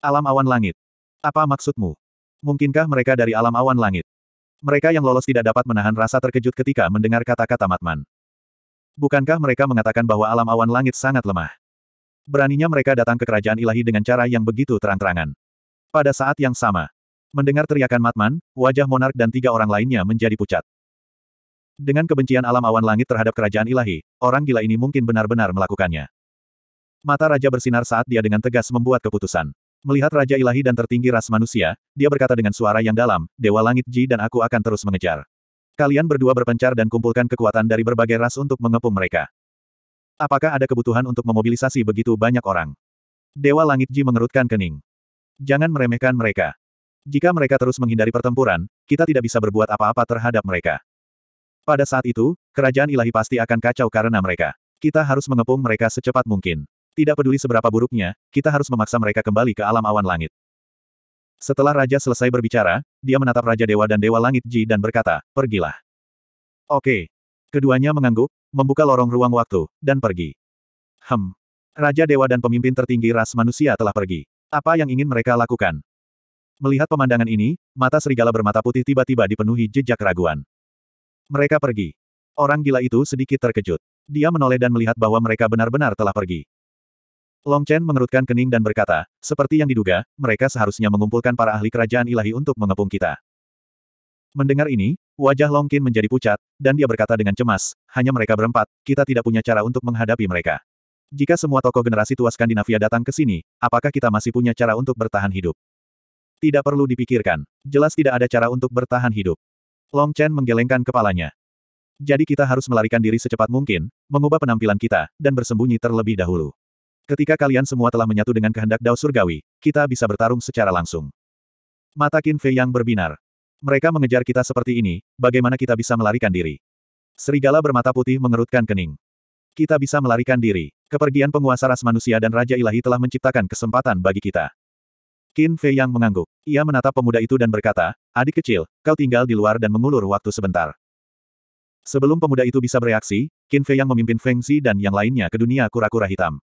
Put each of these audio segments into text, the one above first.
Alam awan langit. Apa maksudmu? Mungkinkah mereka dari alam awan langit? Mereka yang lolos tidak dapat menahan rasa terkejut ketika mendengar kata-kata Matman. Bukankah mereka mengatakan bahwa alam awan langit sangat lemah? Beraninya mereka datang ke kerajaan ilahi dengan cara yang begitu terang-terangan. Pada saat yang sama, mendengar teriakan Matman, wajah monark dan tiga orang lainnya menjadi pucat. Dengan kebencian alam awan langit terhadap kerajaan ilahi, orang gila ini mungkin benar-benar melakukannya. Mata raja bersinar saat dia dengan tegas membuat keputusan. Melihat Raja Ilahi dan tertinggi ras manusia, dia berkata dengan suara yang dalam, Dewa Langit Ji dan aku akan terus mengejar. Kalian berdua berpencar dan kumpulkan kekuatan dari berbagai ras untuk mengepung mereka. Apakah ada kebutuhan untuk memobilisasi begitu banyak orang? Dewa Langit Ji mengerutkan kening. Jangan meremehkan mereka. Jika mereka terus menghindari pertempuran, kita tidak bisa berbuat apa-apa terhadap mereka. Pada saat itu, kerajaan ilahi pasti akan kacau karena mereka. Kita harus mengepung mereka secepat mungkin. Tidak peduli seberapa buruknya, kita harus memaksa mereka kembali ke alam awan langit. Setelah Raja selesai berbicara, dia menatap Raja Dewa dan Dewa Langit Ji dan berkata, pergilah. Oke. Keduanya mengangguk, membuka lorong ruang waktu, dan pergi. Hem. Raja Dewa dan pemimpin tertinggi ras manusia telah pergi. Apa yang ingin mereka lakukan? Melihat pemandangan ini, mata serigala bermata putih tiba-tiba dipenuhi jejak keraguan. Mereka pergi. Orang gila itu sedikit terkejut. Dia menoleh dan melihat bahwa mereka benar-benar telah pergi. Long Chen mengerutkan kening dan berkata, seperti yang diduga, mereka seharusnya mengumpulkan para ahli kerajaan ilahi untuk mengepung kita. Mendengar ini, wajah Long Qin menjadi pucat, dan dia berkata dengan cemas, hanya mereka berempat, kita tidak punya cara untuk menghadapi mereka. Jika semua tokoh generasi tua Skandinavia datang ke sini, apakah kita masih punya cara untuk bertahan hidup? Tidak perlu dipikirkan. Jelas tidak ada cara untuk bertahan hidup. Long Chen menggelengkan kepalanya. Jadi kita harus melarikan diri secepat mungkin, mengubah penampilan kita, dan bersembunyi terlebih dahulu. Ketika kalian semua telah menyatu dengan kehendak Dao Surgawi, kita bisa bertarung secara langsung. Mata Qin Fei yang berbinar. Mereka mengejar kita seperti ini, bagaimana kita bisa melarikan diri? Serigala bermata putih mengerutkan kening. Kita bisa melarikan diri. Kepergian penguasa ras manusia dan Raja Ilahi telah menciptakan kesempatan bagi kita. Qin Fei yang mengangguk. Ia menatap pemuda itu dan berkata, adik kecil, kau tinggal di luar dan mengulur waktu sebentar. Sebelum pemuda itu bisa bereaksi, Qin Fei yang memimpin Feng Zi dan yang lainnya ke dunia kura-kura hitam.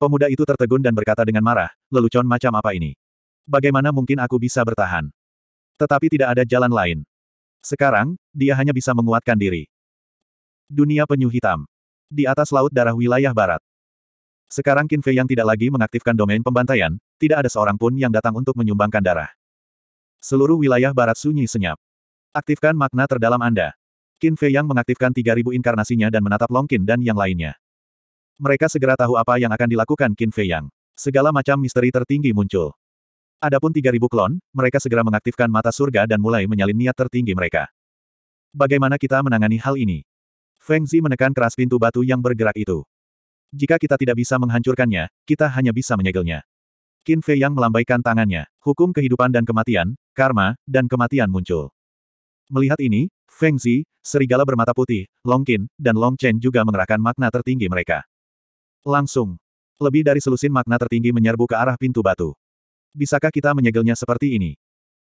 Pemuda itu tertegun dan berkata dengan marah, lelucon macam apa ini? Bagaimana mungkin aku bisa bertahan? Tetapi tidak ada jalan lain. Sekarang, dia hanya bisa menguatkan diri. Dunia penyu hitam. Di atas laut darah wilayah barat. Sekarang Qin Fei yang tidak lagi mengaktifkan domain pembantaian, tidak ada seorang pun yang datang untuk menyumbangkan darah. Seluruh wilayah barat sunyi senyap. Aktifkan makna terdalam Anda. Qin Fei yang mengaktifkan 3000 inkarnasinya dan menatap Long Qin dan yang lainnya. Mereka segera tahu apa yang akan dilakukan Qin Fei Yang. Segala macam misteri tertinggi muncul. Adapun 3000 klon, mereka segera mengaktifkan mata surga dan mulai menyalin niat tertinggi mereka. Bagaimana kita menangani hal ini? Feng Zi menekan keras pintu batu yang bergerak itu. Jika kita tidak bisa menghancurkannya, kita hanya bisa menyegelnya. Qin Fei Yang melambaikan tangannya. Hukum kehidupan dan kematian, karma, dan kematian muncul. Melihat ini, Feng Zi, serigala bermata putih, Long Qin, dan Long Chen juga mengerahkan makna tertinggi mereka. Langsung. Lebih dari selusin makna tertinggi menyerbu ke arah pintu batu. Bisakah kita menyegelnya seperti ini?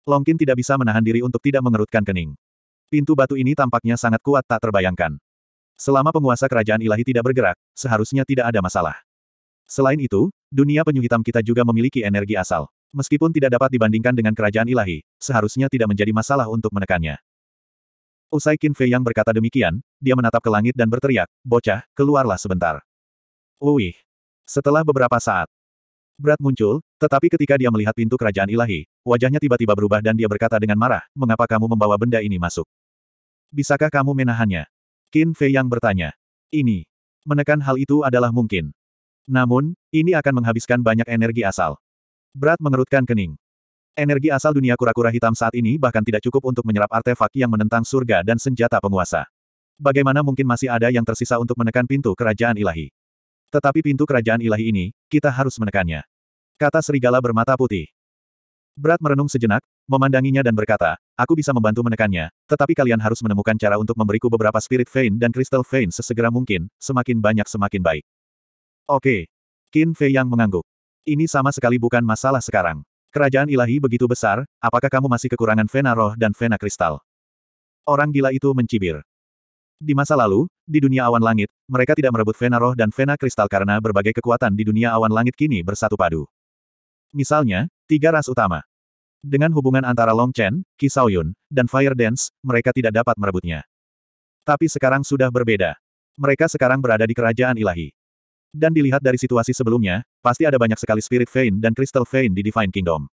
Longkin tidak bisa menahan diri untuk tidak mengerutkan kening. Pintu batu ini tampaknya sangat kuat tak terbayangkan. Selama penguasa kerajaan ilahi tidak bergerak, seharusnya tidak ada masalah. Selain itu, dunia penyu hitam kita juga memiliki energi asal. Meskipun tidak dapat dibandingkan dengan kerajaan ilahi, seharusnya tidak menjadi masalah untuk menekannya. Usai Qin Fei yang berkata demikian, dia menatap ke langit dan berteriak, bocah, keluarlah sebentar. Uih. Setelah beberapa saat, Brad muncul, tetapi ketika dia melihat pintu kerajaan ilahi, wajahnya tiba-tiba berubah dan dia berkata dengan marah, mengapa kamu membawa benda ini masuk? Bisakah kamu menahannya? Qin Fei yang bertanya. Ini. Menekan hal itu adalah mungkin. Namun, ini akan menghabiskan banyak energi asal. Brad mengerutkan kening. Energi asal dunia kura-kura hitam saat ini bahkan tidak cukup untuk menyerap artefak yang menentang surga dan senjata penguasa. Bagaimana mungkin masih ada yang tersisa untuk menekan pintu kerajaan ilahi? Tetapi pintu kerajaan ilahi ini, kita harus menekannya. Kata serigala bermata putih. Berat merenung sejenak, memandanginya dan berkata, aku bisa membantu menekannya, tetapi kalian harus menemukan cara untuk memberiku beberapa spirit vein dan kristal vein sesegera mungkin, semakin banyak semakin baik. Oke. Qin Fei yang mengangguk. Ini sama sekali bukan masalah sekarang. Kerajaan ilahi begitu besar, apakah kamu masih kekurangan vena roh dan vena kristal? Orang gila itu mencibir. Di masa lalu, di dunia awan langit, mereka tidak merebut Vena Roh dan Vena Kristal karena berbagai kekuatan di dunia awan langit kini bersatu padu. Misalnya, tiga ras utama. Dengan hubungan antara Long Chen, Qi Yun, dan Fire Dance, mereka tidak dapat merebutnya. Tapi sekarang sudah berbeda. Mereka sekarang berada di kerajaan ilahi. Dan dilihat dari situasi sebelumnya, pasti ada banyak sekali Spirit Vein dan Crystal Vein di Divine Kingdom.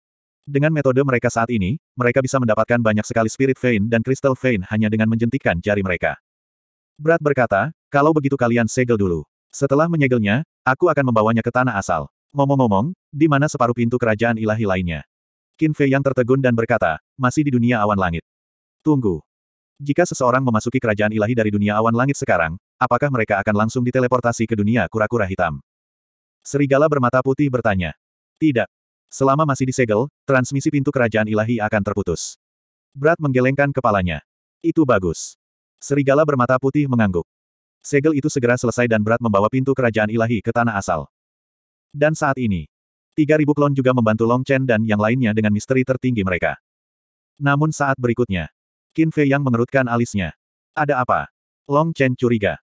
Dengan metode mereka saat ini, mereka bisa mendapatkan banyak sekali spirit vein dan crystal vein hanya dengan menjentikkan jari mereka. Brad berkata, kalau begitu kalian segel dulu. Setelah menyegelnya, aku akan membawanya ke tanah asal. Ngomong-ngomong, di mana separuh pintu kerajaan ilahi lainnya? Qin Fei yang tertegun dan berkata, masih di dunia awan langit. Tunggu. Jika seseorang memasuki kerajaan ilahi dari dunia awan langit sekarang, apakah mereka akan langsung diteleportasi ke dunia kura-kura hitam? Serigala bermata putih bertanya. Tidak. Selama masih disegel, transmisi pintu kerajaan ilahi akan terputus. Brad menggelengkan kepalanya. Itu bagus. Serigala bermata putih mengangguk. Segel itu segera selesai dan berat membawa pintu kerajaan ilahi ke tanah asal. Dan saat ini, 3.000 klon juga membantu Long Chen dan yang lainnya dengan misteri tertinggi mereka. Namun saat berikutnya, Qin Fei Yang mengerutkan alisnya. Ada apa? Long Chen curiga.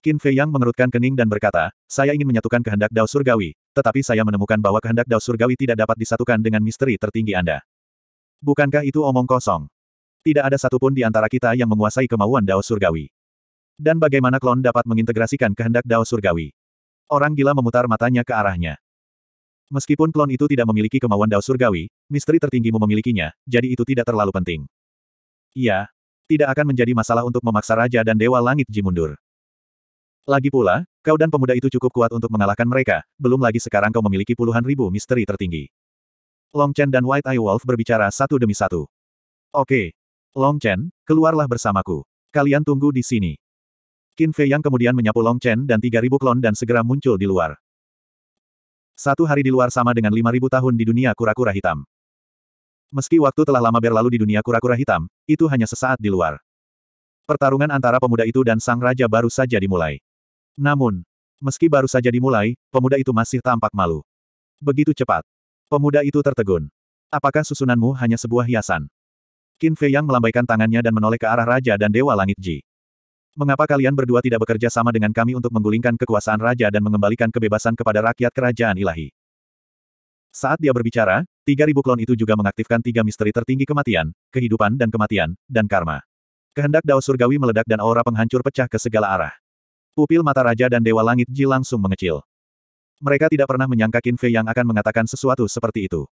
Qin Fei Yang mengerutkan kening dan berkata, saya ingin menyatukan kehendak Dao Surgawi, tetapi saya menemukan bahwa kehendak Dao Surgawi tidak dapat disatukan dengan misteri tertinggi Anda. Bukankah itu omong kosong? Tidak ada satupun di antara kita yang menguasai kemauan Dao Surgawi. Dan bagaimana klon dapat mengintegrasikan kehendak Dao Surgawi? Orang gila memutar matanya ke arahnya. Meskipun klon itu tidak memiliki kemauan Dao Surgawi, misteri tertinggimu memilikinya, jadi itu tidak terlalu penting. Iya, tidak akan menjadi masalah untuk memaksa Raja dan Dewa Langit Ji mundur. Lagi pula, kau dan pemuda itu cukup kuat untuk mengalahkan mereka, belum lagi sekarang kau memiliki puluhan ribu misteri tertinggi. Long Chen dan White Eye Wolf berbicara satu demi satu. Oke, Long Chen, keluarlah bersamaku. Kalian tunggu di sini. Qin Fei Yang kemudian menyapu Long Chen dan 3.000 klon dan segera muncul di luar. Satu hari di luar sama dengan 5.000 tahun di dunia kura-kura hitam. Meski waktu telah lama berlalu di dunia kura-kura hitam, itu hanya sesaat di luar. Pertarungan antara pemuda itu dan sang raja baru saja dimulai. Namun, meski baru saja dimulai, pemuda itu masih tampak malu. Begitu cepat. Pemuda itu tertegun. Apakah susunanmu hanya sebuah hiasan? Qin Fei Yang melambaikan tangannya dan menoleh ke arah Raja dan Dewa Langit Ji. Mengapa kalian berdua tidak bekerja sama dengan kami untuk menggulingkan kekuasaan Raja dan mengembalikan kebebasan kepada rakyat kerajaan ilahi? Saat dia berbicara, 3.000 klon itu juga mengaktifkan tiga misteri tertinggi kematian, kehidupan dan kematian, dan karma. Kehendak Dao Surgawi meledak dan aura penghancur pecah ke segala arah. Pupil mata Raja dan Dewa Langit Ji langsung mengecil. Mereka tidak pernah menyangka Qin Fei yang akan mengatakan sesuatu seperti itu.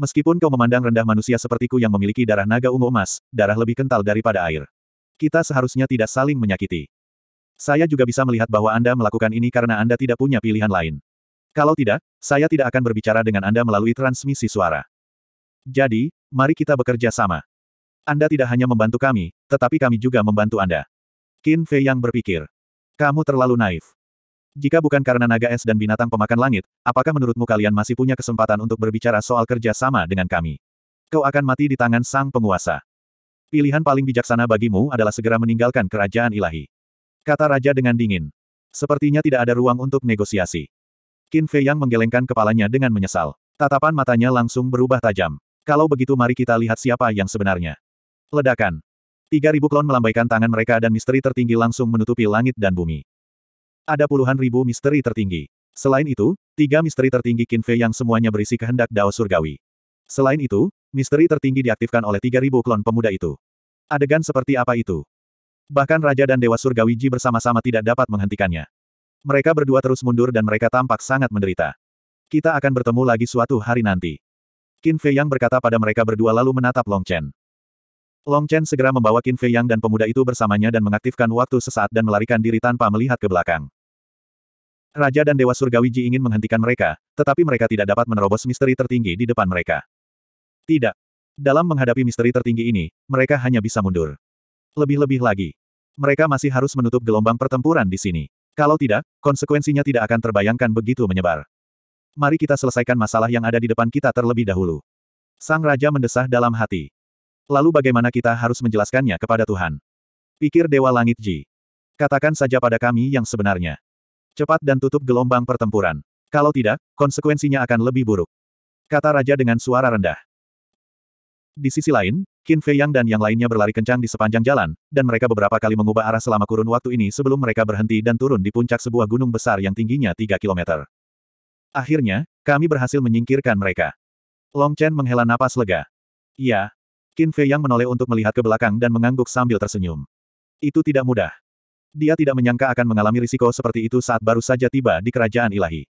Meskipun kau memandang rendah manusia sepertiku yang memiliki darah naga ungu emas, darah lebih kental daripada air. Kita seharusnya tidak saling menyakiti. Saya juga bisa melihat bahwa Anda melakukan ini karena Anda tidak punya pilihan lain. Kalau tidak, saya tidak akan berbicara dengan Anda melalui transmisi suara. Jadi, mari kita bekerja sama. Anda tidak hanya membantu kami, tetapi kami juga membantu Anda. Qin Fei yang berpikir. Kamu terlalu naif. Jika bukan karena naga es dan binatang pemakan langit, apakah menurutmu kalian masih punya kesempatan untuk berbicara soal kerja sama dengan kami? Kau akan mati di tangan sang penguasa. Pilihan paling bijaksana bagimu adalah segera meninggalkan kerajaan ilahi. Kata raja dengan dingin. Sepertinya tidak ada ruang untuk negosiasi. Qin Fei Yang menggelengkan kepalanya dengan menyesal. Tatapan matanya langsung berubah tajam. Kalau begitu mari kita lihat siapa yang sebenarnya. Ledakan. 3.000 klon melambaikan tangan mereka dan misteri tertinggi langsung menutupi langit dan bumi. Ada puluhan ribu misteri tertinggi. Selain itu, tiga misteri tertinggi Kinfe yang semuanya berisi kehendak Dao Surgawi. Selain itu, misteri tertinggi diaktifkan oleh tiga ribu klon pemuda itu. Adegan seperti apa itu? Bahkan Raja dan Dewa Surgawi Ji bersama-sama tidak dapat menghentikannya. Mereka berdua terus mundur dan mereka tampak sangat menderita. Kita akan bertemu lagi suatu hari nanti. Qin Fei Yang berkata pada mereka berdua lalu menatap Long Chen. Long Chen segera membawa Qin Fei Yang dan pemuda itu bersamanya dan mengaktifkan waktu sesaat dan melarikan diri tanpa melihat ke belakang. Raja dan Dewa Surgawi Ji ingin menghentikan mereka, tetapi mereka tidak dapat menerobos misteri tertinggi di depan mereka. Tidak. Dalam menghadapi misteri tertinggi ini, mereka hanya bisa mundur. Lebih-lebih lagi. Mereka masih harus menutup gelombang pertempuran di sini. Kalau tidak, konsekuensinya tidak akan terbayangkan begitu menyebar. Mari kita selesaikan masalah yang ada di depan kita terlebih dahulu. Sang Raja mendesah dalam hati. Lalu bagaimana kita harus menjelaskannya kepada Tuhan? Pikir Dewa Langit Ji. Katakan saja pada kami yang sebenarnya. Cepat dan tutup gelombang pertempuran. Kalau tidak, konsekuensinya akan lebih buruk. Kata Raja dengan suara rendah. Di sisi lain, Qin Fei Yang dan yang lainnya berlari kencang di sepanjang jalan, dan mereka beberapa kali mengubah arah selama kurun waktu ini sebelum mereka berhenti dan turun di puncak sebuah gunung besar yang tingginya 3 km. Akhirnya, kami berhasil menyingkirkan mereka. Long Chen menghela napas lega. Iya, Qin Fei yang menoleh untuk melihat ke belakang dan mengangguk sambil tersenyum. Itu tidak mudah. Dia tidak menyangka akan mengalami risiko seperti itu saat baru saja tiba di kerajaan ilahi.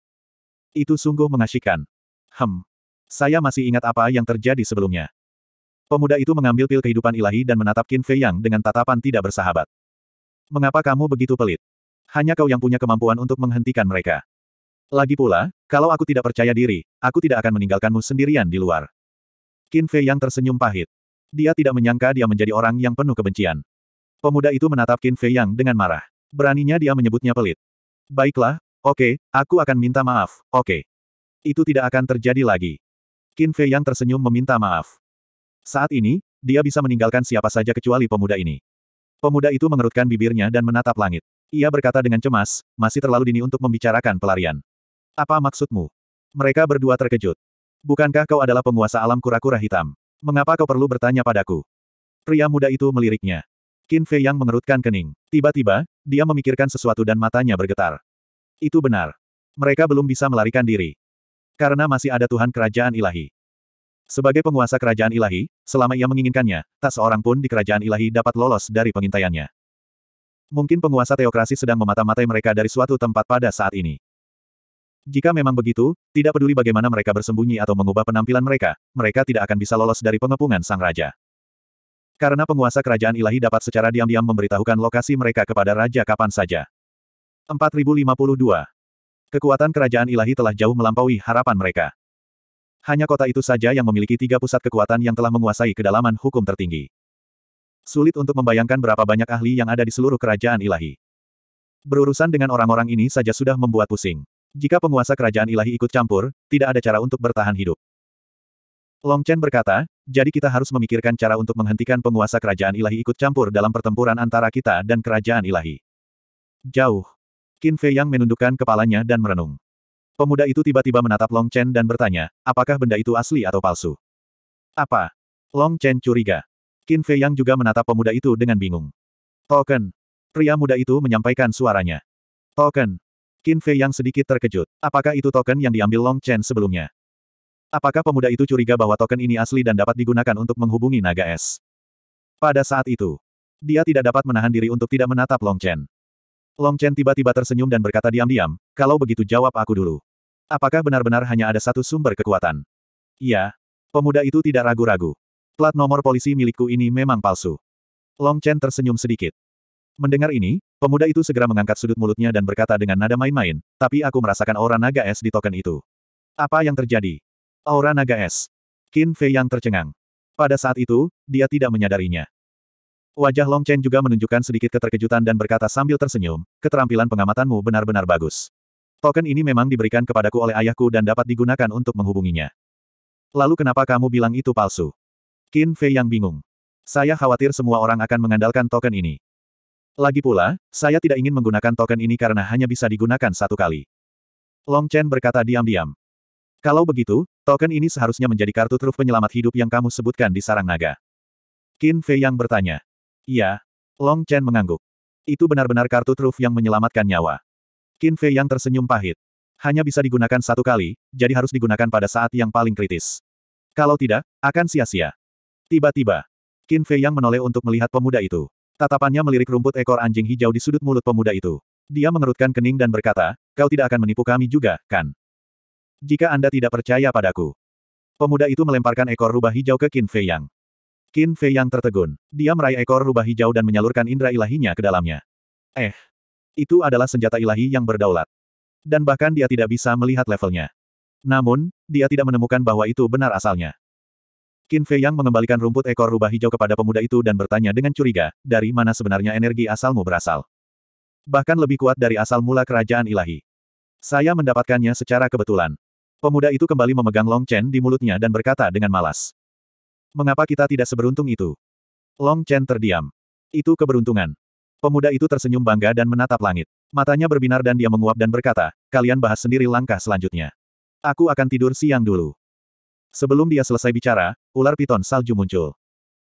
Itu sungguh mengasyikan. Hem. Saya masih ingat apa yang terjadi sebelumnya. Pemuda itu mengambil pil kehidupan ilahi dan menatap Qin Fei Yang dengan tatapan tidak bersahabat. Mengapa kamu begitu pelit? Hanya kau yang punya kemampuan untuk menghentikan mereka. Lagi pula, kalau aku tidak percaya diri, aku tidak akan meninggalkanmu sendirian di luar. Qin Fei yang tersenyum pahit. Dia tidak menyangka dia menjadi orang yang penuh kebencian. Pemuda itu menatap Qin Fei Yang dengan marah. Beraninya dia menyebutnya pelit. Baiklah, oke, okay, aku akan minta maaf, oke. Okay. Itu tidak akan terjadi lagi. Qin Fei Yang tersenyum meminta maaf. Saat ini, dia bisa meninggalkan siapa saja kecuali pemuda ini. Pemuda itu mengerutkan bibirnya dan menatap langit. Ia berkata dengan cemas, masih terlalu dini untuk membicarakan pelarian. Apa maksudmu? Mereka berdua terkejut. Bukankah kau adalah penguasa alam kura-kura hitam? Mengapa kau perlu bertanya padaku? Pria muda itu meliriknya. Qin Fei yang mengerutkan kening. Tiba-tiba, dia memikirkan sesuatu dan matanya bergetar. Itu benar. Mereka belum bisa melarikan diri. Karena masih ada Tuhan Kerajaan Ilahi. Sebagai penguasa Kerajaan Ilahi, selama ia menginginkannya, tak seorang pun di Kerajaan Ilahi dapat lolos dari pengintaiannya. Mungkin penguasa teokrasi sedang memata-matai mereka dari suatu tempat pada saat ini. Jika memang begitu, tidak peduli bagaimana mereka bersembunyi atau mengubah penampilan mereka, mereka tidak akan bisa lolos dari pengepungan sang raja. Karena penguasa kerajaan ilahi dapat secara diam-diam memberitahukan lokasi mereka kepada raja kapan saja. 4052. Kekuatan kerajaan ilahi telah jauh melampaui harapan mereka. Hanya kota itu saja yang memiliki tiga pusat kekuatan yang telah menguasai kedalaman hukum tertinggi. Sulit untuk membayangkan berapa banyak ahli yang ada di seluruh kerajaan ilahi. Berurusan dengan orang-orang ini saja sudah membuat pusing. Jika penguasa kerajaan ilahi ikut campur, tidak ada cara untuk bertahan hidup. Long Chen berkata, jadi kita harus memikirkan cara untuk menghentikan penguasa kerajaan ilahi ikut campur dalam pertempuran antara kita dan kerajaan ilahi. Jauh. Qin Fei Yang menundukkan kepalanya dan merenung. Pemuda itu tiba-tiba menatap Long Chen dan bertanya, apakah benda itu asli atau palsu? Apa? Long Chen curiga. Qin Fei Yang juga menatap pemuda itu dengan bingung. Token. Pria muda itu menyampaikan suaranya. Token. Qin Fei yang sedikit terkejut. Apakah itu token yang diambil Long Chen sebelumnya? Apakah pemuda itu curiga bahwa token ini asli dan dapat digunakan untuk menghubungi naga es? Pada saat itu, dia tidak dapat menahan diri untuk tidak menatap Long Chen. Long Chen tiba-tiba tersenyum dan berkata diam-diam, kalau begitu jawab aku dulu. Apakah benar-benar hanya ada satu sumber kekuatan? Iya. Pemuda itu tidak ragu-ragu. Plat nomor polisi milikku ini memang palsu. Long Chen tersenyum sedikit. Mendengar ini, pemuda itu segera mengangkat sudut mulutnya dan berkata dengan nada main-main, tapi aku merasakan aura naga es di token itu. Apa yang terjadi? Aura naga es. Qin Fei yang tercengang. Pada saat itu, dia tidak menyadarinya. Wajah Long Chen juga menunjukkan sedikit keterkejutan dan berkata sambil tersenyum, keterampilan pengamatanmu benar-benar bagus. Token ini memang diberikan kepadaku oleh ayahku dan dapat digunakan untuk menghubunginya. Lalu kenapa kamu bilang itu palsu? Qin Fei yang bingung. Saya khawatir semua orang akan mengandalkan token ini. Lagi pula, saya tidak ingin menggunakan token ini karena hanya bisa digunakan satu kali. Long Chen berkata diam-diam. Kalau begitu, token ini seharusnya menjadi kartu truf penyelamat hidup yang kamu sebutkan di sarang naga. Qin Fei yang bertanya. Iya. Long Chen mengangguk. Itu benar-benar kartu truf yang menyelamatkan nyawa. Qin Fei yang tersenyum pahit. Hanya bisa digunakan satu kali, jadi harus digunakan pada saat yang paling kritis. Kalau tidak, akan sia-sia. Tiba-tiba, Qin Fei yang menoleh untuk melihat pemuda itu. Tatapannya melirik rumput ekor anjing hijau di sudut mulut pemuda itu. Dia mengerutkan kening dan berkata, kau tidak akan menipu kami juga, kan? Jika Anda tidak percaya padaku. Pemuda itu melemparkan ekor rubah hijau ke Qin Fei Yang. Qin Fei Yang tertegun. Dia meraih ekor rubah hijau dan menyalurkan indera ilahinya ke dalamnya. Eh. Itu adalah senjata ilahi yang berdaulat. Dan bahkan dia tidak bisa melihat levelnya. Namun, dia tidak menemukan bahwa itu benar asalnya. Qin Fei Yang mengembalikan rumput ekor rubah hijau kepada pemuda itu dan bertanya dengan curiga, dari mana sebenarnya energi asalmu berasal? Bahkan lebih kuat dari asal mula kerajaan ilahi. Saya mendapatkannya secara kebetulan. Pemuda itu kembali memegang Long Chen di mulutnya dan berkata dengan malas. Mengapa kita tidak seberuntung itu? Long Chen terdiam. Itu keberuntungan. Pemuda itu tersenyum bangga dan menatap langit. Matanya berbinar dan dia menguap dan berkata, kalian bahas sendiri langkah selanjutnya. Aku akan tidur siang dulu. Sebelum dia selesai bicara, ular piton salju muncul.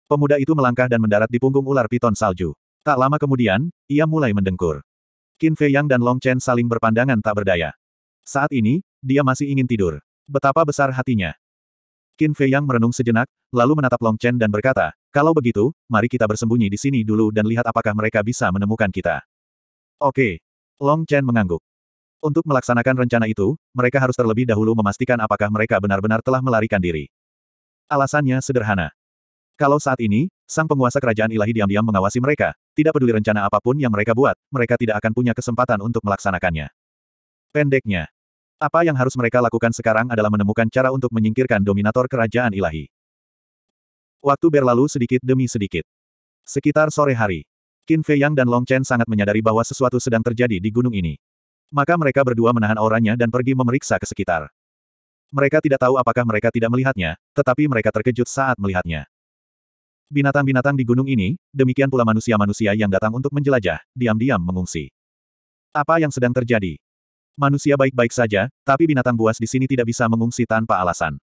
Pemuda itu melangkah dan mendarat di punggung ular piton salju. Tak lama kemudian, ia mulai mendengkur. Qin Fei Yang dan Long Chen saling berpandangan tak berdaya. Saat ini, dia masih ingin tidur. Betapa besar hatinya. Qin Fei Yang merenung sejenak, lalu menatap Long Chen dan berkata, kalau begitu, mari kita bersembunyi di sini dulu dan lihat apakah mereka bisa menemukan kita. Oke. Long Chen mengangguk. Untuk melaksanakan rencana itu, mereka harus terlebih dahulu memastikan apakah mereka benar-benar telah melarikan diri. Alasannya sederhana. Kalau saat ini, sang penguasa kerajaan ilahi diam-diam mengawasi mereka, tidak peduli rencana apapun yang mereka buat, mereka tidak akan punya kesempatan untuk melaksanakannya. Pendeknya, apa yang harus mereka lakukan sekarang adalah menemukan cara untuk menyingkirkan dominator kerajaan ilahi. Waktu berlalu sedikit demi sedikit. Sekitar sore hari, Qin Fei Yang dan Long Chen sangat menyadari bahwa sesuatu sedang terjadi di gunung ini. Maka mereka berdua menahan auranya dan pergi memeriksa ke sekitar. Mereka tidak tahu apakah mereka tidak melihatnya, tetapi mereka terkejut saat melihatnya. Binatang-binatang di gunung ini, demikian pula manusia-manusia yang datang untuk menjelajah, diam-diam mengungsi. Apa yang sedang terjadi? Manusia baik-baik saja, tapi binatang buas di sini tidak bisa mengungsi tanpa alasan.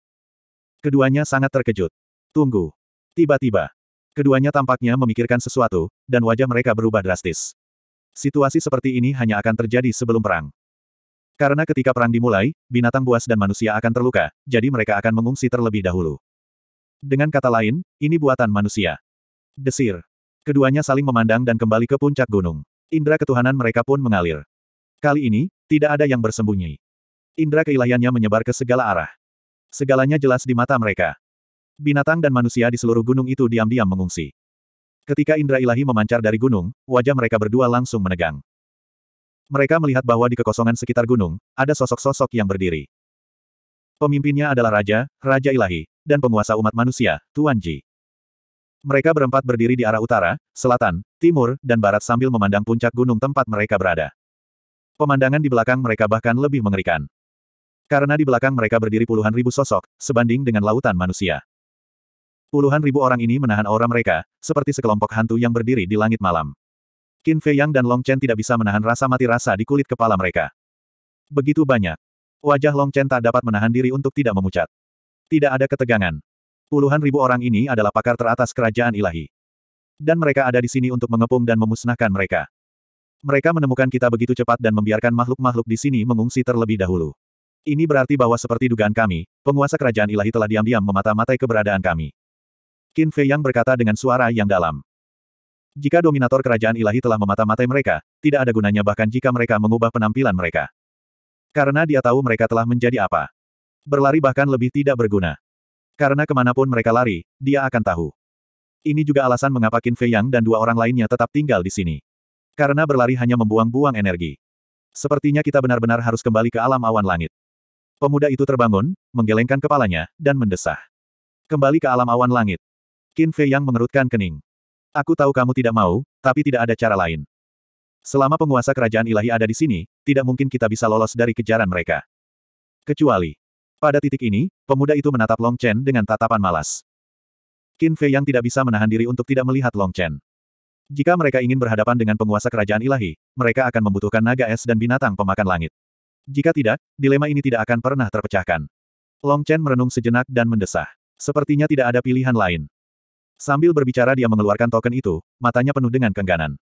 Keduanya sangat terkejut. Tunggu. Tiba-tiba. Keduanya tampaknya memikirkan sesuatu, dan wajah mereka berubah drastis. Situasi seperti ini hanya akan terjadi sebelum perang. Karena ketika perang dimulai, binatang buas dan manusia akan terluka, jadi mereka akan mengungsi terlebih dahulu. Dengan kata lain, ini buatan manusia. Desir. Keduanya saling memandang dan kembali ke puncak gunung. Indra ketuhanan mereka pun mengalir. Kali ini, tidak ada yang bersembunyi. Indra keilahiannya menyebar ke segala arah. Segalanya jelas di mata mereka. Binatang dan manusia di seluruh gunung itu diam-diam mengungsi. Ketika indra ilahi memancar dari gunung, wajah mereka berdua langsung menegang. Mereka melihat bahwa di kekosongan sekitar gunung, ada sosok-sosok yang berdiri. Pemimpinnya adalah Raja, Raja Ilahi, dan penguasa umat manusia, Tuan Ji. Mereka berempat berdiri di arah utara, selatan, timur, dan barat sambil memandang puncak gunung tempat mereka berada. Pemandangan di belakang mereka bahkan lebih mengerikan. Karena di belakang mereka berdiri puluhan ribu sosok, sebanding dengan lautan manusia. Puluhan ribu orang ini menahan aura mereka, seperti sekelompok hantu yang berdiri di langit malam. Qin Fei Yang dan Long Chen tidak bisa menahan rasa mati rasa di kulit kepala mereka. Begitu banyak. Wajah Long Chen tak dapat menahan diri untuk tidak memucat. Tidak ada ketegangan. Puluhan ribu orang ini adalah pakar teratas kerajaan ilahi. Dan mereka ada di sini untuk mengepung dan memusnahkan mereka. Mereka menemukan kita begitu cepat dan membiarkan makhluk-makhluk di sini mengungsi terlebih dahulu. Ini berarti bahwa seperti dugaan kami, penguasa kerajaan ilahi telah diam-diam memata-matai keberadaan kami. Qin Fei Yang berkata dengan suara yang dalam. Jika dominator kerajaan ilahi telah memata-matai mereka, tidak ada gunanya bahkan jika mereka mengubah penampilan mereka. Karena dia tahu mereka telah menjadi apa. Berlari bahkan lebih tidak berguna. Karena kemanapun mereka lari, dia akan tahu. Ini juga alasan mengapa Qin Fei Yang dan dua orang lainnya tetap tinggal di sini. Karena berlari hanya membuang-buang energi. Sepertinya kita benar-benar harus kembali ke alam awan langit. Pemuda itu terbangun, menggelengkan kepalanya, dan mendesah. Kembali ke alam awan langit. Qin Fei yang mengerutkan kening. Aku tahu kamu tidak mau, tapi tidak ada cara lain. Selama penguasa kerajaan ilahi ada di sini, tidak mungkin kita bisa lolos dari kejaran mereka. Kecuali. Pada titik ini, pemuda itu menatap Long Chen dengan tatapan malas. Qin Fei yang tidak bisa menahan diri untuk tidak melihat Long Chen. Jika mereka ingin berhadapan dengan penguasa kerajaan ilahi, mereka akan membutuhkan naga es dan binatang pemakan langit. Jika tidak, dilema ini tidak akan pernah terpecahkan. Long Chen merenung sejenak dan mendesah. Sepertinya tidak ada pilihan lain. Sambil berbicara dia mengeluarkan token itu, matanya penuh dengan kengganan.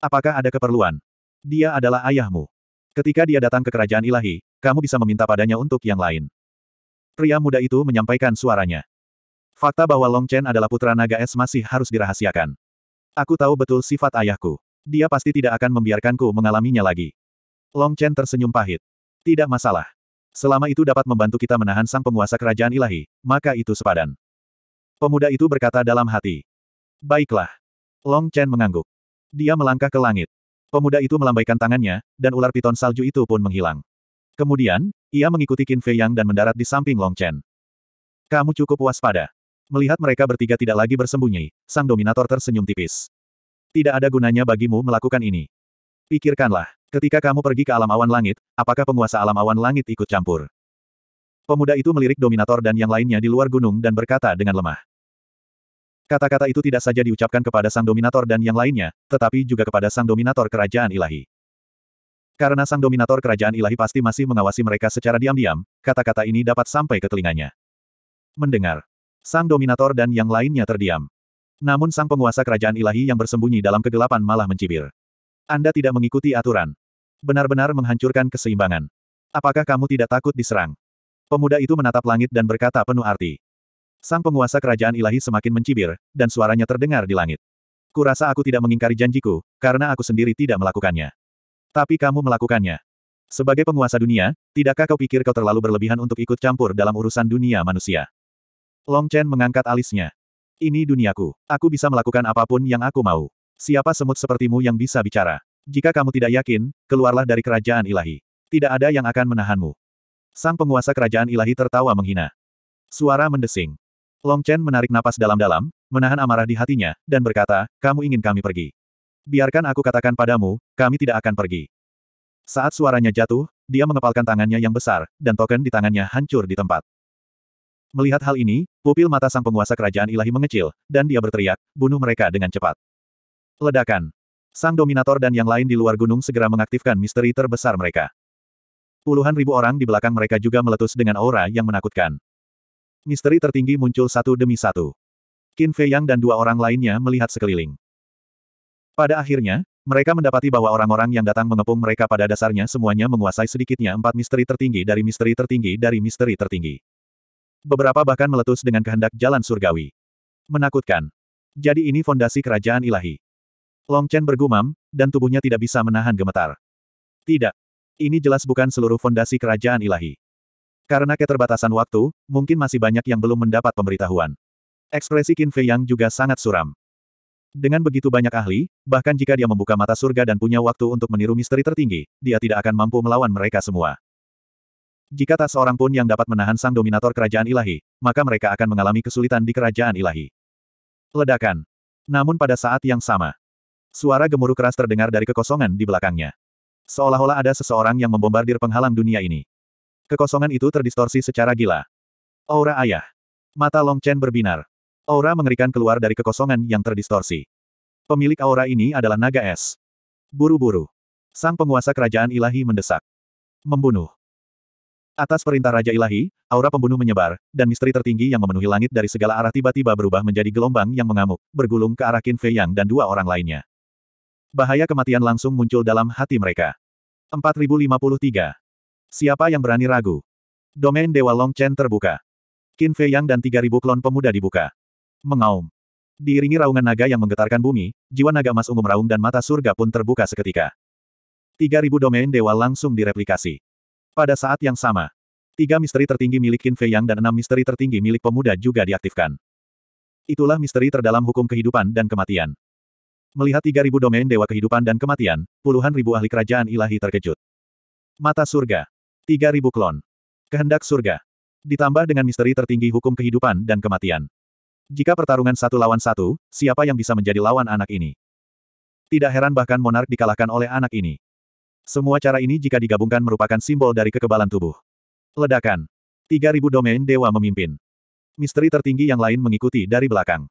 Apakah ada keperluan? Dia adalah ayahmu. Ketika dia datang ke kerajaan ilahi, kamu bisa meminta padanya untuk yang lain. Pria muda itu menyampaikan suaranya. Fakta bahwa Long Chen adalah putra naga es masih harus dirahasiakan. Aku tahu betul sifat ayahku. Dia pasti tidak akan membiarkanku mengalaminya lagi. Long Chen tersenyum pahit. Tidak masalah. Selama itu dapat membantu kita menahan sang penguasa kerajaan ilahi, maka itu sepadan. Pemuda itu berkata dalam hati. Baiklah. Long Chen mengangguk. Dia melangkah ke langit. Pemuda itu melambaikan tangannya, dan ular piton salju itu pun menghilang. Kemudian, ia mengikuti Qin Fei Yang dan mendarat di samping Long Chen. Kamu cukup waspada. Melihat mereka bertiga tidak lagi bersembunyi, sang dominator tersenyum tipis. Tidak ada gunanya bagimu melakukan ini. Pikirkanlah, ketika kamu pergi ke alam awan langit, apakah penguasa alam awan langit ikut campur? Pemuda itu melirik Dominator dan yang lainnya di luar gunung dan berkata dengan lemah. Kata-kata itu tidak saja diucapkan kepada sang Dominator dan yang lainnya, tetapi juga kepada sang Dominator Kerajaan Ilahi. Karena sang Dominator Kerajaan Ilahi pasti masih mengawasi mereka secara diam-diam, kata-kata ini dapat sampai ke telinganya. Mendengar. Sang Dominator dan yang lainnya terdiam. Namun sang penguasa Kerajaan Ilahi yang bersembunyi dalam kegelapan malah mencibir. Anda tidak mengikuti aturan. Benar-benar menghancurkan keseimbangan. Apakah kamu tidak takut diserang? Pemuda itu menatap langit dan berkata penuh arti. Sang penguasa kerajaan ilahi semakin mencibir, dan suaranya terdengar di langit. Kurasa aku tidak mengingkari janjiku, karena aku sendiri tidak melakukannya. Tapi kamu melakukannya. Sebagai penguasa dunia, tidakkah kau pikir kau terlalu berlebihan untuk ikut campur dalam urusan dunia manusia? Long Chen mengangkat alisnya. Ini duniaku. Aku bisa melakukan apapun yang aku mau. Siapa semut sepertimu yang bisa bicara? Jika kamu tidak yakin, keluarlah dari kerajaan ilahi. Tidak ada yang akan menahanmu. Sang penguasa kerajaan ilahi tertawa menghina. Suara mendesing. Long Chen menarik napas dalam-dalam, menahan amarah di hatinya, dan berkata, kamu ingin kami pergi. Biarkan aku katakan padamu, kami tidak akan pergi. Saat suaranya jatuh, dia mengepalkan tangannya yang besar, dan token di tangannya hancur di tempat. Melihat hal ini, pupil mata sang penguasa kerajaan ilahi mengecil, dan dia berteriak, bunuh mereka dengan cepat. Ledakan. Sang dominator dan yang lain di luar gunung segera mengaktifkan misteri terbesar mereka. Puluhan ribu orang di belakang mereka juga meletus dengan aura yang menakutkan. Misteri tertinggi muncul satu demi satu. Qin Fei Yang dan dua orang lainnya melihat sekeliling. Pada akhirnya, mereka mendapati bahwa orang-orang yang datang mengepung mereka pada dasarnya semuanya menguasai sedikitnya empat misteri tertinggi dari misteri tertinggi dari misteri tertinggi. Beberapa bahkan meletus dengan kehendak jalan surgawi. Menakutkan. Jadi ini fondasi kerajaan ilahi. Long Chen bergumam, dan tubuhnya tidak bisa menahan gemetar. Tidak, ini jelas bukan seluruh fondasi kerajaan ilahi. Karena keterbatasan waktu, mungkin masih banyak yang belum mendapat pemberitahuan. Ekspresi Qin Fei yang juga sangat suram. Dengan begitu banyak ahli, bahkan jika dia membuka mata surga dan punya waktu untuk meniru misteri tertinggi, dia tidak akan mampu melawan mereka semua. Jika tak seorang pun yang dapat menahan sang dominator kerajaan ilahi, maka mereka akan mengalami kesulitan di kerajaan ilahi. Ledakan. Namun pada saat yang sama, suara gemuruh keras terdengar dari kekosongan di belakangnya. Seolah-olah ada seseorang yang membombardir penghalang dunia ini. Kekosongan itu terdistorsi secara gila. Aura ayah. Mata Long Chen berbinar. Aura mengerikan keluar dari kekosongan yang terdistorsi. Pemilik aura ini adalah naga es. Buru-buru. Sang penguasa kerajaan ilahi mendesak. Membunuh. Atas perintah Raja Ilahi, aura pembunuh menyebar, dan misteri tertinggi yang memenuhi langit dari segala arah tiba-tiba berubah menjadi gelombang yang mengamuk, bergulung ke arah Qin Fei Yang dan dua orang lainnya. Bahaya kematian langsung muncul dalam hati mereka. 4053. Siapa yang berani ragu? Domain Dewa Long Chen terbuka. Qin Fei Yang dan 3000 klon pemuda dibuka. Mengaum. Diiringi raungan naga yang menggetarkan bumi, jiwa naga emas ungu meraung dan mata surga pun terbuka seketika. 3000 domain dewa langsung direplikasi. Pada saat yang sama, tiga misteri tertinggi milik Qin Fei Yang dan enam misteri tertinggi milik pemuda juga diaktifkan. Itulah misteri terdalam hukum kehidupan dan kematian. Melihat 3000 domain dewa kehidupan dan kematian, puluhan ribu ahli kerajaan ilahi terkejut. Mata surga. 3000 klon. Kehendak surga. Ditambah dengan misteri tertinggi hukum kehidupan dan kematian. Jika pertarungan satu lawan satu, siapa yang bisa menjadi lawan anak ini? Tidak heran bahkan monark dikalahkan oleh anak ini. Semua cara ini jika digabungkan merupakan simbol dari kekebalan tubuh. Ledakan. 3000 domain dewa memimpin. Misteri tertinggi yang lain mengikuti dari belakang.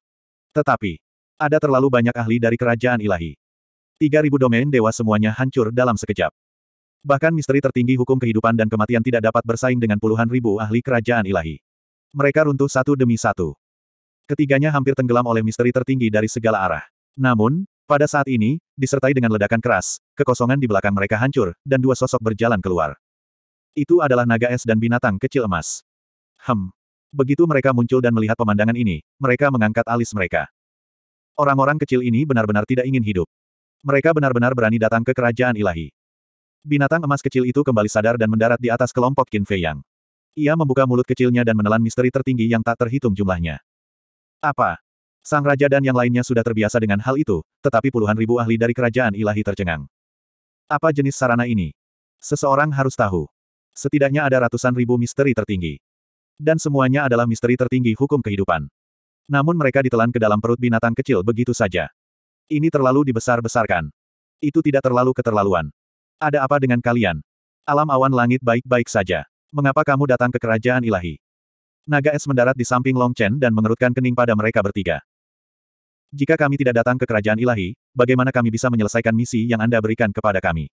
Tetapi, ada terlalu banyak ahli dari kerajaan ilahi. 3000 domain dewa semuanya hancur dalam sekejap. Bahkan misteri tertinggi hukum kehidupan dan kematian tidak dapat bersaing dengan puluhan ribu ahli kerajaan ilahi. Mereka runtuh satu demi satu. Ketiganya hampir tenggelam oleh misteri tertinggi dari segala arah. Namun, pada saat ini, disertai dengan ledakan keras, kekosongan di belakang mereka hancur, dan dua sosok berjalan keluar. Itu adalah naga es dan binatang kecil emas. Hem. Begitu mereka muncul dan melihat pemandangan ini, mereka mengangkat alis mereka. Orang-orang kecil ini benar-benar tidak ingin hidup. Mereka benar-benar berani datang ke kerajaan ilahi. Binatang emas kecil itu kembali sadar dan mendarat di atas kelompok Qin Fei Yang. Ia membuka mulut kecilnya dan menelan misteri tertinggi yang tak terhitung jumlahnya. Apa? Sang Raja dan yang lainnya sudah terbiasa dengan hal itu, tetapi puluhan ribu ahli dari kerajaan ilahi tercengang. Apa jenis sarana ini? Seseorang harus tahu. Setidaknya ada ratusan ribu misteri tertinggi. Dan semuanya adalah misteri tertinggi hukum kehidupan. Namun mereka ditelan ke dalam perut binatang kecil begitu saja. Ini terlalu dibesar-besarkan. Itu tidak terlalu keterlaluan. Ada apa dengan kalian? Alam awan langit baik-baik saja. Mengapa kamu datang ke kerajaan ilahi? Naga es mendarat di samping Long Chen dan mengerutkan kening pada mereka bertiga. Jika kami tidak datang ke kerajaan ilahi, bagaimana kami bisa menyelesaikan misi yang Anda berikan kepada kami?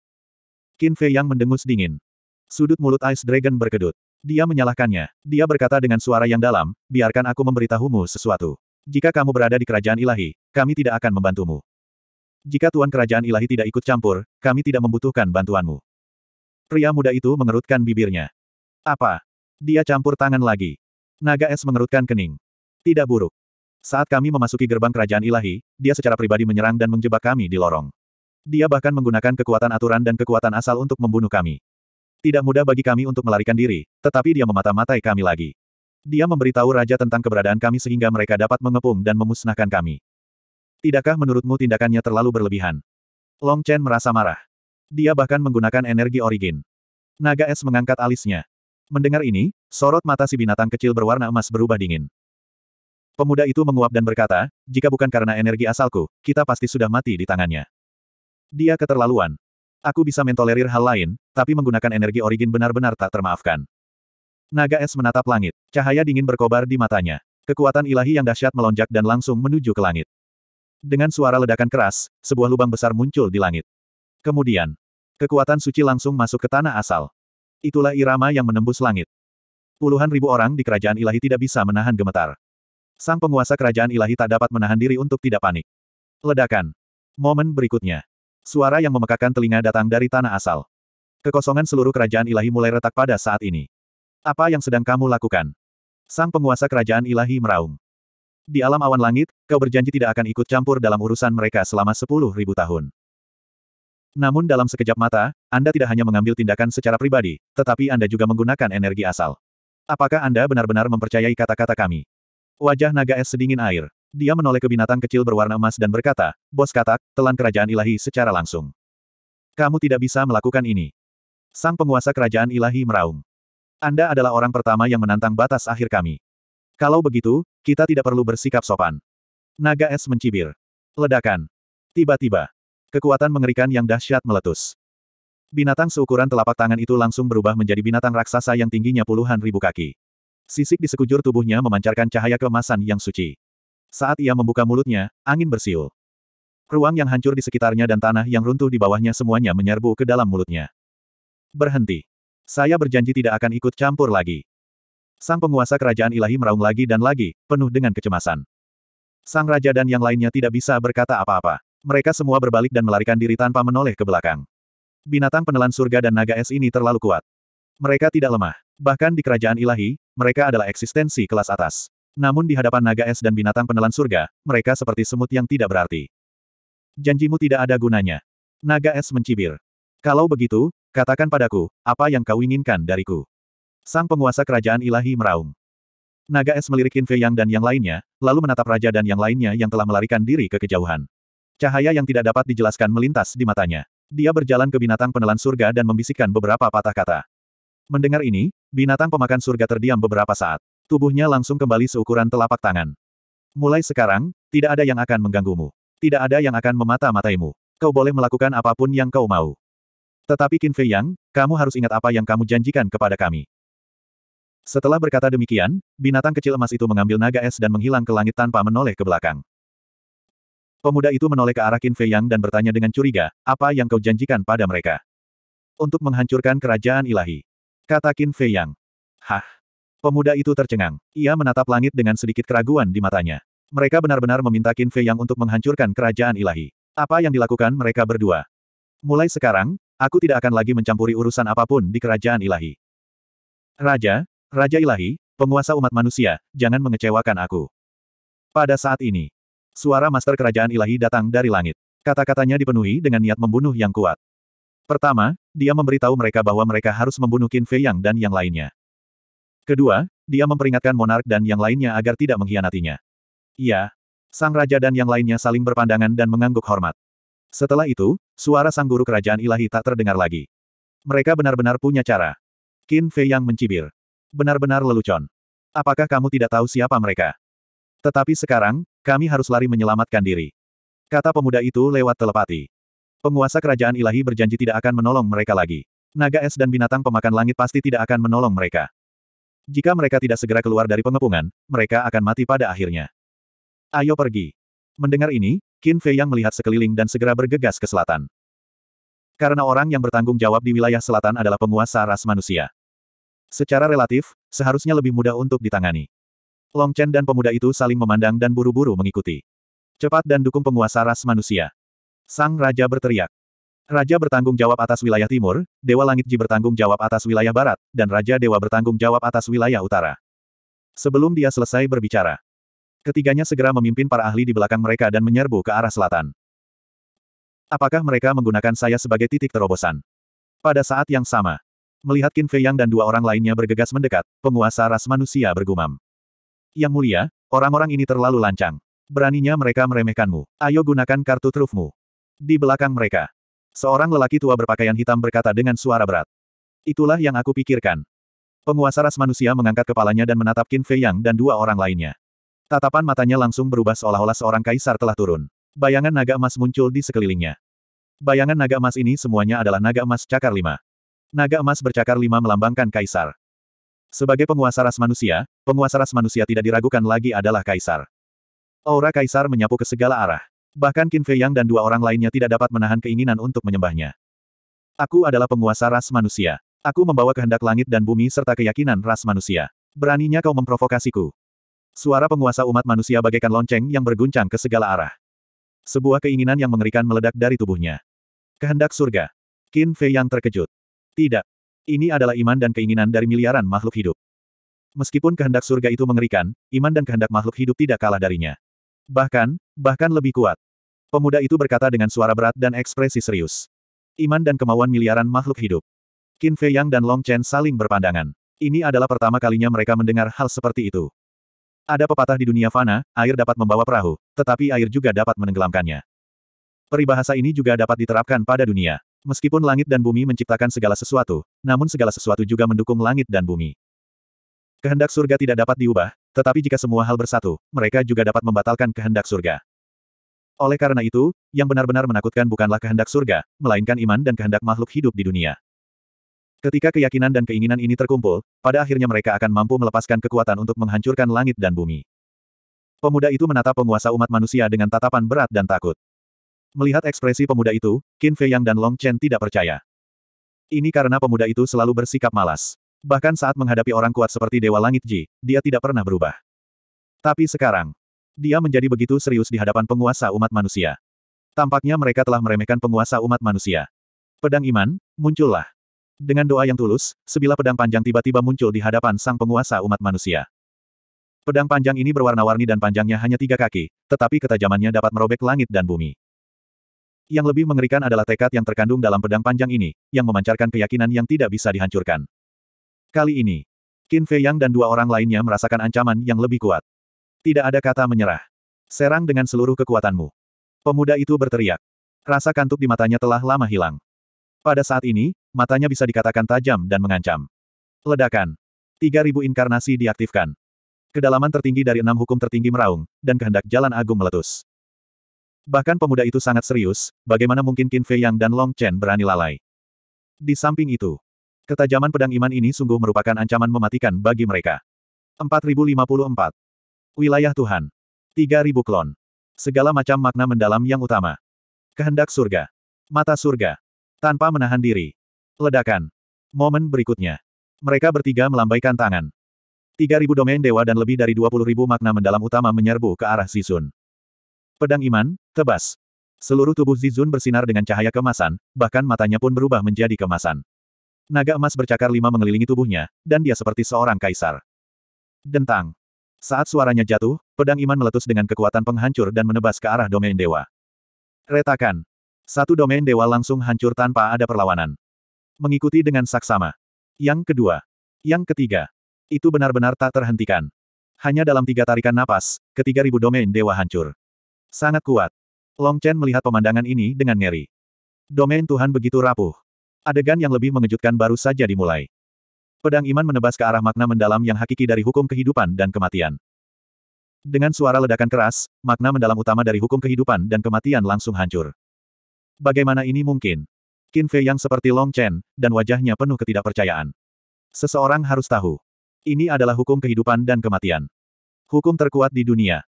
Qin Fei yang mendengus dingin. Sudut mulut Ice Dragon berkedut. Dia menyalahkannya. Dia berkata dengan suara yang dalam, biarkan aku memberitahumu sesuatu. Jika kamu berada di kerajaan ilahi, kami tidak akan membantumu. Jika tuan kerajaan ilahi tidak ikut campur, kami tidak membutuhkan bantuanmu. Pria muda itu mengerutkan bibirnya. Apa? Dia campur tangan lagi. Naga es mengerutkan kening. Tidak buruk. Saat kami memasuki gerbang kerajaan ilahi, dia secara pribadi menyerang dan menjebak kami di lorong. Dia bahkan menggunakan kekuatan aturan dan kekuatan asal untuk membunuh kami. Tidak mudah bagi kami untuk melarikan diri, tetapi dia memata-matai kami lagi. Dia memberitahu raja tentang keberadaan kami sehingga mereka dapat mengepung dan memusnahkan kami. Tidakkah menurutmu tindakannya terlalu berlebihan? Long Chen merasa marah. Dia bahkan menggunakan energi origin. Naga es mengangkat alisnya. Mendengar ini, sorot mata si binatang kecil berwarna emas berubah dingin. Pemuda itu menguap dan berkata, jika bukan karena energi asalku, kita pasti sudah mati di tangannya. Dia keterlaluan, Aku bisa mentolerir hal lain, tapi menggunakan energi origin benar-benar tak termaafkan. Naga es menatap langit. Cahaya dingin berkobar di matanya. Kekuatan ilahi yang dahsyat melonjak dan langsung menuju ke langit. Dengan suara ledakan keras, sebuah lubang besar muncul di langit. Kemudian, kekuatan suci langsung masuk ke tanah asal. Itulah irama yang menembus langit. Puluhan ribu orang di kerajaan ilahi tidak bisa menahan gemetar. Sang penguasa kerajaan ilahi tak dapat menahan diri untuk tidak panik. Ledakan. Momen berikutnya, Suara yang memekakan telinga datang dari tanah asal. Kekosongan seluruh kerajaan ilahi mulai retak pada saat ini. Apa yang sedang kamu lakukan? Sang penguasa kerajaan ilahi meraung. Di alam awan langit, kau berjanji tidak akan ikut campur dalam urusan mereka selama sepuluh ribu tahun. Namun dalam sekejap mata, Anda tidak hanya mengambil tindakan secara pribadi, tetapi Anda juga menggunakan energi asal. Apakah Anda benar-benar mempercayai kata-kata kami? Wajah naga es sedingin air. Dia menoleh ke binatang kecil berwarna emas dan berkata, Bos katak, telan kerajaan ilahi secara langsung. Kamu tidak bisa melakukan ini. Sang penguasa kerajaan ilahi meraung. Anda adalah orang pertama yang menantang batas akhir kami. Kalau begitu, kita tidak perlu bersikap sopan. Naga es mencibir. Ledakan. Tiba-tiba. Kekuatan mengerikan yang dahsyat meletus. Binatang seukuran telapak tangan itu langsung berubah menjadi binatang raksasa yang tingginya puluhan ribu kaki. Sisik di sekujur tubuhnya memancarkan cahaya keemasan yang suci. Saat ia membuka mulutnya, angin bersiul. Ruang yang hancur di sekitarnya dan tanah yang runtuh di bawahnya semuanya menyerbu ke dalam mulutnya. Berhenti. Saya berjanji tidak akan ikut campur lagi. Sang penguasa kerajaan ilahi meraung lagi dan lagi, penuh dengan kecemasan. Sang raja dan yang lainnya tidak bisa berkata apa-apa. Mereka semua berbalik dan melarikan diri tanpa menoleh ke belakang. Binatang penelan surga dan naga es ini terlalu kuat. Mereka tidak lemah. Bahkan di kerajaan ilahi, mereka adalah eksistensi kelas atas. Namun di hadapan naga es dan binatang penelan surga, mereka seperti semut yang tidak berarti. Janjimu tidak ada gunanya. Naga es mencibir. Kalau begitu, katakan padaku, apa yang kau inginkan dariku? Sang penguasa kerajaan ilahi meraung. Naga es melirik Fei Yang dan yang lainnya, lalu menatap raja dan yang lainnya yang telah melarikan diri ke kejauhan. Cahaya yang tidak dapat dijelaskan melintas di matanya. Dia berjalan ke binatang penelan surga dan membisikkan beberapa patah kata. Mendengar ini, binatang pemakan surga terdiam beberapa saat. Tubuhnya langsung kembali seukuran telapak tangan. Mulai sekarang, tidak ada yang akan mengganggumu. Tidak ada yang akan memata-mataimu. Kau boleh melakukan apapun yang kau mau. Tetapi Qin Fei Yang, kamu harus ingat apa yang kamu janjikan kepada kami. Setelah berkata demikian, binatang kecil emas itu mengambil naga es dan menghilang ke langit tanpa menoleh ke belakang. Pemuda itu menoleh ke arah Qin Fei Yang dan bertanya dengan curiga, apa yang kau janjikan pada mereka? Untuk menghancurkan kerajaan ilahi. Kata Qin Fei Yang. Hah? Pemuda itu tercengang. Ia menatap langit dengan sedikit keraguan di matanya. Mereka benar-benar meminta Qin Fei Yang untuk menghancurkan kerajaan ilahi. Apa yang dilakukan mereka berdua? Mulai sekarang, aku tidak akan lagi mencampuri urusan apapun di kerajaan ilahi. Raja, Raja ilahi, penguasa umat manusia, jangan mengecewakan aku. Pada saat ini, suara master kerajaan ilahi datang dari langit. Kata-katanya dipenuhi dengan niat membunuh yang kuat. Pertama, dia memberitahu mereka bahwa mereka harus membunuh Qin Fei Yang dan yang lainnya. Kedua, dia memperingatkan monark dan yang lainnya agar tidak mengkhianatinya. Iya. Sang raja dan yang lainnya saling berpandangan dan mengangguk hormat. Setelah itu, suara sang guru kerajaan ilahi tak terdengar lagi. Mereka benar-benar punya cara. Qin Fei yang mencibir. Benar-benar lelucon. Apakah kamu tidak tahu siapa mereka? Tetapi sekarang, kami harus lari menyelamatkan diri. Kata pemuda itu lewat telepati. Penguasa kerajaan ilahi berjanji tidak akan menolong mereka lagi. Naga es dan binatang pemakan langit pasti tidak akan menolong mereka. Jika mereka tidak segera keluar dari pengepungan, mereka akan mati pada akhirnya. Ayo pergi. Mendengar ini, Qin Fei yang melihat sekeliling dan segera bergegas ke selatan. Karena orang yang bertanggung jawab di wilayah selatan adalah penguasa ras manusia. Secara relatif, seharusnya lebih mudah untuk ditangani. Long Chen dan pemuda itu saling memandang dan buru-buru mengikuti. Cepat dan dukung penguasa ras manusia. Sang Raja berteriak. Raja bertanggung jawab atas wilayah timur, Dewa Langit Ji bertanggung jawab atas wilayah barat, dan Raja Dewa bertanggung jawab atas wilayah utara. Sebelum dia selesai berbicara, ketiganya segera memimpin para ahli di belakang mereka dan menyerbu ke arah selatan. Apakah mereka menggunakan saya sebagai titik terobosan? Pada saat yang sama, melihat Qin Fei Yang dan dua orang lainnya bergegas mendekat, penguasa ras manusia bergumam. Yang mulia, orang-orang ini terlalu lancang. Beraninya mereka meremehkanmu. Ayo gunakan kartu trufmu. Di belakang mereka, Seorang lelaki tua berpakaian hitam berkata dengan suara berat. Itulah yang aku pikirkan. Penguasa ras manusia mengangkat kepalanya dan menatap Qin Fei Yang dan dua orang lainnya. Tatapan matanya langsung berubah seolah-olah seorang kaisar telah turun. Bayangan naga emas muncul di sekelilingnya. Bayangan naga emas ini semuanya adalah naga emas cakar lima. Naga emas bercakar lima melambangkan kaisar. Sebagai penguasa ras manusia, penguasa ras manusia tidak diragukan lagi adalah kaisar. Aura kaisar menyapu ke segala arah. Bahkan Qin Fei Yang dan dua orang lainnya tidak dapat menahan keinginan untuk menyembahnya. Aku adalah penguasa ras manusia. Aku membawa kehendak langit dan bumi serta keyakinan ras manusia. Beraninya kau memprovokasiku. Suara penguasa umat manusia bagaikan lonceng yang berguncang ke segala arah. Sebuah keinginan yang mengerikan meledak dari tubuhnya. Kehendak surga. Qin Fei Yang terkejut. Tidak. Ini adalah iman dan keinginan dari miliaran makhluk hidup. Meskipun kehendak surga itu mengerikan, iman dan kehendak makhluk hidup tidak kalah darinya. Bahkan, bahkan lebih kuat. Pemuda itu berkata dengan suara berat dan ekspresi serius. Iman dan kemauan miliaran makhluk hidup. Qin Fei Yang dan Long Chen saling berpandangan. Ini adalah pertama kalinya mereka mendengar hal seperti itu. Ada pepatah di dunia fana, air dapat membawa perahu, tetapi air juga dapat menenggelamkannya. Peribahasa ini juga dapat diterapkan pada dunia. Meskipun langit dan bumi menciptakan segala sesuatu, namun segala sesuatu juga mendukung langit dan bumi. Kehendak surga tidak dapat diubah, tetapi jika semua hal bersatu, mereka juga dapat membatalkan kehendak surga. Oleh karena itu, yang benar-benar menakutkan bukanlah kehendak surga, melainkan iman dan kehendak makhluk hidup di dunia. Ketika keyakinan dan keinginan ini terkumpul, pada akhirnya mereka akan mampu melepaskan kekuatan untuk menghancurkan langit dan bumi. Pemuda itu menatap penguasa umat manusia dengan tatapan berat dan takut. Melihat ekspresi pemuda itu, Qin Fei Yang dan Long Chen tidak percaya. Ini karena pemuda itu selalu bersikap malas. Bahkan saat menghadapi orang kuat seperti Dewa Langit Ji, dia tidak pernah berubah. Tapi sekarang, dia menjadi begitu serius di hadapan penguasa umat manusia. Tampaknya mereka telah meremehkan penguasa umat manusia. Pedang iman, muncullah. Dengan doa yang tulus, sebilah pedang panjang tiba-tiba muncul di hadapan sang penguasa umat manusia. Pedang panjang ini berwarna-warni dan panjangnya hanya tiga kaki, tetapi ketajamannya dapat merobek langit dan bumi. Yang lebih mengerikan adalah tekad yang terkandung dalam pedang panjang ini, yang memancarkan keyakinan yang tidak bisa dihancurkan. Kali ini, Qin Fei Yang dan dua orang lainnya merasakan ancaman yang lebih kuat. Tidak ada kata menyerah. Serang dengan seluruh kekuatanmu. Pemuda itu berteriak. Rasa kantuk di matanya telah lama hilang. Pada saat ini, matanya bisa dikatakan tajam dan mengancam. Ledakan. 3000 inkarnasi diaktifkan. Kedalaman tertinggi dari enam hukum tertinggi meraung, dan kehendak jalan agung meletus. Bahkan pemuda itu sangat serius, bagaimana mungkin Qin Fei Yang dan Long Chen berani lalai. Di samping itu, ketajaman pedang iman ini sungguh merupakan ancaman mematikan bagi mereka. 4054 Wilayah Tuhan. 3000 klon. Segala macam makna mendalam yang utama. Kehendak surga. Mata surga. Tanpa menahan diri. Ledakan. Momen berikutnya. Mereka bertiga melambaikan tangan. 3000 domain dewa dan lebih dari 20.000 makna mendalam utama menyerbu ke arah Zizun. Pedang iman, tebas. Seluruh tubuh Zizun bersinar dengan cahaya kemasan, bahkan matanya pun berubah menjadi kemasan. Naga emas bercakar lima mengelilingi tubuhnya, dan dia seperti seorang kaisar. Dentang. Saat suaranya jatuh, pedang iman meletus dengan kekuatan penghancur dan menebas ke arah domain dewa. Retakan. Satu domain dewa langsung hancur tanpa ada perlawanan. Mengikuti dengan saksama. Yang kedua. Yang ketiga. Itu benar-benar tak terhentikan. Hanya dalam tiga tarikan napas, ketiga ribu domain dewa hancur. Sangat kuat. Long Chen melihat pemandangan ini dengan ngeri. Domain Tuhan begitu rapuh. Adegan yang lebih mengejutkan baru saja dimulai. Pedang iman menebas ke arah makna mendalam yang hakiki dari hukum kehidupan dan kematian. Dengan suara ledakan keras, makna mendalam utama dari hukum kehidupan dan kematian langsung hancur. Bagaimana ini mungkin? Qin Fei yang seperti Long Chen, dan wajahnya penuh ketidakpercayaan. Seseorang harus tahu. Ini adalah hukum kehidupan dan kematian. Hukum terkuat di dunia.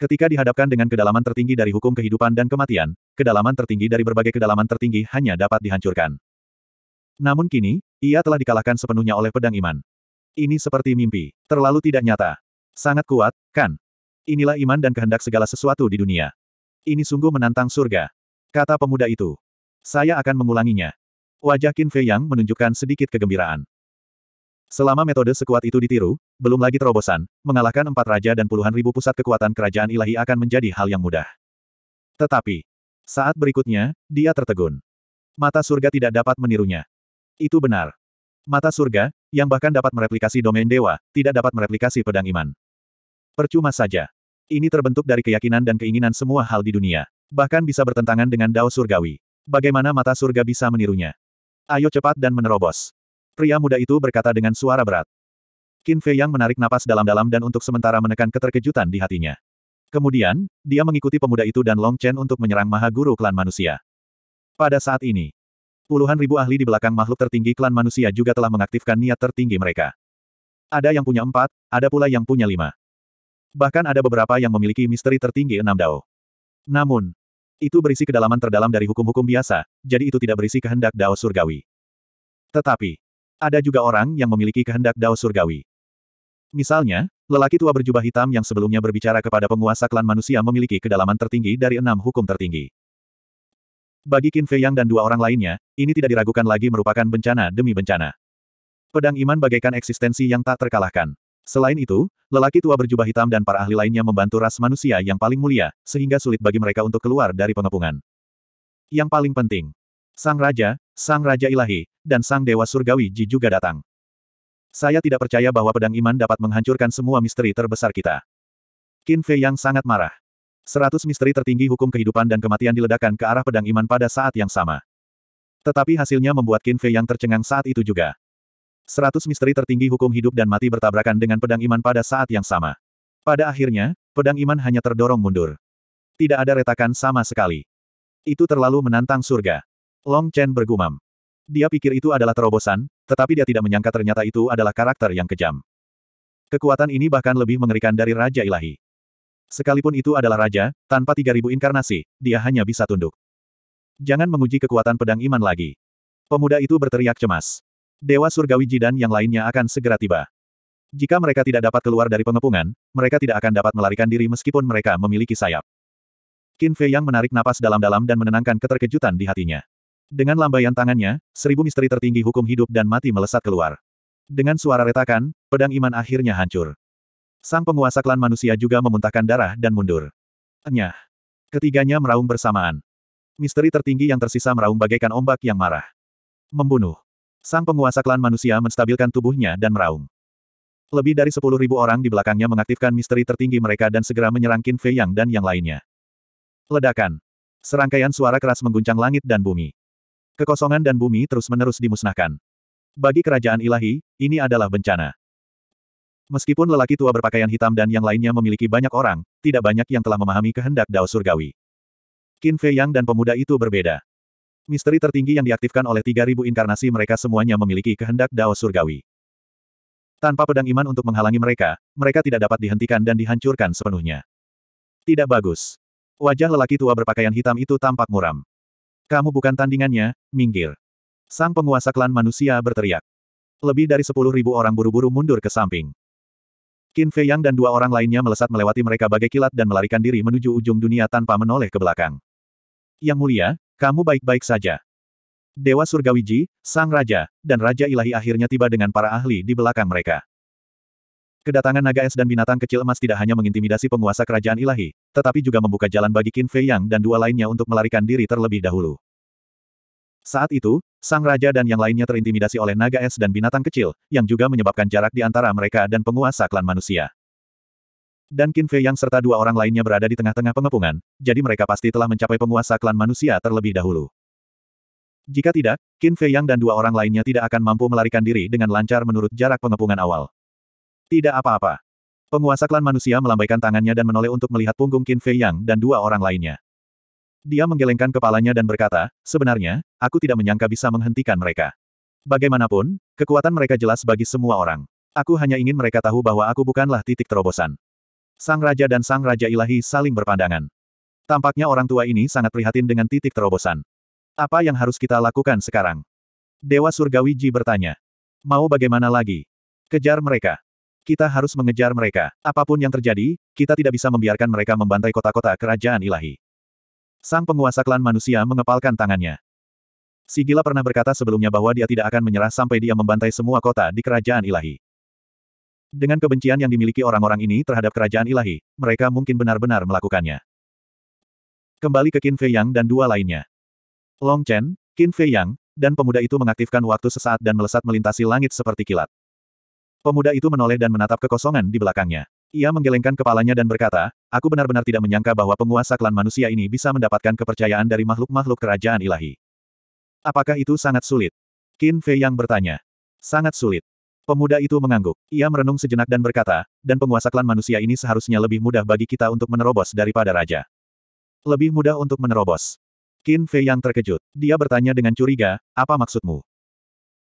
Ketika dihadapkan dengan kedalaman tertinggi dari hukum kehidupan dan kematian, kedalaman tertinggi dari berbagai kedalaman tertinggi hanya dapat dihancurkan. Namun kini, ia telah dikalahkan sepenuhnya oleh pedang iman. Ini seperti mimpi, terlalu tidak nyata. Sangat kuat, kan? Inilah iman dan kehendak segala sesuatu di dunia. Ini sungguh menantang surga. Kata pemuda itu. Saya akan mengulanginya. Wajah Qin Fei Yang menunjukkan sedikit kegembiraan. Selama metode sekuat itu ditiru, belum lagi terobosan, mengalahkan empat raja dan puluhan ribu pusat kekuatan kerajaan ilahi akan menjadi hal yang mudah. Tetapi, saat berikutnya, dia tertegun. Mata surga tidak dapat menirunya. Itu benar. Mata surga, yang bahkan dapat mereplikasi domain dewa, tidak dapat mereplikasi pedang iman. Percuma saja. Ini terbentuk dari keyakinan dan keinginan semua hal di dunia. Bahkan bisa bertentangan dengan dao surgawi. Bagaimana mata surga bisa menirunya? Ayo cepat dan menerobos. Pria muda itu berkata dengan suara berat. Qin Fei Yang menarik napas dalam-dalam dan untuk sementara menekan keterkejutan di hatinya. Kemudian, dia mengikuti pemuda itu dan Long Chen untuk menyerang maha guru klan manusia. Pada saat ini, Puluhan ribu ahli di belakang makhluk tertinggi klan manusia juga telah mengaktifkan niat tertinggi mereka. Ada yang punya empat, ada pula yang punya lima. Bahkan ada beberapa yang memiliki misteri tertinggi enam dao. Namun, itu berisi kedalaman terdalam dari hukum-hukum biasa, jadi itu tidak berisi kehendak dao surgawi. Tetapi, ada juga orang yang memiliki kehendak dao surgawi. Misalnya, lelaki tua berjubah hitam yang sebelumnya berbicara kepada penguasa klan manusia memiliki kedalaman tertinggi dari enam hukum tertinggi. Bagi Qin Fei Yang dan dua orang lainnya, ini tidak diragukan lagi merupakan bencana demi bencana. Pedang iman bagaikan eksistensi yang tak terkalahkan. Selain itu, lelaki tua berjubah hitam dan para ahli lainnya membantu ras manusia yang paling mulia, sehingga sulit bagi mereka untuk keluar dari pengepungan. Yang paling penting, Sang Raja, Sang Raja Ilahi, dan Sang Dewa Surgawi Ji juga datang. Saya tidak percaya bahwa pedang iman dapat menghancurkan semua misteri terbesar kita. Qin Fei Yang sangat marah. Seratus misteri tertinggi hukum kehidupan dan kematian diledakkan ke arah pedang iman pada saat yang sama. Tetapi hasilnya membuat Qin Fei yang tercengang saat itu juga. Seratus misteri tertinggi hukum hidup dan mati bertabrakan dengan pedang iman pada saat yang sama. Pada akhirnya, pedang iman hanya terdorong mundur. Tidak ada retakan sama sekali. Itu terlalu menantang surga. Long Chen bergumam. Dia pikir itu adalah terobosan, tetapi dia tidak menyangka ternyata itu adalah karakter yang kejam. Kekuatan ini bahkan lebih mengerikan dari Raja Ilahi. Sekalipun itu adalah raja, tanpa 3000 inkarnasi, dia hanya bisa tunduk. Jangan menguji kekuatan pedang iman lagi. Pemuda itu berteriak cemas. Dewa surgawi Jidan yang lainnya akan segera tiba. Jika mereka tidak dapat keluar dari pengepungan, mereka tidak akan dapat melarikan diri meskipun mereka memiliki sayap. Qin Fei yang menarik napas dalam-dalam dan menenangkan keterkejutan di hatinya. Dengan lambaian tangannya, seribu misteri tertinggi hukum hidup dan mati melesat keluar. Dengan suara retakan, pedang iman akhirnya hancur. Sang penguasa klan manusia juga memuntahkan darah dan mundur. Nyah. Ketiganya meraung bersamaan. Misteri tertinggi yang tersisa meraung bagaikan ombak yang marah. Membunuh. Sang penguasa klan manusia menstabilkan tubuhnya dan meraung. Lebih dari sepuluh ribu orang di belakangnya mengaktifkan misteri tertinggi mereka dan segera menyerang Qin Fei Yang dan yang lainnya. Ledakan. Serangkaian suara keras mengguncang langit dan bumi. Kekosongan dan bumi terus-menerus dimusnahkan. Bagi kerajaan ilahi, ini adalah bencana. Meskipun lelaki tua berpakaian hitam dan yang lainnya memiliki banyak orang, tidak banyak yang telah memahami kehendak Dao Surgawi. Qin Fei Yang dan pemuda itu berbeda. Misteri tertinggi yang diaktifkan oleh 3.000 inkarnasi mereka semuanya memiliki kehendak Dao Surgawi. Tanpa pedang iman untuk menghalangi mereka, mereka tidak dapat dihentikan dan dihancurkan sepenuhnya. Tidak bagus. Wajah lelaki tua berpakaian hitam itu tampak muram. Kamu bukan tandingannya, minggir. Sang penguasa klan manusia berteriak. Lebih dari sepuluh ribu orang buru-buru mundur ke samping. Qin Fei Yang dan dua orang lainnya melesat melewati mereka bagai kilat dan melarikan diri menuju ujung dunia tanpa menoleh ke belakang. Yang mulia, kamu baik-baik saja. Dewa Surgawiji, Sang Raja, dan Raja Ilahi akhirnya tiba dengan para ahli di belakang mereka. Kedatangan naga es dan binatang kecil emas tidak hanya mengintimidasi penguasa kerajaan ilahi, tetapi juga membuka jalan bagi Qin Fei Yang dan dua lainnya untuk melarikan diri terlebih dahulu. Saat itu, sang raja dan yang lainnya terintimidasi oleh naga es dan binatang kecil, yang juga menyebabkan jarak di antara mereka dan penguasa klan manusia. Dan Qin Fei Yang serta dua orang lainnya berada di tengah-tengah pengepungan, jadi mereka pasti telah mencapai penguasa klan manusia terlebih dahulu. Jika tidak, Qin Fei Yang dan dua orang lainnya tidak akan mampu melarikan diri dengan lancar menurut jarak pengepungan awal. Tidak apa-apa. Penguasa klan manusia melambaikan tangannya dan menoleh untuk melihat punggung Qin Fei Yang dan dua orang lainnya. Dia menggelengkan kepalanya dan berkata, sebenarnya, aku tidak menyangka bisa menghentikan mereka. Bagaimanapun, kekuatan mereka jelas bagi semua orang. Aku hanya ingin mereka tahu bahwa aku bukanlah titik terobosan. Sang Raja dan Sang Raja Ilahi saling berpandangan. Tampaknya orang tua ini sangat prihatin dengan titik terobosan. Apa yang harus kita lakukan sekarang? Dewa Surgawi Ji bertanya. Mau bagaimana lagi? Kejar mereka. Kita harus mengejar mereka. Apapun yang terjadi, kita tidak bisa membiarkan mereka membantai kota-kota kerajaan ilahi. Sang penguasa klan manusia mengepalkan tangannya. Sigila pernah berkata sebelumnya bahwa dia tidak akan menyerah sampai dia membantai semua kota di kerajaan ilahi. Dengan kebencian yang dimiliki orang-orang ini terhadap kerajaan ilahi, mereka mungkin benar-benar melakukannya. Kembali ke Qin Fei Yang dan dua lainnya. Long Chen, Qin Fei Yang, dan pemuda itu mengaktifkan waktu sesaat dan melesat melintasi langit seperti kilat. Pemuda itu menoleh dan menatap kekosongan di belakangnya. Ia menggelengkan kepalanya dan berkata, aku benar-benar tidak menyangka bahwa penguasa klan manusia ini bisa mendapatkan kepercayaan dari makhluk-makhluk kerajaan ilahi. Apakah itu sangat sulit? Qin Fei yang bertanya. Sangat sulit. Pemuda itu mengangguk. Ia merenung sejenak dan berkata, dan penguasa klan manusia ini seharusnya lebih mudah bagi kita untuk menerobos daripada raja. Lebih mudah untuk menerobos. Qin Fei yang terkejut. Dia bertanya dengan curiga, apa maksudmu?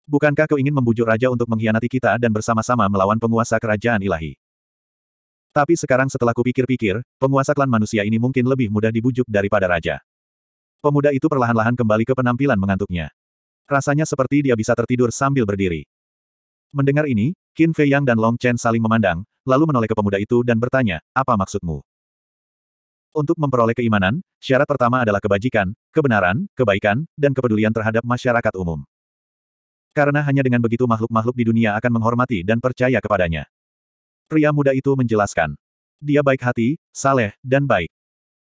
Bukankah kau ingin membujuk raja untuk mengkhianati kita dan bersama-sama melawan penguasa kerajaan ilahi? Tapi sekarang setelah kupikir-pikir, penguasa klan manusia ini mungkin lebih mudah dibujuk daripada raja. Pemuda itu perlahan-lahan kembali ke penampilan mengantuknya. Rasanya seperti dia bisa tertidur sambil berdiri. Mendengar ini, Qin Fei Yang dan Long Chen saling memandang, lalu menoleh ke pemuda itu dan bertanya, apa maksudmu? Untuk memperoleh keimanan, syarat pertama adalah kebajikan, kebenaran, kebaikan, dan kepedulian terhadap masyarakat umum. Karena hanya dengan begitu makhluk-makhluk di dunia akan menghormati dan percaya kepadanya. Pria muda itu menjelaskan. Dia baik hati, saleh, dan baik.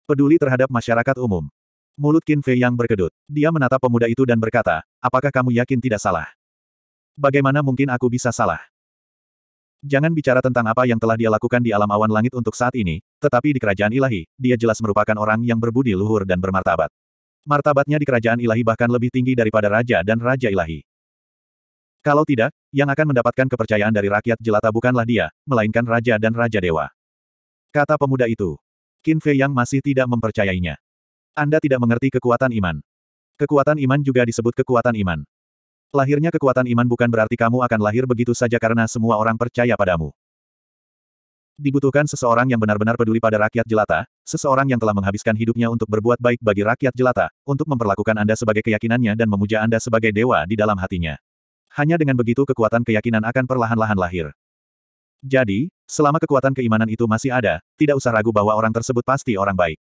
Peduli terhadap masyarakat umum. Mulut Qin Fei yang berkedut. Dia menatap pemuda itu dan berkata, apakah kamu yakin tidak salah? Bagaimana mungkin aku bisa salah? Jangan bicara tentang apa yang telah dia lakukan di alam awan langit untuk saat ini, tetapi di kerajaan ilahi, dia jelas merupakan orang yang berbudi luhur dan bermartabat. Martabatnya di kerajaan ilahi bahkan lebih tinggi daripada raja dan raja ilahi. Kalau tidak, yang akan mendapatkan kepercayaan dari rakyat jelata bukanlah dia, melainkan raja dan raja dewa. Kata pemuda itu. Qin Fei yang masih tidak mempercayainya. Anda tidak mengerti kekuatan iman. Kekuatan iman juga disebut kekuatan iman. Lahirnya kekuatan iman bukan berarti kamu akan lahir begitu saja karena semua orang percaya padamu. Dibutuhkan seseorang yang benar-benar peduli pada rakyat jelata, seseorang yang telah menghabiskan hidupnya untuk berbuat baik bagi rakyat jelata, untuk memperlakukan Anda sebagai keyakinannya dan memuja Anda sebagai dewa di dalam hatinya hanya dengan begitu kekuatan keyakinan akan perlahan-lahan lahir. Jadi, selama kekuatan keimanan itu masih ada, tidak usah ragu bahwa orang tersebut pasti orang baik.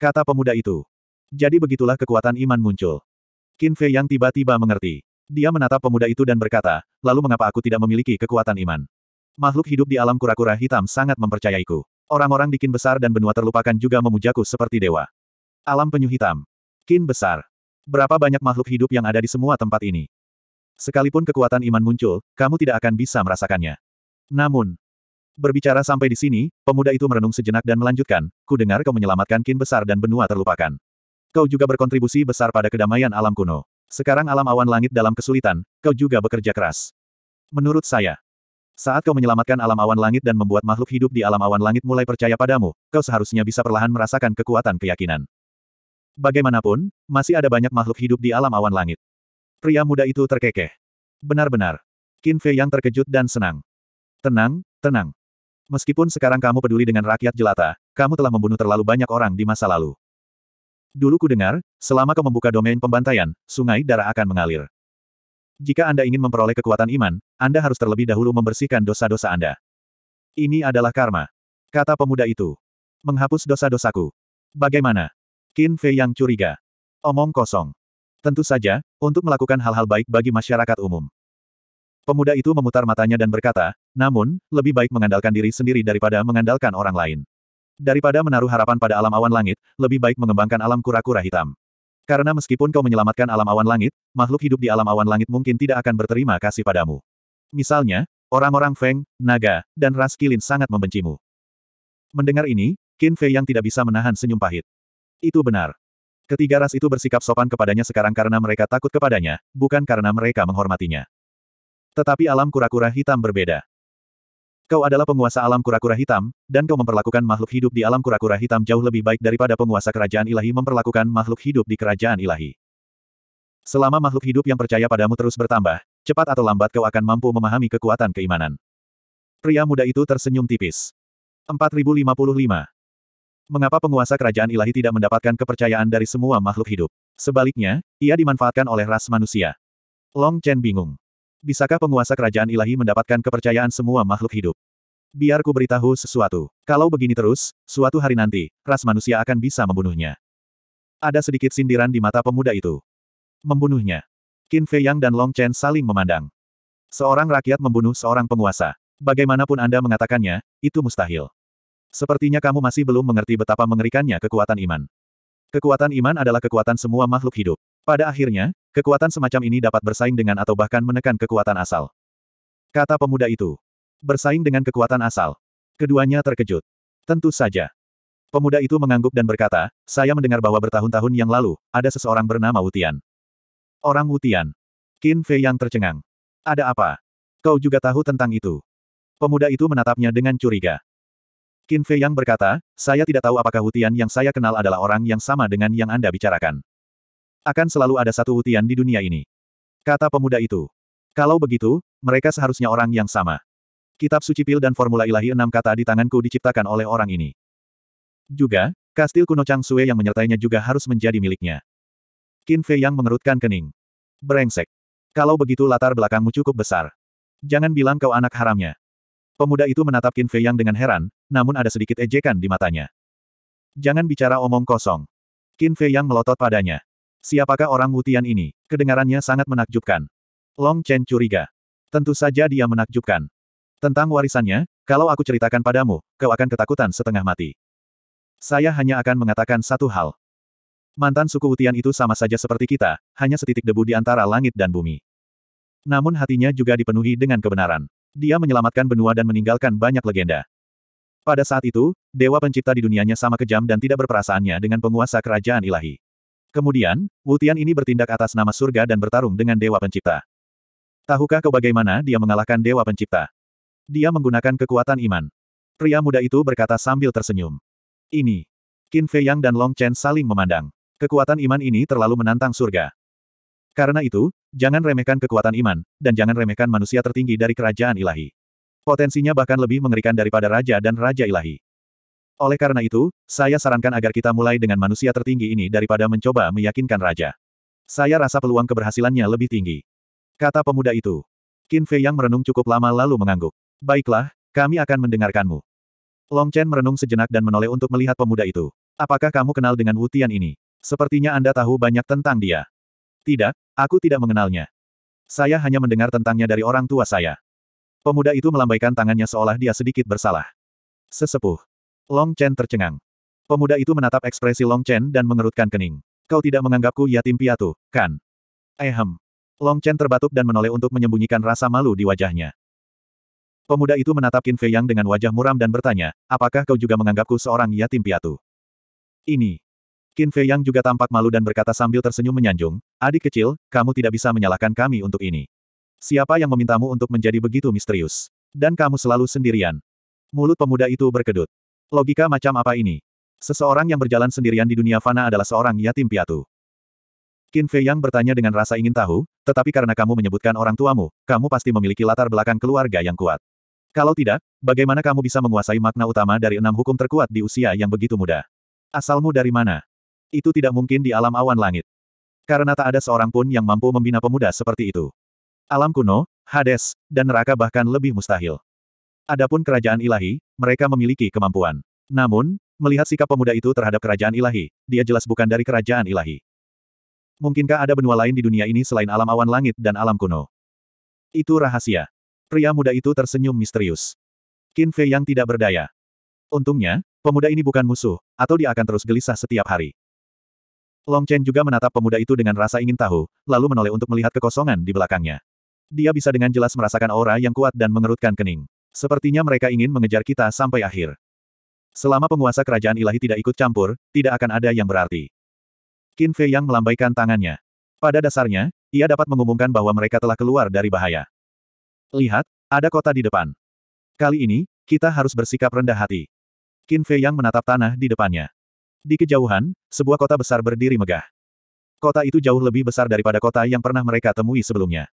Kata pemuda itu. Jadi begitulah kekuatan iman muncul. Qin Fei yang tiba-tiba mengerti. Dia menatap pemuda itu dan berkata, lalu mengapa aku tidak memiliki kekuatan iman? Makhluk hidup di alam kura-kura hitam sangat mempercayaiku. Orang-orang di Qin besar dan benua terlupakan juga memujaku seperti dewa. Alam penyu hitam. Qin besar. Berapa banyak makhluk hidup yang ada di semua tempat ini? Sekalipun kekuatan iman muncul, kamu tidak akan bisa merasakannya. Namun, berbicara sampai di sini, pemuda itu merenung sejenak dan melanjutkan, ku dengar kau menyelamatkan kin besar dan benua terlupakan. Kau juga berkontribusi besar pada kedamaian alam kuno. Sekarang alam awan langit dalam kesulitan, kau juga bekerja keras. Menurut saya, saat kau menyelamatkan alam awan langit dan membuat makhluk hidup di alam awan langit mulai percaya padamu, kau seharusnya bisa perlahan merasakan kekuatan keyakinan. Bagaimanapun, masih ada banyak makhluk hidup di alam awan langit. Pria muda itu terkekeh. Benar-benar. Qin Fei yang terkejut dan senang. Tenang, tenang. Meskipun sekarang kamu peduli dengan rakyat jelata, kamu telah membunuh terlalu banyak orang di masa lalu. Dulu ku dengar, selama kau membuka domain pembantaian, sungai darah akan mengalir. Jika Anda ingin memperoleh kekuatan iman, Anda harus terlebih dahulu membersihkan dosa-dosa Anda. Ini adalah karma. Kata pemuda itu. Menghapus dosa-dosaku. Bagaimana? Qin Fei yang curiga. Omong kosong. Tentu saja, untuk melakukan hal-hal baik bagi masyarakat umum. Pemuda itu memutar matanya dan berkata, namun, lebih baik mengandalkan diri sendiri daripada mengandalkan orang lain. Daripada menaruh harapan pada alam awan langit, lebih baik mengembangkan alam kura-kura hitam. Karena meskipun kau menyelamatkan alam awan langit, makhluk hidup di alam awan langit mungkin tidak akan berterima kasih padamu. Misalnya, orang-orang Feng, Naga, dan ras Kilin sangat membencimu. Mendengar ini, Qin Fei yang tidak bisa menahan senyum pahit. Itu benar. Ketiga ras itu bersikap sopan kepadanya sekarang karena mereka takut kepadanya, bukan karena mereka menghormatinya. Tetapi alam kura-kura hitam berbeda. Kau adalah penguasa alam kura-kura hitam, dan kau memperlakukan makhluk hidup di alam kura-kura hitam jauh lebih baik daripada penguasa kerajaan ilahi memperlakukan makhluk hidup di kerajaan ilahi. Selama makhluk hidup yang percaya padamu terus bertambah, cepat atau lambat kau akan mampu memahami kekuatan keimanan. Pria muda itu tersenyum tipis. 4055 Mengapa penguasa kerajaan ilahi tidak mendapatkan kepercayaan dari semua makhluk hidup? Sebaliknya, ia dimanfaatkan oleh ras manusia. Long Chen bingung. Bisakah penguasa kerajaan ilahi mendapatkan kepercayaan semua makhluk hidup? Biar ku beritahu sesuatu. Kalau begini terus, suatu hari nanti, ras manusia akan bisa membunuhnya. Ada sedikit sindiran di mata pemuda itu. Membunuhnya. Qin Fei Yang dan Long Chen saling memandang. Seorang rakyat membunuh seorang penguasa. Bagaimanapun Anda mengatakannya, itu mustahil. Sepertinya kamu masih belum mengerti betapa mengerikannya kekuatan iman. Kekuatan iman adalah kekuatan semua makhluk hidup. Pada akhirnya, kekuatan semacam ini dapat bersaing dengan atau bahkan menekan kekuatan asal. Kata pemuda itu. Bersaing dengan kekuatan asal. Keduanya terkejut. Tentu saja. Pemuda itu mengangguk dan berkata, saya mendengar bahwa bertahun-tahun yang lalu, ada seseorang bernama Wutian. Orang Wutian. Qin Fei yang tercengang. Ada apa? Kau juga tahu tentang itu. Pemuda itu menatapnya dengan curiga. Qin Fei Yang berkata, saya tidak tahu apakah Hutian yang saya kenal adalah orang yang sama dengan yang Anda bicarakan. Akan selalu ada satu Hutian di dunia ini. Kata pemuda itu. Kalau begitu, mereka seharusnya orang yang sama. Kitab suci pil dan formula ilahi enam kata di tanganku diciptakan oleh orang ini. Juga, kastil kuno Chang Sue yang menyertainya juga harus menjadi miliknya. Qin Fei Yang mengerutkan kening. Berengsek. Kalau begitu latar belakangmu cukup besar. Jangan bilang kau anak haramnya. Pemuda itu menatap Qin Fei Yang dengan heran, namun ada sedikit ejekan di matanya. Jangan bicara omong kosong. Qin Fei Yang melotot padanya. Siapakah orang Wutian ini? Kedengarannya sangat menakjubkan. Long Chen curiga. Tentu saja dia menakjubkan. Tentang warisannya, kalau aku ceritakan padamu, kau akan ketakutan setengah mati. Saya hanya akan mengatakan satu hal. Mantan suku Wutian itu sama saja seperti kita, hanya setitik debu di antara langit dan bumi. Namun hatinya juga dipenuhi dengan kebenaran. Dia menyelamatkan benua dan meninggalkan banyak legenda. Pada saat itu, dewa pencipta di dunianya sama kejam dan tidak berperasaannya dengan penguasa kerajaan ilahi. Kemudian, Wutian ini bertindak atas nama surga dan bertarung dengan dewa pencipta. Tahukah kau bagaimana dia mengalahkan dewa pencipta? Dia menggunakan kekuatan iman. Pria muda itu berkata sambil tersenyum. Ini. Qin Fei Yang dan Long Chen saling memandang. Kekuatan iman ini terlalu menantang surga. Karena itu, Jangan remehkan kekuatan iman, dan jangan remehkan manusia tertinggi dari kerajaan ilahi. Potensinya bahkan lebih mengerikan daripada raja dan raja ilahi. Oleh karena itu, saya sarankan agar kita mulai dengan manusia tertinggi ini daripada mencoba meyakinkan raja. Saya rasa peluang keberhasilannya lebih tinggi. Kata pemuda itu. Qin Fei yang merenung cukup lama lalu mengangguk. Baiklah, kami akan mendengarkanmu. Long Chen merenung sejenak dan menoleh untuk melihat pemuda itu. Apakah kamu kenal dengan Wu Tian ini? Sepertinya Anda tahu banyak tentang dia. Tidak, aku tidak mengenalnya. Saya hanya mendengar tentangnya dari orang tua saya. Pemuda itu melambaikan tangannya seolah dia sedikit bersalah. Sesepuh. Long Chen tercengang. Pemuda itu menatap ekspresi Long Chen dan mengerutkan kening. Kau tidak menganggapku yatim piatu, kan? Ehem. Long Chen terbatuk dan menoleh untuk menyembunyikan rasa malu di wajahnya. Pemuda itu menatap Qin Fei Yang dengan wajah muram dan bertanya, apakah kau juga menganggapku seorang yatim piatu? Ini. Qin Fei Yang juga tampak malu dan berkata sambil tersenyum menyanjung, adik kecil, kamu tidak bisa menyalahkan kami untuk ini. Siapa yang memintamu untuk menjadi begitu misterius? Dan kamu selalu sendirian. Mulut pemuda itu berkedut. Logika macam apa ini? Seseorang yang berjalan sendirian di dunia fana adalah seorang yatim piatu. Qin Fei Yang bertanya dengan rasa ingin tahu, tetapi karena kamu menyebutkan orang tuamu, kamu pasti memiliki latar belakang keluarga yang kuat. Kalau tidak, bagaimana kamu bisa menguasai makna utama dari enam hukum terkuat di usia yang begitu muda? Asalmu dari mana? Itu tidak mungkin di alam awan langit. Karena tak ada seorang pun yang mampu membina pemuda seperti itu. Alam kuno, Hades, dan neraka bahkan lebih mustahil. Adapun kerajaan ilahi, mereka memiliki kemampuan. Namun, melihat sikap pemuda itu terhadap kerajaan ilahi, dia jelas bukan dari kerajaan ilahi. Mungkinkah ada benua lain di dunia ini selain alam awan langit dan alam kuno? Itu rahasia. Pria muda itu tersenyum misterius. Qin Fei yang tidak berdaya. Untungnya, pemuda ini bukan musuh, atau dia akan terus gelisah setiap hari. Long Chen juga menatap pemuda itu dengan rasa ingin tahu, lalu menoleh untuk melihat kekosongan di belakangnya. Dia bisa dengan jelas merasakan aura yang kuat dan mengerutkan kening. Sepertinya mereka ingin mengejar kita sampai akhir. Selama penguasa kerajaan ilahi tidak ikut campur, tidak akan ada yang berarti. Qin Fei yang melambaikan tangannya. Pada dasarnya, ia dapat mengumumkan bahwa mereka telah keluar dari bahaya. Lihat, ada kota di depan. Kali ini, kita harus bersikap rendah hati. Qin Fei yang menatap tanah di depannya. Di kejauhan, sebuah kota besar berdiri megah. Kota itu jauh lebih besar daripada kota yang pernah mereka temui sebelumnya.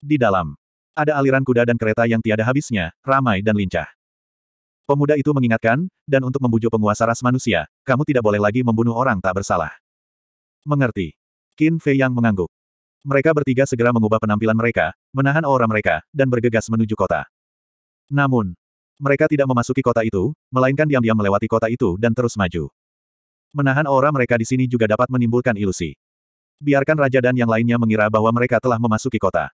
Di dalam, ada aliran kuda dan kereta yang tiada habisnya, ramai dan lincah. Pemuda itu mengingatkan, dan untuk membujuk penguasa ras manusia, kamu tidak boleh lagi membunuh orang tak bersalah. Mengerti. Qin Fei yang mengangguk. Mereka bertiga segera mengubah penampilan mereka, menahan aura mereka, dan bergegas menuju kota. Namun, mereka tidak memasuki kota itu, melainkan diam-diam melewati kota itu dan terus maju. Menahan aura mereka di sini juga dapat menimbulkan ilusi. Biarkan raja dan yang lainnya mengira bahwa mereka telah memasuki kota.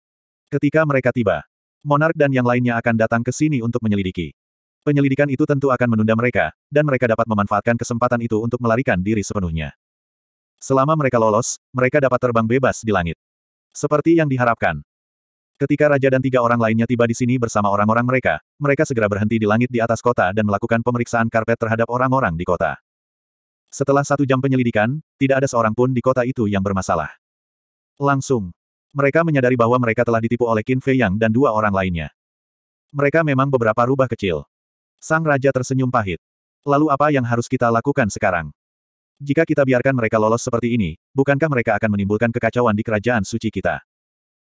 Ketika mereka tiba, monark dan yang lainnya akan datang ke sini untuk menyelidiki. Penyelidikan itu tentu akan menunda mereka, dan mereka dapat memanfaatkan kesempatan itu untuk melarikan diri sepenuhnya. Selama mereka lolos, mereka dapat terbang bebas di langit. Seperti yang diharapkan. Ketika raja dan tiga orang lainnya tiba di sini bersama orang-orang mereka, mereka segera berhenti di langit di atas kota dan melakukan pemeriksaan karpet terhadap orang-orang di kota. Setelah satu jam penyelidikan, tidak ada seorang pun di kota itu yang bermasalah. Langsung. Mereka menyadari bahwa mereka telah ditipu oleh Qin Fei Yang dan dua orang lainnya. Mereka memang beberapa rubah kecil. Sang Raja tersenyum pahit. Lalu apa yang harus kita lakukan sekarang? Jika kita biarkan mereka lolos seperti ini, bukankah mereka akan menimbulkan kekacauan di kerajaan suci kita?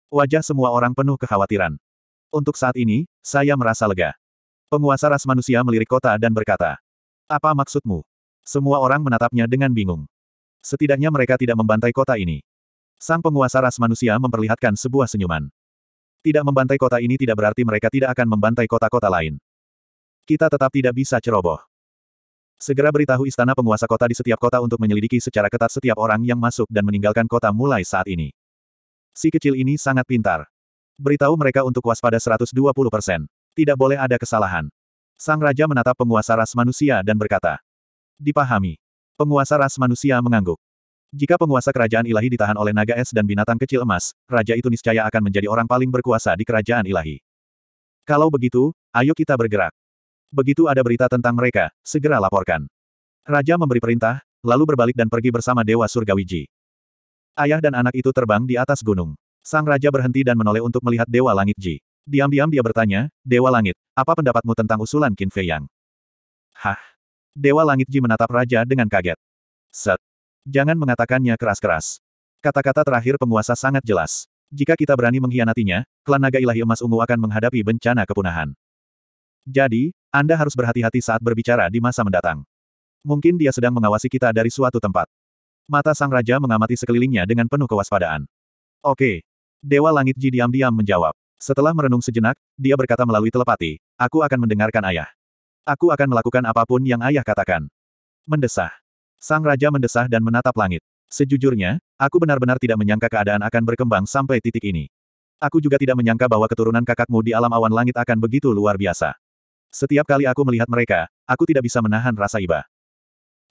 Wajah semua orang penuh kekhawatiran. Untuk saat ini, saya merasa lega. Penguasa ras manusia melirik kota dan berkata, Apa maksudmu? Semua orang menatapnya dengan bingung. Setidaknya mereka tidak membantai kota ini. Sang penguasa ras manusia memperlihatkan sebuah senyuman. Tidak membantai kota ini tidak berarti mereka tidak akan membantai kota-kota lain. Kita tetap tidak bisa ceroboh. Segera beritahu istana penguasa kota di setiap kota untuk menyelidiki secara ketat setiap orang yang masuk dan meninggalkan kota mulai saat ini. Si kecil ini sangat pintar. Beritahu mereka untuk waspada 120%. Tidak boleh ada kesalahan. Sang Raja menatap penguasa ras manusia dan berkata, dipahami. Penguasa ras manusia mengangguk. Jika penguasa kerajaan ilahi ditahan oleh naga es dan binatang kecil emas, raja itu niscaya akan menjadi orang paling berkuasa di kerajaan ilahi. Kalau begitu, ayo kita bergerak. Begitu ada berita tentang mereka, segera laporkan. Raja memberi perintah, lalu berbalik dan pergi bersama Dewa Surgawiji. Ayah dan anak itu terbang di atas gunung. Sang Raja berhenti dan menoleh untuk melihat Dewa Langit Ji. Diam-diam dia bertanya, Dewa Langit, apa pendapatmu tentang usulan Qin Fei Yang? Hah? Dewa Langit Ji menatap raja dengan kaget. Set. Jangan mengatakannya keras-keras. Kata-kata terakhir penguasa sangat jelas. Jika kita berani mengkhianatinya, klan naga ilahi emas ungu akan menghadapi bencana kepunahan. Jadi, Anda harus berhati-hati saat berbicara di masa mendatang. Mungkin dia sedang mengawasi kita dari suatu tempat. Mata sang raja mengamati sekelilingnya dengan penuh kewaspadaan. Oke. Dewa Langit Ji diam-diam menjawab. Setelah merenung sejenak, dia berkata melalui telepati, aku akan mendengarkan ayah. Aku akan melakukan apapun yang ayah katakan. Mendesah. Sang Raja mendesah dan menatap langit. Sejujurnya, aku benar-benar tidak menyangka keadaan akan berkembang sampai titik ini. Aku juga tidak menyangka bahwa keturunan kakakmu di alam awan langit akan begitu luar biasa. Setiap kali aku melihat mereka, aku tidak bisa menahan rasa iba.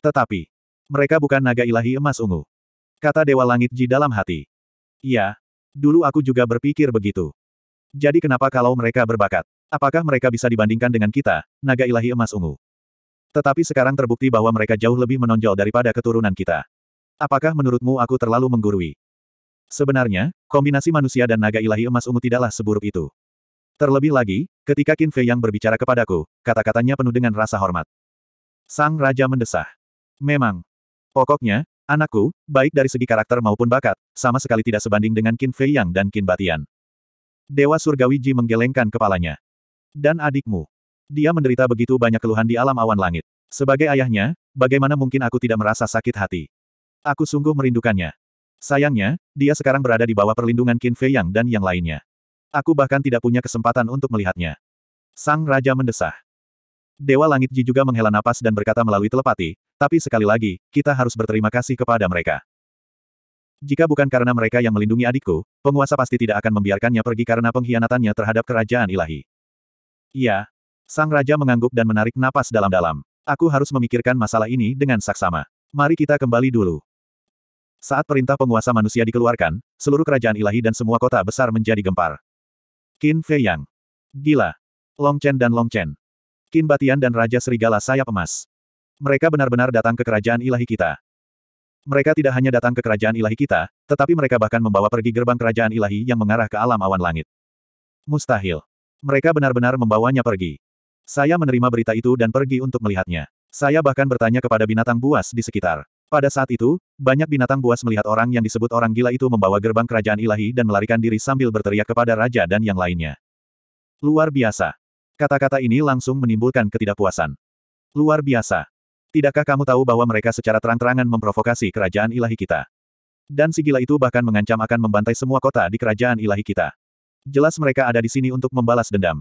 Tetapi, mereka bukan naga ilahi emas ungu. Kata Dewa Langit Ji dalam hati. Iya, dulu aku juga berpikir begitu. Jadi kenapa kalau mereka berbakat? Apakah mereka bisa dibandingkan dengan kita, naga ilahi emas ungu? Tetapi sekarang terbukti bahwa mereka jauh lebih menonjol daripada keturunan kita. Apakah menurutmu aku terlalu menggurui? Sebenarnya, kombinasi manusia dan naga ilahi emas ungu tidaklah seburuk itu. Terlebih lagi, ketika Qin Fei yang berbicara kepadaku, kata-katanya penuh dengan rasa hormat. Sang Raja mendesah. Memang. Pokoknya, anakku, baik dari segi karakter maupun bakat, sama sekali tidak sebanding dengan Qin Fei Yang dan Qin Batian. Dewa Surgawi Ji menggelengkan kepalanya. Dan adikmu. Dia menderita begitu banyak keluhan di alam awan langit. Sebagai ayahnya, bagaimana mungkin aku tidak merasa sakit hati? Aku sungguh merindukannya. Sayangnya, dia sekarang berada di bawah perlindungan Qin Fei Yang dan yang lainnya. Aku bahkan tidak punya kesempatan untuk melihatnya. Sang Raja mendesah. Dewa Langit Ji juga menghela napas dan berkata melalui telepati, tapi sekali lagi, kita harus berterima kasih kepada mereka. Jika bukan karena mereka yang melindungi adikku, penguasa pasti tidak akan membiarkannya pergi karena pengkhianatannya terhadap kerajaan ilahi. Iya. Sang Raja mengangguk dan menarik napas dalam-dalam. Aku harus memikirkan masalah ini dengan saksama. Mari kita kembali dulu. Saat perintah penguasa manusia dikeluarkan, seluruh kerajaan ilahi dan semua kota besar menjadi gempar. Qin Fei Yang. Gila. Long Chen dan Long Chen. Qin Batian dan Raja Serigala Sayap Emas. Mereka benar-benar datang ke kerajaan ilahi kita. Mereka tidak hanya datang ke kerajaan ilahi kita, tetapi mereka bahkan membawa pergi gerbang kerajaan ilahi yang mengarah ke alam awan langit. Mustahil. Mereka benar-benar membawanya pergi. Saya menerima berita itu dan pergi untuk melihatnya. Saya bahkan bertanya kepada binatang buas di sekitar. Pada saat itu, banyak binatang buas melihat orang yang disebut orang gila itu membawa gerbang kerajaan ilahi dan melarikan diri sambil berteriak kepada raja dan yang lainnya. Luar biasa. Kata-kata ini langsung menimbulkan ketidakpuasan. Luar biasa. Tidakkah kamu tahu bahwa mereka secara terang-terangan memprovokasi kerajaan ilahi kita? Dan si gila itu bahkan mengancam akan membantai semua kota di kerajaan ilahi kita. Jelas mereka ada di sini untuk membalas dendam.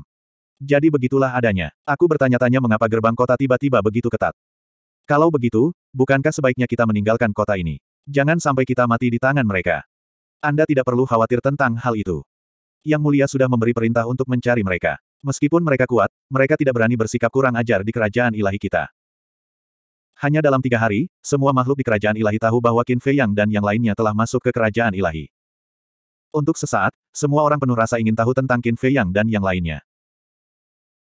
Jadi begitulah adanya. Aku bertanya-tanya mengapa gerbang kota tiba-tiba begitu ketat. Kalau begitu, bukankah sebaiknya kita meninggalkan kota ini? Jangan sampai kita mati di tangan mereka. Anda tidak perlu khawatir tentang hal itu. Yang Mulia sudah memberi perintah untuk mencari mereka. Meskipun mereka kuat, mereka tidak berani bersikap kurang ajar di kerajaan ilahi kita. Hanya dalam tiga hari, semua makhluk di kerajaan ilahi tahu bahwa Qin Fei Yang dan yang lainnya telah masuk ke kerajaan ilahi. Untuk sesaat, semua orang penuh rasa ingin tahu tentang Qin Fei Yang dan yang lainnya.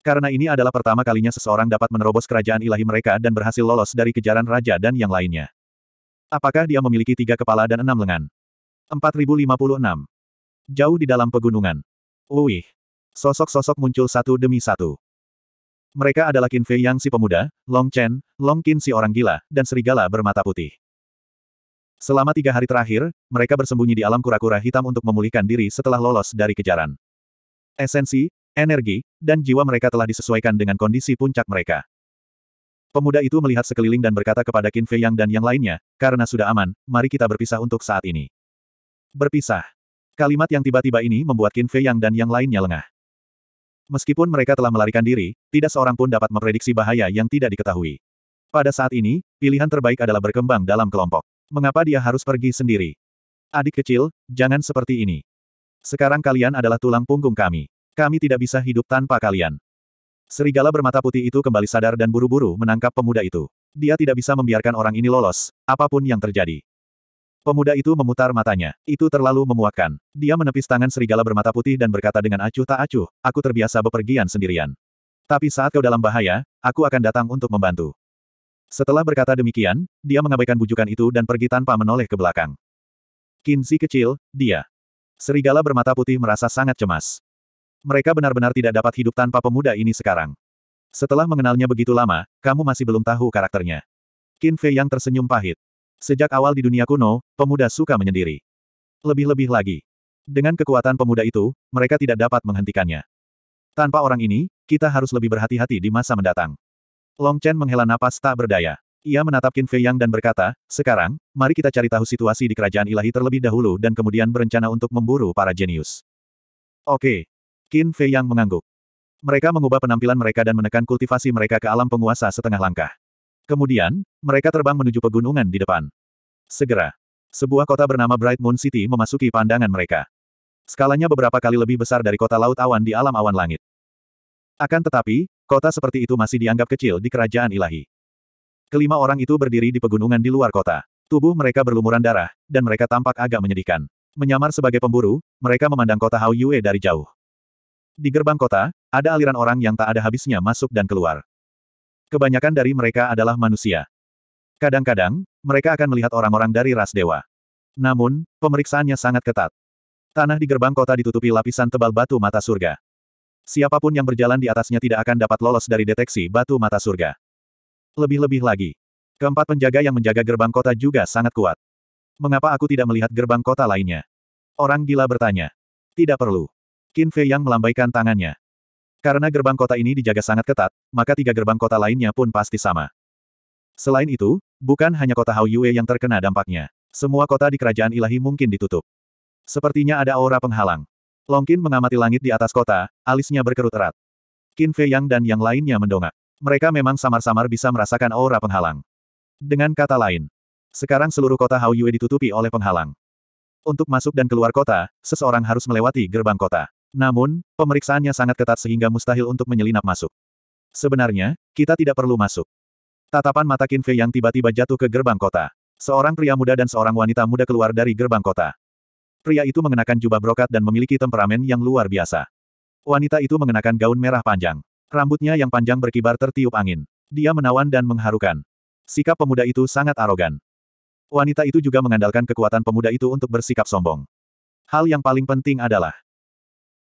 Karena ini adalah pertama kalinya seseorang dapat menerobos kerajaan ilahi mereka dan berhasil lolos dari kejaran raja dan yang lainnya. Apakah dia memiliki tiga kepala dan enam lengan? 4056. Jauh di dalam pegunungan. Wih. Sosok-sosok muncul satu demi satu. Mereka adalah Qin Fei Yang si pemuda, Long Chen, Long Qin si orang gila, dan serigala bermata putih. Selama tiga hari terakhir, mereka bersembunyi di alam kura-kura hitam untuk memulihkan diri setelah lolos dari kejaran. Esensi, energi, dan jiwa mereka telah disesuaikan dengan kondisi puncak mereka. Pemuda itu melihat sekeliling dan berkata kepada Qin Fei Yang dan yang lainnya, karena sudah aman, mari kita berpisah untuk saat ini. Berpisah. Kalimat yang tiba-tiba ini membuat Qin Fei Yang dan yang lainnya lengah. Meskipun mereka telah melarikan diri, tidak seorang pun dapat memprediksi bahaya yang tidak diketahui. Pada saat ini, pilihan terbaik adalah berkembang dalam kelompok mengapa dia harus pergi sendiri? Adik kecil, jangan seperti ini. Sekarang kalian adalah tulang punggung kami. Kami tidak bisa hidup tanpa kalian. Serigala bermata putih itu kembali sadar dan buru-buru menangkap pemuda itu. Dia tidak bisa membiarkan orang ini lolos, apapun yang terjadi. Pemuda itu memutar matanya. Itu terlalu memuakkan. Dia menepis tangan serigala bermata putih dan berkata dengan acuh tak acuh, aku terbiasa bepergian sendirian. Tapi saat kau dalam bahaya, aku akan datang untuk membantu. Setelah berkata demikian, dia mengabaikan bujukan itu dan pergi tanpa menoleh ke belakang. Kinzi kecil, dia. Serigala bermata putih merasa sangat cemas. Mereka benar-benar tidak dapat hidup tanpa pemuda ini sekarang. Setelah mengenalnya begitu lama, kamu masih belum tahu karakternya. Qin Fei yang tersenyum pahit. Sejak awal di dunia kuno, pemuda suka menyendiri. Lebih-lebih lagi. Dengan kekuatan pemuda itu, mereka tidak dapat menghentikannya. Tanpa orang ini, kita harus lebih berhati-hati di masa mendatang. Long Chen menghela napas tak berdaya. Ia menatap Qin Fei Yang dan berkata, sekarang, mari kita cari tahu situasi di kerajaan ilahi terlebih dahulu dan kemudian berencana untuk memburu para jenius. Oke. Qin Fei Yang mengangguk. Mereka mengubah penampilan mereka dan menekan kultivasi mereka ke alam penguasa setengah langkah. Kemudian, mereka terbang menuju pegunungan di depan. Segera, sebuah kota bernama Bright Moon City memasuki pandangan mereka. Skalanya beberapa kali lebih besar dari kota laut awan di alam awan langit. Akan tetapi, Kota seperti itu masih dianggap kecil di kerajaan ilahi. Kelima orang itu berdiri di pegunungan di luar kota. Tubuh mereka berlumuran darah, dan mereka tampak agak menyedihkan. Menyamar sebagai pemburu, mereka memandang kota Hao Yue dari jauh. Di gerbang kota, ada aliran orang yang tak ada habisnya masuk dan keluar. Kebanyakan dari mereka adalah manusia. Kadang-kadang, mereka akan melihat orang-orang dari ras dewa. Namun, pemeriksaannya sangat ketat. Tanah di gerbang kota ditutupi lapisan tebal batu mata surga. Siapapun yang berjalan di atasnya tidak akan dapat lolos dari deteksi batu mata surga. Lebih-lebih lagi. Keempat penjaga yang menjaga gerbang kota juga sangat kuat. Mengapa aku tidak melihat gerbang kota lainnya? Orang gila bertanya. Tidak perlu. Qin Fei yang melambaikan tangannya. Karena gerbang kota ini dijaga sangat ketat, maka tiga gerbang kota lainnya pun pasti sama. Selain itu, bukan hanya kota Yue yang terkena dampaknya. Semua kota di kerajaan ilahi mungkin ditutup. Sepertinya ada aura penghalang. Longkin mengamati langit di atas kota, alisnya berkerut erat. Qin Fei Yang dan yang lainnya mendongak. Mereka memang samar-samar bisa merasakan aura penghalang. Dengan kata lain, sekarang seluruh kota Yue ditutupi oleh penghalang. Untuk masuk dan keluar kota, seseorang harus melewati gerbang kota. Namun, pemeriksaannya sangat ketat sehingga mustahil untuk menyelinap masuk. Sebenarnya, kita tidak perlu masuk. Tatapan mata Qin Fei yang tiba-tiba jatuh ke gerbang kota. Seorang pria muda dan seorang wanita muda keluar dari gerbang kota. Pria itu mengenakan jubah brokat dan memiliki temperamen yang luar biasa. Wanita itu mengenakan gaun merah panjang. Rambutnya yang panjang berkibar tertiup angin. Dia menawan dan mengharukan. Sikap pemuda itu sangat arogan. Wanita itu juga mengandalkan kekuatan pemuda itu untuk bersikap sombong. Hal yang paling penting adalah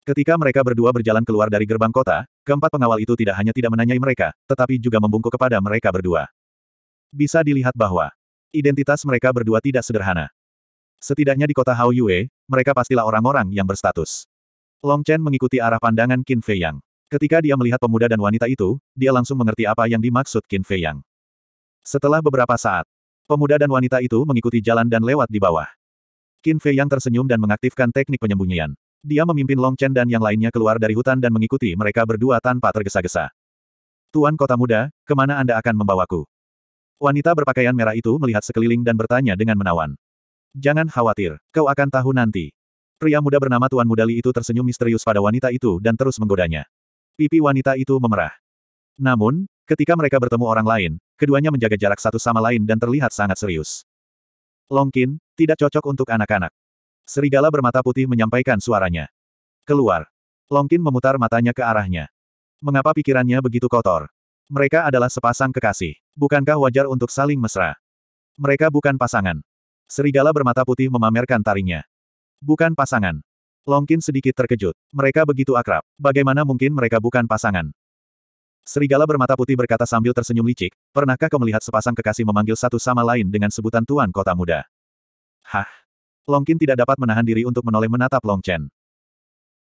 Ketika mereka berdua berjalan keluar dari gerbang kota, keempat pengawal itu tidak hanya tidak menanyai mereka, tetapi juga membungkuk kepada mereka berdua. Bisa dilihat bahwa identitas mereka berdua tidak sederhana. Setidaknya di kota Yue, mereka pastilah orang-orang yang berstatus. Long Chen mengikuti arah pandangan Qin Fei Yang. Ketika dia melihat pemuda dan wanita itu, dia langsung mengerti apa yang dimaksud Qin Fei Yang. Setelah beberapa saat, pemuda dan wanita itu mengikuti jalan dan lewat di bawah. Qin Fei Yang tersenyum dan mengaktifkan teknik penyembunyian. Dia memimpin Long Chen dan yang lainnya keluar dari hutan dan mengikuti mereka berdua tanpa tergesa-gesa. Tuan Kota Muda, kemana Anda akan membawaku? Wanita berpakaian merah itu melihat sekeliling dan bertanya dengan menawan. Jangan khawatir, kau akan tahu nanti. Pria muda bernama Tuan Mudali itu tersenyum misterius pada wanita itu dan terus menggodanya. Pipi wanita itu memerah. Namun, ketika mereka bertemu orang lain, keduanya menjaga jarak satu sama lain dan terlihat sangat serius. Longkin, tidak cocok untuk anak-anak. Serigala bermata putih menyampaikan suaranya. Keluar. Longkin memutar matanya ke arahnya. Mengapa pikirannya begitu kotor? Mereka adalah sepasang kekasih. Bukankah wajar untuk saling mesra? Mereka bukan pasangan. Serigala bermata putih memamerkan taringnya. Bukan pasangan. Longkin sedikit terkejut. Mereka begitu akrab. Bagaimana mungkin mereka bukan pasangan? Serigala bermata putih berkata sambil tersenyum licik, pernahkah kau melihat sepasang kekasih memanggil satu sama lain dengan sebutan Tuan Kota Muda? Hah? Longkin tidak dapat menahan diri untuk menoleh menatap Longchen.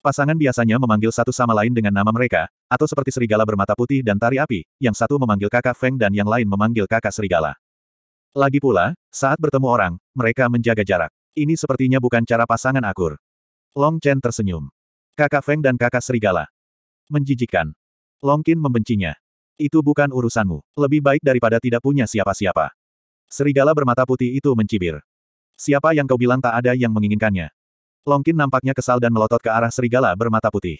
Pasangan biasanya memanggil satu sama lain dengan nama mereka, atau seperti serigala bermata putih dan tari api, yang satu memanggil kakak Feng dan yang lain memanggil kakak serigala. Lagi pula, saat bertemu orang, mereka menjaga jarak. Ini sepertinya bukan cara pasangan akur. Long Chen tersenyum. Kakak Feng dan kakak Serigala. Menjijikan. Long Qin membencinya. Itu bukan urusanmu. Lebih baik daripada tidak punya siapa-siapa. Serigala bermata putih itu mencibir. Siapa yang kau bilang tak ada yang menginginkannya? Long Qin nampaknya kesal dan melotot ke arah serigala bermata putih.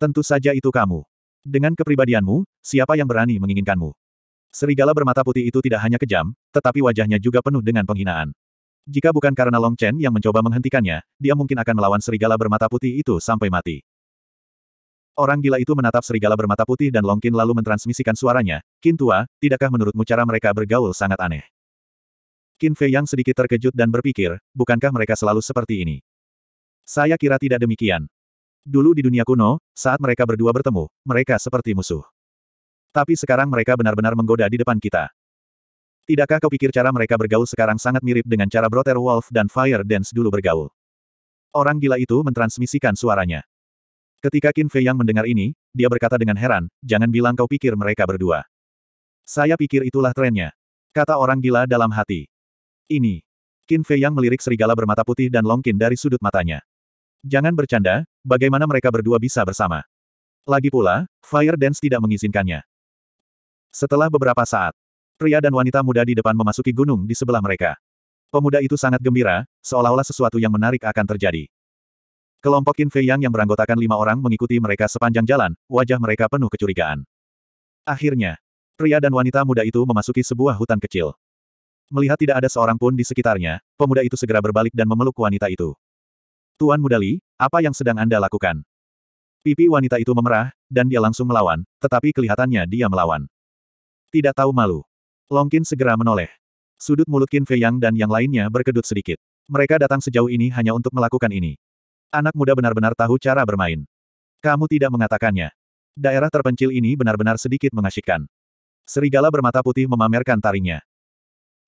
Tentu saja itu kamu. Dengan kepribadianmu, siapa yang berani menginginkanmu? Serigala bermata putih itu tidak hanya kejam, tetapi wajahnya juga penuh dengan penghinaan. Jika bukan karena Long Chen yang mencoba menghentikannya, dia mungkin akan melawan serigala bermata putih itu sampai mati. Orang gila itu menatap serigala bermata putih dan Long Qin lalu mentransmisikan suaranya, Qin tua, tidakkah menurutmu cara mereka bergaul sangat aneh? Qin Fei yang sedikit terkejut dan berpikir, bukankah mereka selalu seperti ini? Saya kira tidak demikian. Dulu di dunia kuno, saat mereka berdua bertemu, mereka seperti musuh. Tapi sekarang mereka benar-benar menggoda di depan kita. Tidakkah kau pikir cara mereka bergaul sekarang sangat mirip dengan cara Brother Wolf dan Fire Dance dulu bergaul? Orang gila itu mentransmisikan suaranya. Ketika Qin Fei yang mendengar ini, dia berkata dengan heran, jangan bilang kau pikir mereka berdua. Saya pikir itulah trennya. Kata orang gila dalam hati. Ini. Qin Fei yang melirik serigala bermata putih dan longkin dari sudut matanya. Jangan bercanda, bagaimana mereka berdua bisa bersama. Lagi pula, Fire Dance tidak mengizinkannya. Setelah beberapa saat, pria dan wanita muda di depan memasuki gunung di sebelah mereka. Pemuda itu sangat gembira, seolah-olah sesuatu yang menarik akan terjadi. Kelompok Qin Fei Yang yang beranggotakan lima orang mengikuti mereka sepanjang jalan, wajah mereka penuh kecurigaan. Akhirnya, pria dan wanita muda itu memasuki sebuah hutan kecil. Melihat tidak ada seorang pun di sekitarnya, pemuda itu segera berbalik dan memeluk wanita itu. Tuan Mudali, apa yang sedang Anda lakukan? Pipi wanita itu memerah, dan dia langsung melawan, tetapi kelihatannya dia melawan. Tidak tahu malu. Longkin segera menoleh. Sudut mulut Qin Fei Yang dan yang lainnya berkedut sedikit. Mereka datang sejauh ini hanya untuk melakukan ini. Anak muda benar-benar tahu cara bermain. Kamu tidak mengatakannya. Daerah terpencil ini benar-benar sedikit mengasyikkan. Serigala bermata putih memamerkan taringnya.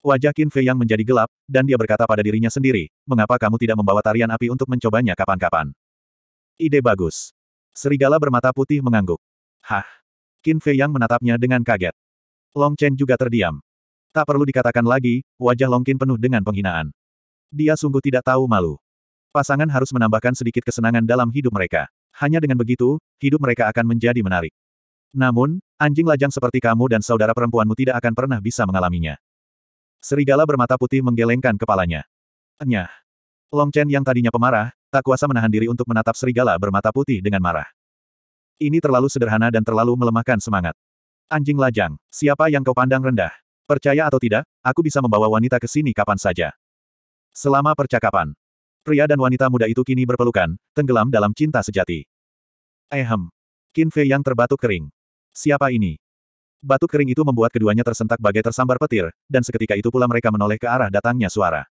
Wajah Qin Fei yang menjadi gelap, dan dia berkata pada dirinya sendiri, mengapa kamu tidak membawa tarian api untuk mencobanya kapan-kapan? Ide bagus. Serigala bermata putih mengangguk. Hah? Qin Fei yang menatapnya dengan kaget. Long Chen juga terdiam. Tak perlu dikatakan lagi, wajah Long Qin penuh dengan penghinaan. Dia sungguh tidak tahu malu. Pasangan harus menambahkan sedikit kesenangan dalam hidup mereka. Hanya dengan begitu, hidup mereka akan menjadi menarik. Namun, anjing lajang seperti kamu dan saudara perempuanmu tidak akan pernah bisa mengalaminya. Serigala bermata putih menggelengkan kepalanya. Enyah. Long Chen yang tadinya pemarah, tak kuasa menahan diri untuk menatap serigala bermata putih dengan marah. Ini terlalu sederhana dan terlalu melemahkan semangat. Anjing lajang, siapa yang kau pandang rendah? Percaya atau tidak, aku bisa membawa wanita ke sini kapan saja. Selama percakapan, pria dan wanita muda itu kini berpelukan, tenggelam dalam cinta sejati. Ehem. Eh, Qin Fei yang terbatuk kering. Siapa ini? Batuk kering itu membuat keduanya tersentak bagai tersambar petir, dan seketika itu pula mereka menoleh ke arah datangnya suara.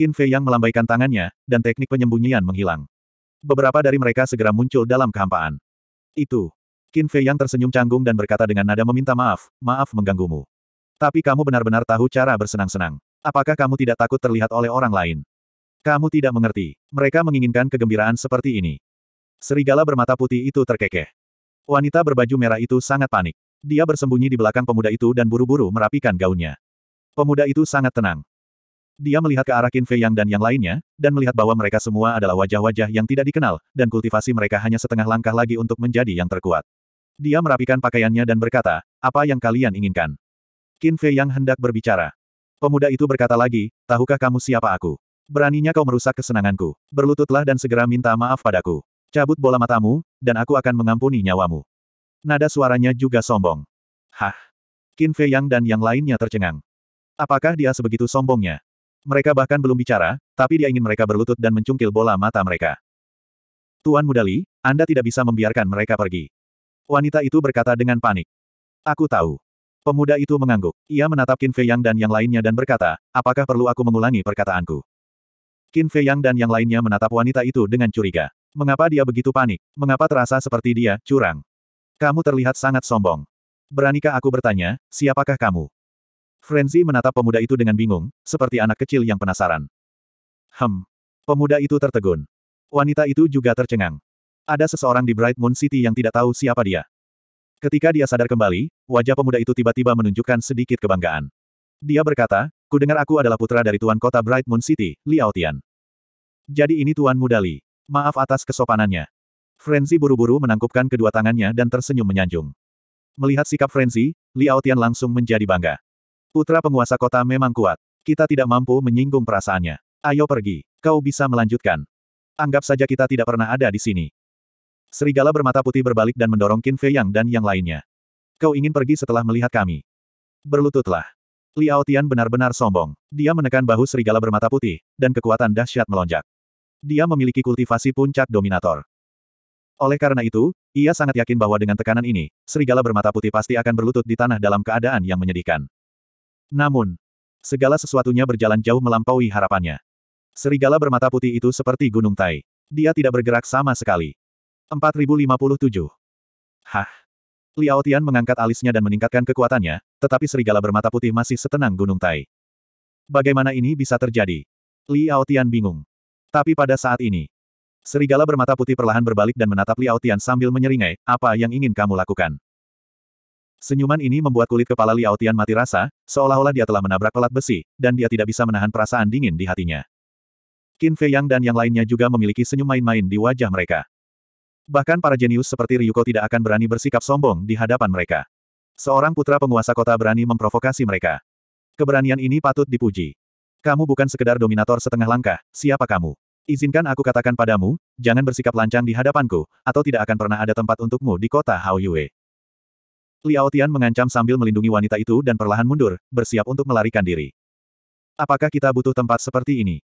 Qin Fei yang melambaikan tangannya, dan teknik penyembunyian menghilang. Beberapa dari mereka segera muncul dalam kehampaan. Itu. Qin Fei yang tersenyum canggung dan berkata dengan nada meminta maaf, maaf mengganggumu. Tapi kamu benar-benar tahu cara bersenang-senang. Apakah kamu tidak takut terlihat oleh orang lain? Kamu tidak mengerti. Mereka menginginkan kegembiraan seperti ini. Serigala bermata putih itu terkekeh. Wanita berbaju merah itu sangat panik. Dia bersembunyi di belakang pemuda itu dan buru-buru merapikan gaunnya. Pemuda itu sangat tenang. Dia melihat ke arah Qin Fei Yang dan yang lainnya, dan melihat bahwa mereka semua adalah wajah-wajah yang tidak dikenal, dan kultivasi mereka hanya setengah langkah lagi untuk menjadi yang terkuat. Dia merapikan pakaiannya dan berkata, apa yang kalian inginkan? Qin Fei yang hendak berbicara. Pemuda itu berkata lagi, tahukah kamu siapa aku? Beraninya kau merusak kesenanganku. Berlututlah dan segera minta maaf padaku. Cabut bola matamu, dan aku akan mengampuni nyawamu. Nada suaranya juga sombong. Hah? Qin Fei Yang dan yang lainnya tercengang. Apakah dia sebegitu sombongnya? Mereka bahkan belum bicara, tapi dia ingin mereka berlutut dan mencungkil bola mata mereka. Tuan Mudali, Anda tidak bisa membiarkan mereka pergi. Wanita itu berkata dengan panik. Aku tahu. Pemuda itu mengangguk. Ia menatap Qin Fei Yang dan yang lainnya dan berkata, apakah perlu aku mengulangi perkataanku? Qin Fei Yang dan yang lainnya menatap wanita itu dengan curiga. Mengapa dia begitu panik? Mengapa terasa seperti dia, curang? Kamu terlihat sangat sombong. Beranikah aku bertanya, siapakah kamu? Frenzy menatap pemuda itu dengan bingung, seperti anak kecil yang penasaran. Hem. Pemuda itu tertegun. Wanita itu juga tercengang. Ada seseorang di Bright Moon City yang tidak tahu siapa dia. Ketika dia sadar kembali, wajah pemuda itu tiba-tiba menunjukkan sedikit kebanggaan. Dia berkata, "Ku dengar aku adalah putra dari tuan kota Bright Moon City, Liao Tian. Jadi ini tuan muda Li. Maaf atas kesopanannya. Frenzy buru-buru menangkupkan kedua tangannya dan tersenyum menyanjung. Melihat sikap Frenzy, Liao Tian langsung menjadi bangga. Putra penguasa kota memang kuat. Kita tidak mampu menyinggung perasaannya. Ayo pergi. Kau bisa melanjutkan. Anggap saja kita tidak pernah ada di sini. Serigala bermata putih berbalik dan mendorong Qin Fei Yang dan yang lainnya. Kau ingin pergi setelah melihat kami. Berlututlah. Liao Tian benar-benar sombong. Dia menekan bahu serigala bermata putih, dan kekuatan dahsyat melonjak. Dia memiliki kultivasi puncak dominator. Oleh karena itu, ia sangat yakin bahwa dengan tekanan ini, serigala bermata putih pasti akan berlutut di tanah dalam keadaan yang menyedihkan. Namun, segala sesuatunya berjalan jauh melampaui harapannya. Serigala bermata putih itu seperti gunung tai. Dia tidak bergerak sama sekali. 4057. Hah? Liao Tian mengangkat alisnya dan meningkatkan kekuatannya, tetapi serigala bermata putih masih setenang gunung tai. Bagaimana ini bisa terjadi? Liao Tian bingung. Tapi pada saat ini, serigala bermata putih perlahan berbalik dan menatap Liao Tian sambil menyeringai, apa yang ingin kamu lakukan? Senyuman ini membuat kulit kepala Liao Tian mati rasa, seolah-olah dia telah menabrak pelat besi, dan dia tidak bisa menahan perasaan dingin di hatinya. Qin Fei Yang dan yang lainnya juga memiliki senyum main-main di wajah mereka. Bahkan para jenius seperti Ryuko tidak akan berani bersikap sombong di hadapan mereka. Seorang putra penguasa kota berani memprovokasi mereka. Keberanian ini patut dipuji. Kamu bukan sekedar dominator setengah langkah, siapa kamu? Izinkan aku katakan padamu, jangan bersikap lancang di hadapanku, atau tidak akan pernah ada tempat untukmu di kota Haoyue. Liao Tian mengancam sambil melindungi wanita itu dan perlahan mundur, bersiap untuk melarikan diri. Apakah kita butuh tempat seperti ini?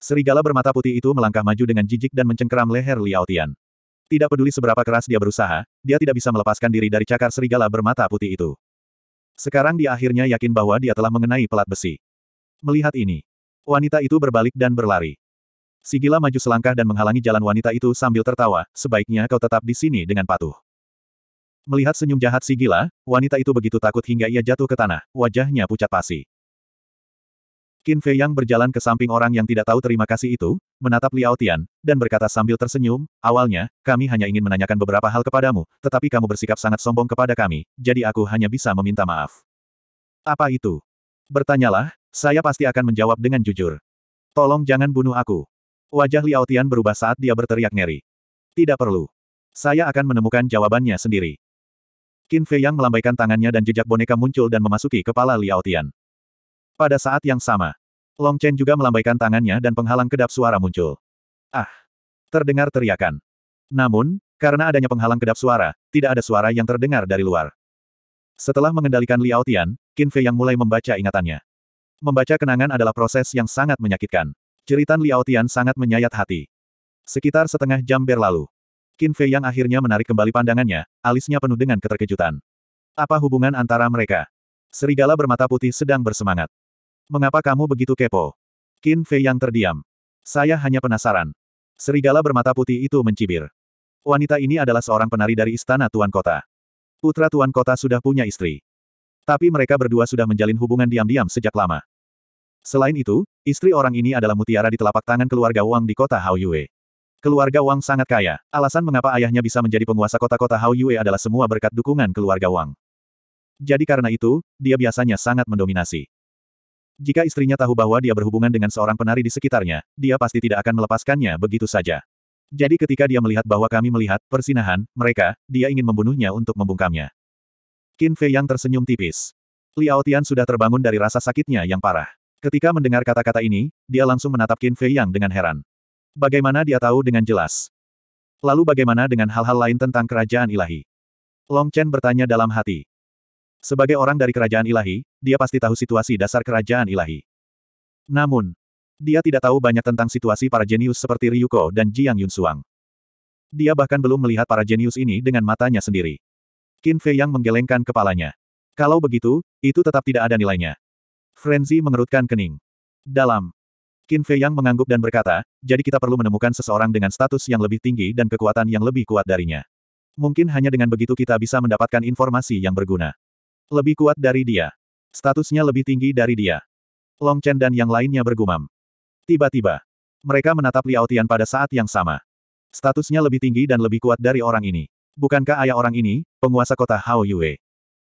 Serigala bermata putih itu melangkah maju dengan jijik dan mencengkeram leher Liao Tian. Tidak peduli seberapa keras dia berusaha, dia tidak bisa melepaskan diri dari cakar serigala bermata putih itu. Sekarang dia akhirnya yakin bahwa dia telah mengenai pelat besi. Melihat ini, wanita itu berbalik dan berlari. Sigila maju selangkah dan menghalangi jalan wanita itu sambil tertawa, sebaiknya kau tetap di sini dengan patuh. Melihat senyum jahat Sigila, wanita itu begitu takut hingga ia jatuh ke tanah, wajahnya pucat pasi. Qin Fei Yang berjalan ke samping orang yang tidak tahu terima kasih itu, menatap Liao Tian, dan berkata sambil tersenyum, awalnya, kami hanya ingin menanyakan beberapa hal kepadamu, tetapi kamu bersikap sangat sombong kepada kami, jadi aku hanya bisa meminta maaf. Apa itu? Bertanyalah, saya pasti akan menjawab dengan jujur. Tolong jangan bunuh aku. Wajah Liao Tian berubah saat dia berteriak ngeri. Tidak perlu. Saya akan menemukan jawabannya sendiri. Qin Fei Yang melambaikan tangannya dan jejak boneka muncul dan memasuki kepala Liao Tian. Pada saat yang sama, Long Chen juga melambaikan tangannya dan penghalang kedap suara muncul. Ah! Terdengar teriakan. Namun, karena adanya penghalang kedap suara, tidak ada suara yang terdengar dari luar. Setelah mengendalikan Liao Tian, Qin Fei yang mulai membaca ingatannya. Membaca kenangan adalah proses yang sangat menyakitkan. Ceritan Liao Tian sangat menyayat hati. Sekitar setengah jam berlalu. Qin Fei yang akhirnya menarik kembali pandangannya, alisnya penuh dengan keterkejutan. Apa hubungan antara mereka? Serigala bermata putih sedang bersemangat. Mengapa kamu begitu kepo? Qin Fei yang terdiam. Saya hanya penasaran. Serigala bermata putih itu mencibir. Wanita ini adalah seorang penari dari istana Tuan Kota. Putra Tuan Kota sudah punya istri. Tapi mereka berdua sudah menjalin hubungan diam-diam sejak lama. Selain itu, istri orang ini adalah mutiara di telapak tangan keluarga Wang di kota Yue. Keluarga Wang sangat kaya. Alasan mengapa ayahnya bisa menjadi penguasa kota-kota Yue adalah semua berkat dukungan keluarga Wang. Jadi karena itu, dia biasanya sangat mendominasi. Jika istrinya tahu bahwa dia berhubungan dengan seorang penari di sekitarnya, dia pasti tidak akan melepaskannya begitu saja. Jadi ketika dia melihat bahwa kami melihat persinahan mereka, dia ingin membunuhnya untuk membungkamnya. Qin Fei yang tersenyum tipis. Liao Tian sudah terbangun dari rasa sakitnya yang parah. Ketika mendengar kata-kata ini, dia langsung menatap Qin Fei yang dengan heran. Bagaimana dia tahu dengan jelas? Lalu bagaimana dengan hal-hal lain tentang kerajaan ilahi? Long Chen bertanya dalam hati. Sebagai orang dari kerajaan ilahi, dia pasti tahu situasi dasar kerajaan ilahi. Namun, dia tidak tahu banyak tentang situasi para jenius seperti Ryuko dan Jiang Yunsuang. Dia bahkan belum melihat para jenius ini dengan matanya sendiri. Qin Fei yang menggelengkan kepalanya. Kalau begitu, itu tetap tidak ada nilainya. Frenzy mengerutkan kening. Dalam. Qin Fei yang mengangguk dan berkata, jadi kita perlu menemukan seseorang dengan status yang lebih tinggi dan kekuatan yang lebih kuat darinya. Mungkin hanya dengan begitu kita bisa mendapatkan informasi yang berguna. Lebih kuat dari dia. Statusnya lebih tinggi dari dia. Long Chen dan yang lainnya bergumam. Tiba-tiba, mereka menatap Liao Tian pada saat yang sama. Statusnya lebih tinggi dan lebih kuat dari orang ini. Bukankah ayah orang ini, penguasa kota Hao Yue?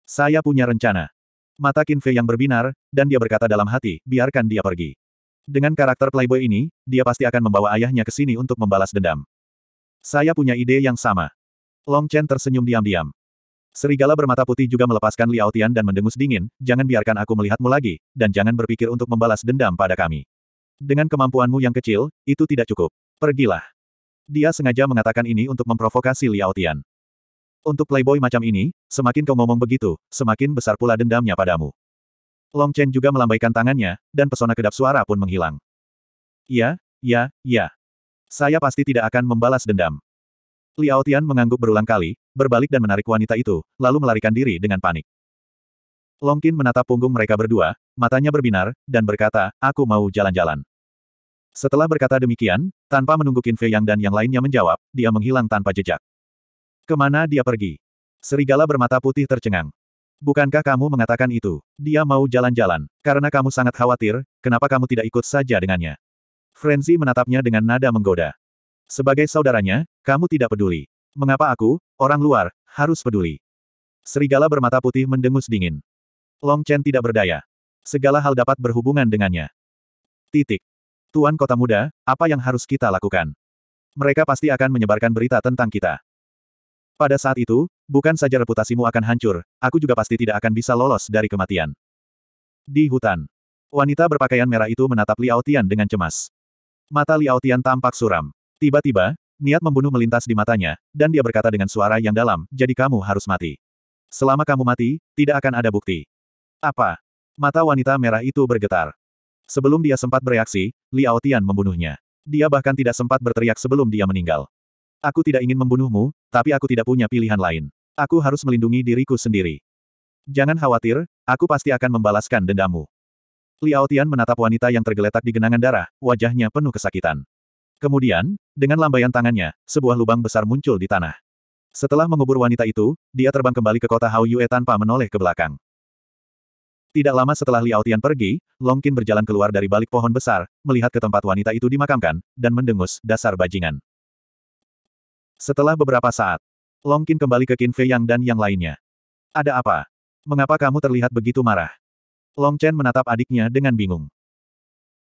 Saya punya rencana. Mata Qin Fei yang berbinar, dan dia berkata dalam hati, biarkan dia pergi. Dengan karakter playboy ini, dia pasti akan membawa ayahnya ke sini untuk membalas dendam. Saya punya ide yang sama. Long Chen tersenyum diam-diam. Serigala bermata putih juga melepaskan Liao Tian dan mendengus dingin, jangan biarkan aku melihatmu lagi, dan jangan berpikir untuk membalas dendam pada kami. Dengan kemampuanmu yang kecil, itu tidak cukup. Pergilah. Dia sengaja mengatakan ini untuk memprovokasi Liao Tian. Untuk playboy macam ini, semakin kau ngomong begitu, semakin besar pula dendamnya padamu. Long Chen juga melambaikan tangannya, dan pesona kedap suara pun menghilang. Ya, ya, ya. Saya pasti tidak akan membalas dendam. Liao Tian mengangguk berulang kali, berbalik dan menarik wanita itu, lalu melarikan diri dengan panik. Longkin menatap punggung mereka berdua, matanya berbinar, dan berkata, aku mau jalan-jalan. Setelah berkata demikian, tanpa menunggu Qin Fei Yang dan yang lainnya menjawab, dia menghilang tanpa jejak. Kemana dia pergi? Serigala bermata putih tercengang. Bukankah kamu mengatakan itu? Dia mau jalan-jalan. Karena kamu sangat khawatir, kenapa kamu tidak ikut saja dengannya? Frenzy menatapnya dengan nada menggoda. Sebagai saudaranya, kamu tidak peduli. Mengapa aku, orang luar, harus peduli? Serigala bermata putih mendengus dingin. Long Chen tidak berdaya. Segala hal dapat berhubungan dengannya. Titik. Tuan Kota Muda, apa yang harus kita lakukan? Mereka pasti akan menyebarkan berita tentang kita. Pada saat itu, bukan saja reputasimu akan hancur, aku juga pasti tidak akan bisa lolos dari kematian. Di hutan, wanita berpakaian merah itu menatap Liao Tian dengan cemas. Mata Liao Tian tampak suram. Tiba-tiba, Niat membunuh melintas di matanya, dan dia berkata dengan suara yang dalam, jadi kamu harus mati. Selama kamu mati, tidak akan ada bukti. Apa? Mata wanita merah itu bergetar. Sebelum dia sempat bereaksi, Liao Tian membunuhnya. Dia bahkan tidak sempat berteriak sebelum dia meninggal. Aku tidak ingin membunuhmu, tapi aku tidak punya pilihan lain. Aku harus melindungi diriku sendiri. Jangan khawatir, aku pasti akan membalaskan dendammu. Liao Tian menatap wanita yang tergeletak di genangan darah, wajahnya penuh kesakitan. Kemudian, dengan lambaian tangannya, sebuah lubang besar muncul di tanah. Setelah mengubur wanita itu, dia terbang kembali ke kota Yue tanpa menoleh ke belakang. Tidak lama setelah Liao Tian pergi, Long Qin berjalan keluar dari balik pohon besar, melihat ke tempat wanita itu dimakamkan, dan mendengus, dasar bajingan. Setelah beberapa saat, Long Qin kembali ke Qin Fei Yang dan yang lainnya. Ada apa? Mengapa kamu terlihat begitu marah? Long Chen menatap adiknya dengan bingung.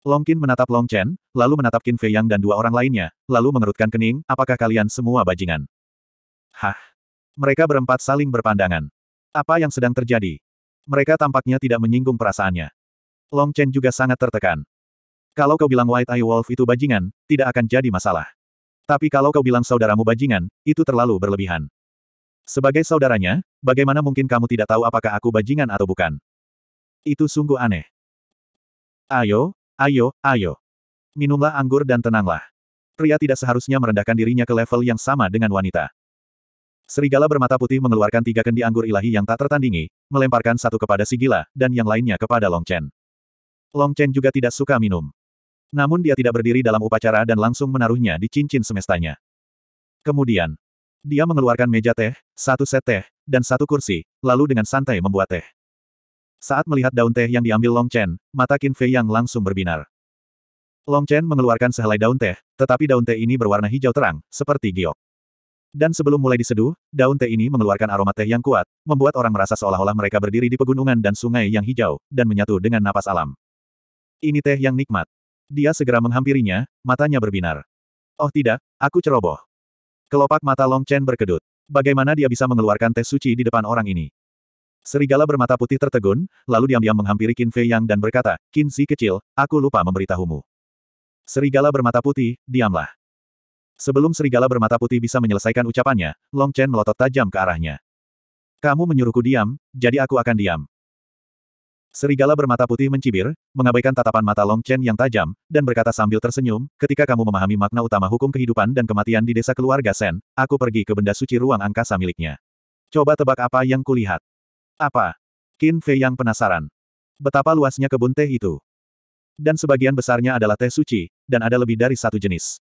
Long Qin menatap Long Chen, lalu menatap Qin Fei Yang dan dua orang lainnya, lalu mengerutkan kening, apakah kalian semua bajingan? Hah? Mereka berempat saling berpandangan. Apa yang sedang terjadi? Mereka tampaknya tidak menyinggung perasaannya. Long Chen juga sangat tertekan. Kalau kau bilang White Eye Wolf itu bajingan, tidak akan jadi masalah. Tapi kalau kau bilang saudaramu bajingan, itu terlalu berlebihan. Sebagai saudaranya, bagaimana mungkin kamu tidak tahu apakah aku bajingan atau bukan? Itu sungguh aneh. Ayo, Ayo, ayo. Minumlah anggur dan tenanglah. Pria tidak seharusnya merendahkan dirinya ke level yang sama dengan wanita. Serigala bermata putih mengeluarkan tiga kendi anggur ilahi yang tak tertandingi, melemparkan satu kepada si dan yang lainnya kepada Long Chen. Long Chen juga tidak suka minum. Namun dia tidak berdiri dalam upacara dan langsung menaruhnya di cincin semestanya. Kemudian, dia mengeluarkan meja teh, satu set teh, dan satu kursi, lalu dengan santai membuat teh. Saat melihat daun teh yang diambil Long Chen, mata Qin Fei yang langsung berbinar. Long Chen mengeluarkan sehelai daun teh, tetapi daun teh ini berwarna hijau terang, seperti giok. Dan sebelum mulai diseduh, daun teh ini mengeluarkan aroma teh yang kuat, membuat orang merasa seolah-olah mereka berdiri di pegunungan dan sungai yang hijau, dan menyatu dengan napas alam. Ini teh yang nikmat. Dia segera menghampirinya, matanya berbinar. Oh tidak, aku ceroboh. Kelopak mata Long Chen berkedut. Bagaimana dia bisa mengeluarkan teh suci di depan orang ini? Serigala bermata putih tertegun, lalu diam-diam menghampiri Qin Fei Yang dan berkata, Qin Si kecil, aku lupa memberitahumu. Serigala bermata putih, diamlah. Sebelum serigala bermata putih bisa menyelesaikan ucapannya, Long Chen melotot tajam ke arahnya. Kamu menyuruhku diam, jadi aku akan diam. Serigala bermata putih mencibir, mengabaikan tatapan mata Long Chen yang tajam, dan berkata sambil tersenyum, ketika kamu memahami makna utama hukum kehidupan dan kematian di desa keluarga Sen, aku pergi ke benda suci ruang angkasa miliknya. Coba tebak apa yang kulihat. Apa? Qin Fei yang penasaran. Betapa luasnya kebun teh itu. Dan sebagian besarnya adalah teh suci, dan ada lebih dari satu jenis.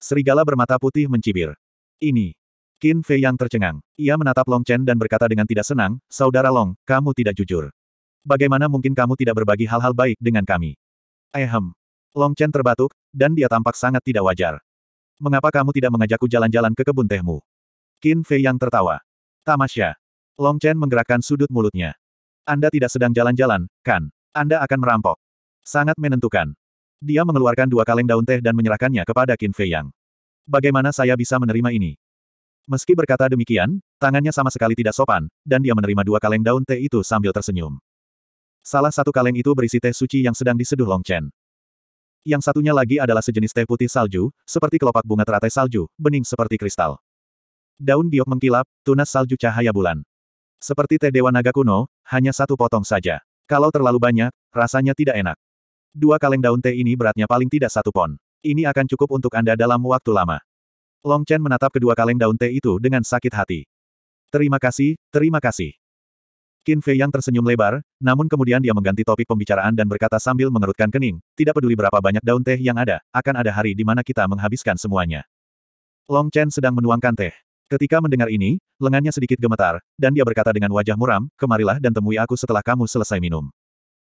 Serigala bermata putih mencibir. Ini. Qin Fei yang tercengang. Ia menatap Long Chen dan berkata dengan tidak senang, Saudara Long, kamu tidak jujur. Bagaimana mungkin kamu tidak berbagi hal-hal baik dengan kami? Ehem. Long Chen terbatuk, dan dia tampak sangat tidak wajar. Mengapa kamu tidak mengajakku jalan-jalan ke kebun tehmu? Qin Fei yang tertawa. Tamasya. Long Chen menggerakkan sudut mulutnya. Anda tidak sedang jalan-jalan, kan? Anda akan merampok. Sangat menentukan. Dia mengeluarkan dua kaleng daun teh dan menyerahkannya kepada Qin Fei Yang. Bagaimana saya bisa menerima ini? Meski berkata demikian, tangannya sama sekali tidak sopan, dan dia menerima dua kaleng daun teh itu sambil tersenyum. Salah satu kaleng itu berisi teh suci yang sedang diseduh Long Chen. Yang satunya lagi adalah sejenis teh putih salju, seperti kelopak bunga teratai salju, bening seperti kristal. Daun giok mengkilap, tunas salju cahaya bulan. Seperti teh dewa naga kuno, hanya satu potong saja. Kalau terlalu banyak, rasanya tidak enak. Dua kaleng daun teh ini beratnya paling tidak satu pon. Ini akan cukup untuk Anda dalam waktu lama. Long Chen menatap kedua kaleng daun teh itu dengan sakit hati. Terima kasih, terima kasih. Qin Fei yang tersenyum lebar, namun kemudian dia mengganti topik pembicaraan dan berkata sambil mengerutkan kening, tidak peduli berapa banyak daun teh yang ada, akan ada hari di mana kita menghabiskan semuanya. Long Chen sedang menuangkan teh. Ketika mendengar ini, lengannya sedikit gemetar, dan dia berkata dengan wajah muram, kemarilah dan temui aku setelah kamu selesai minum.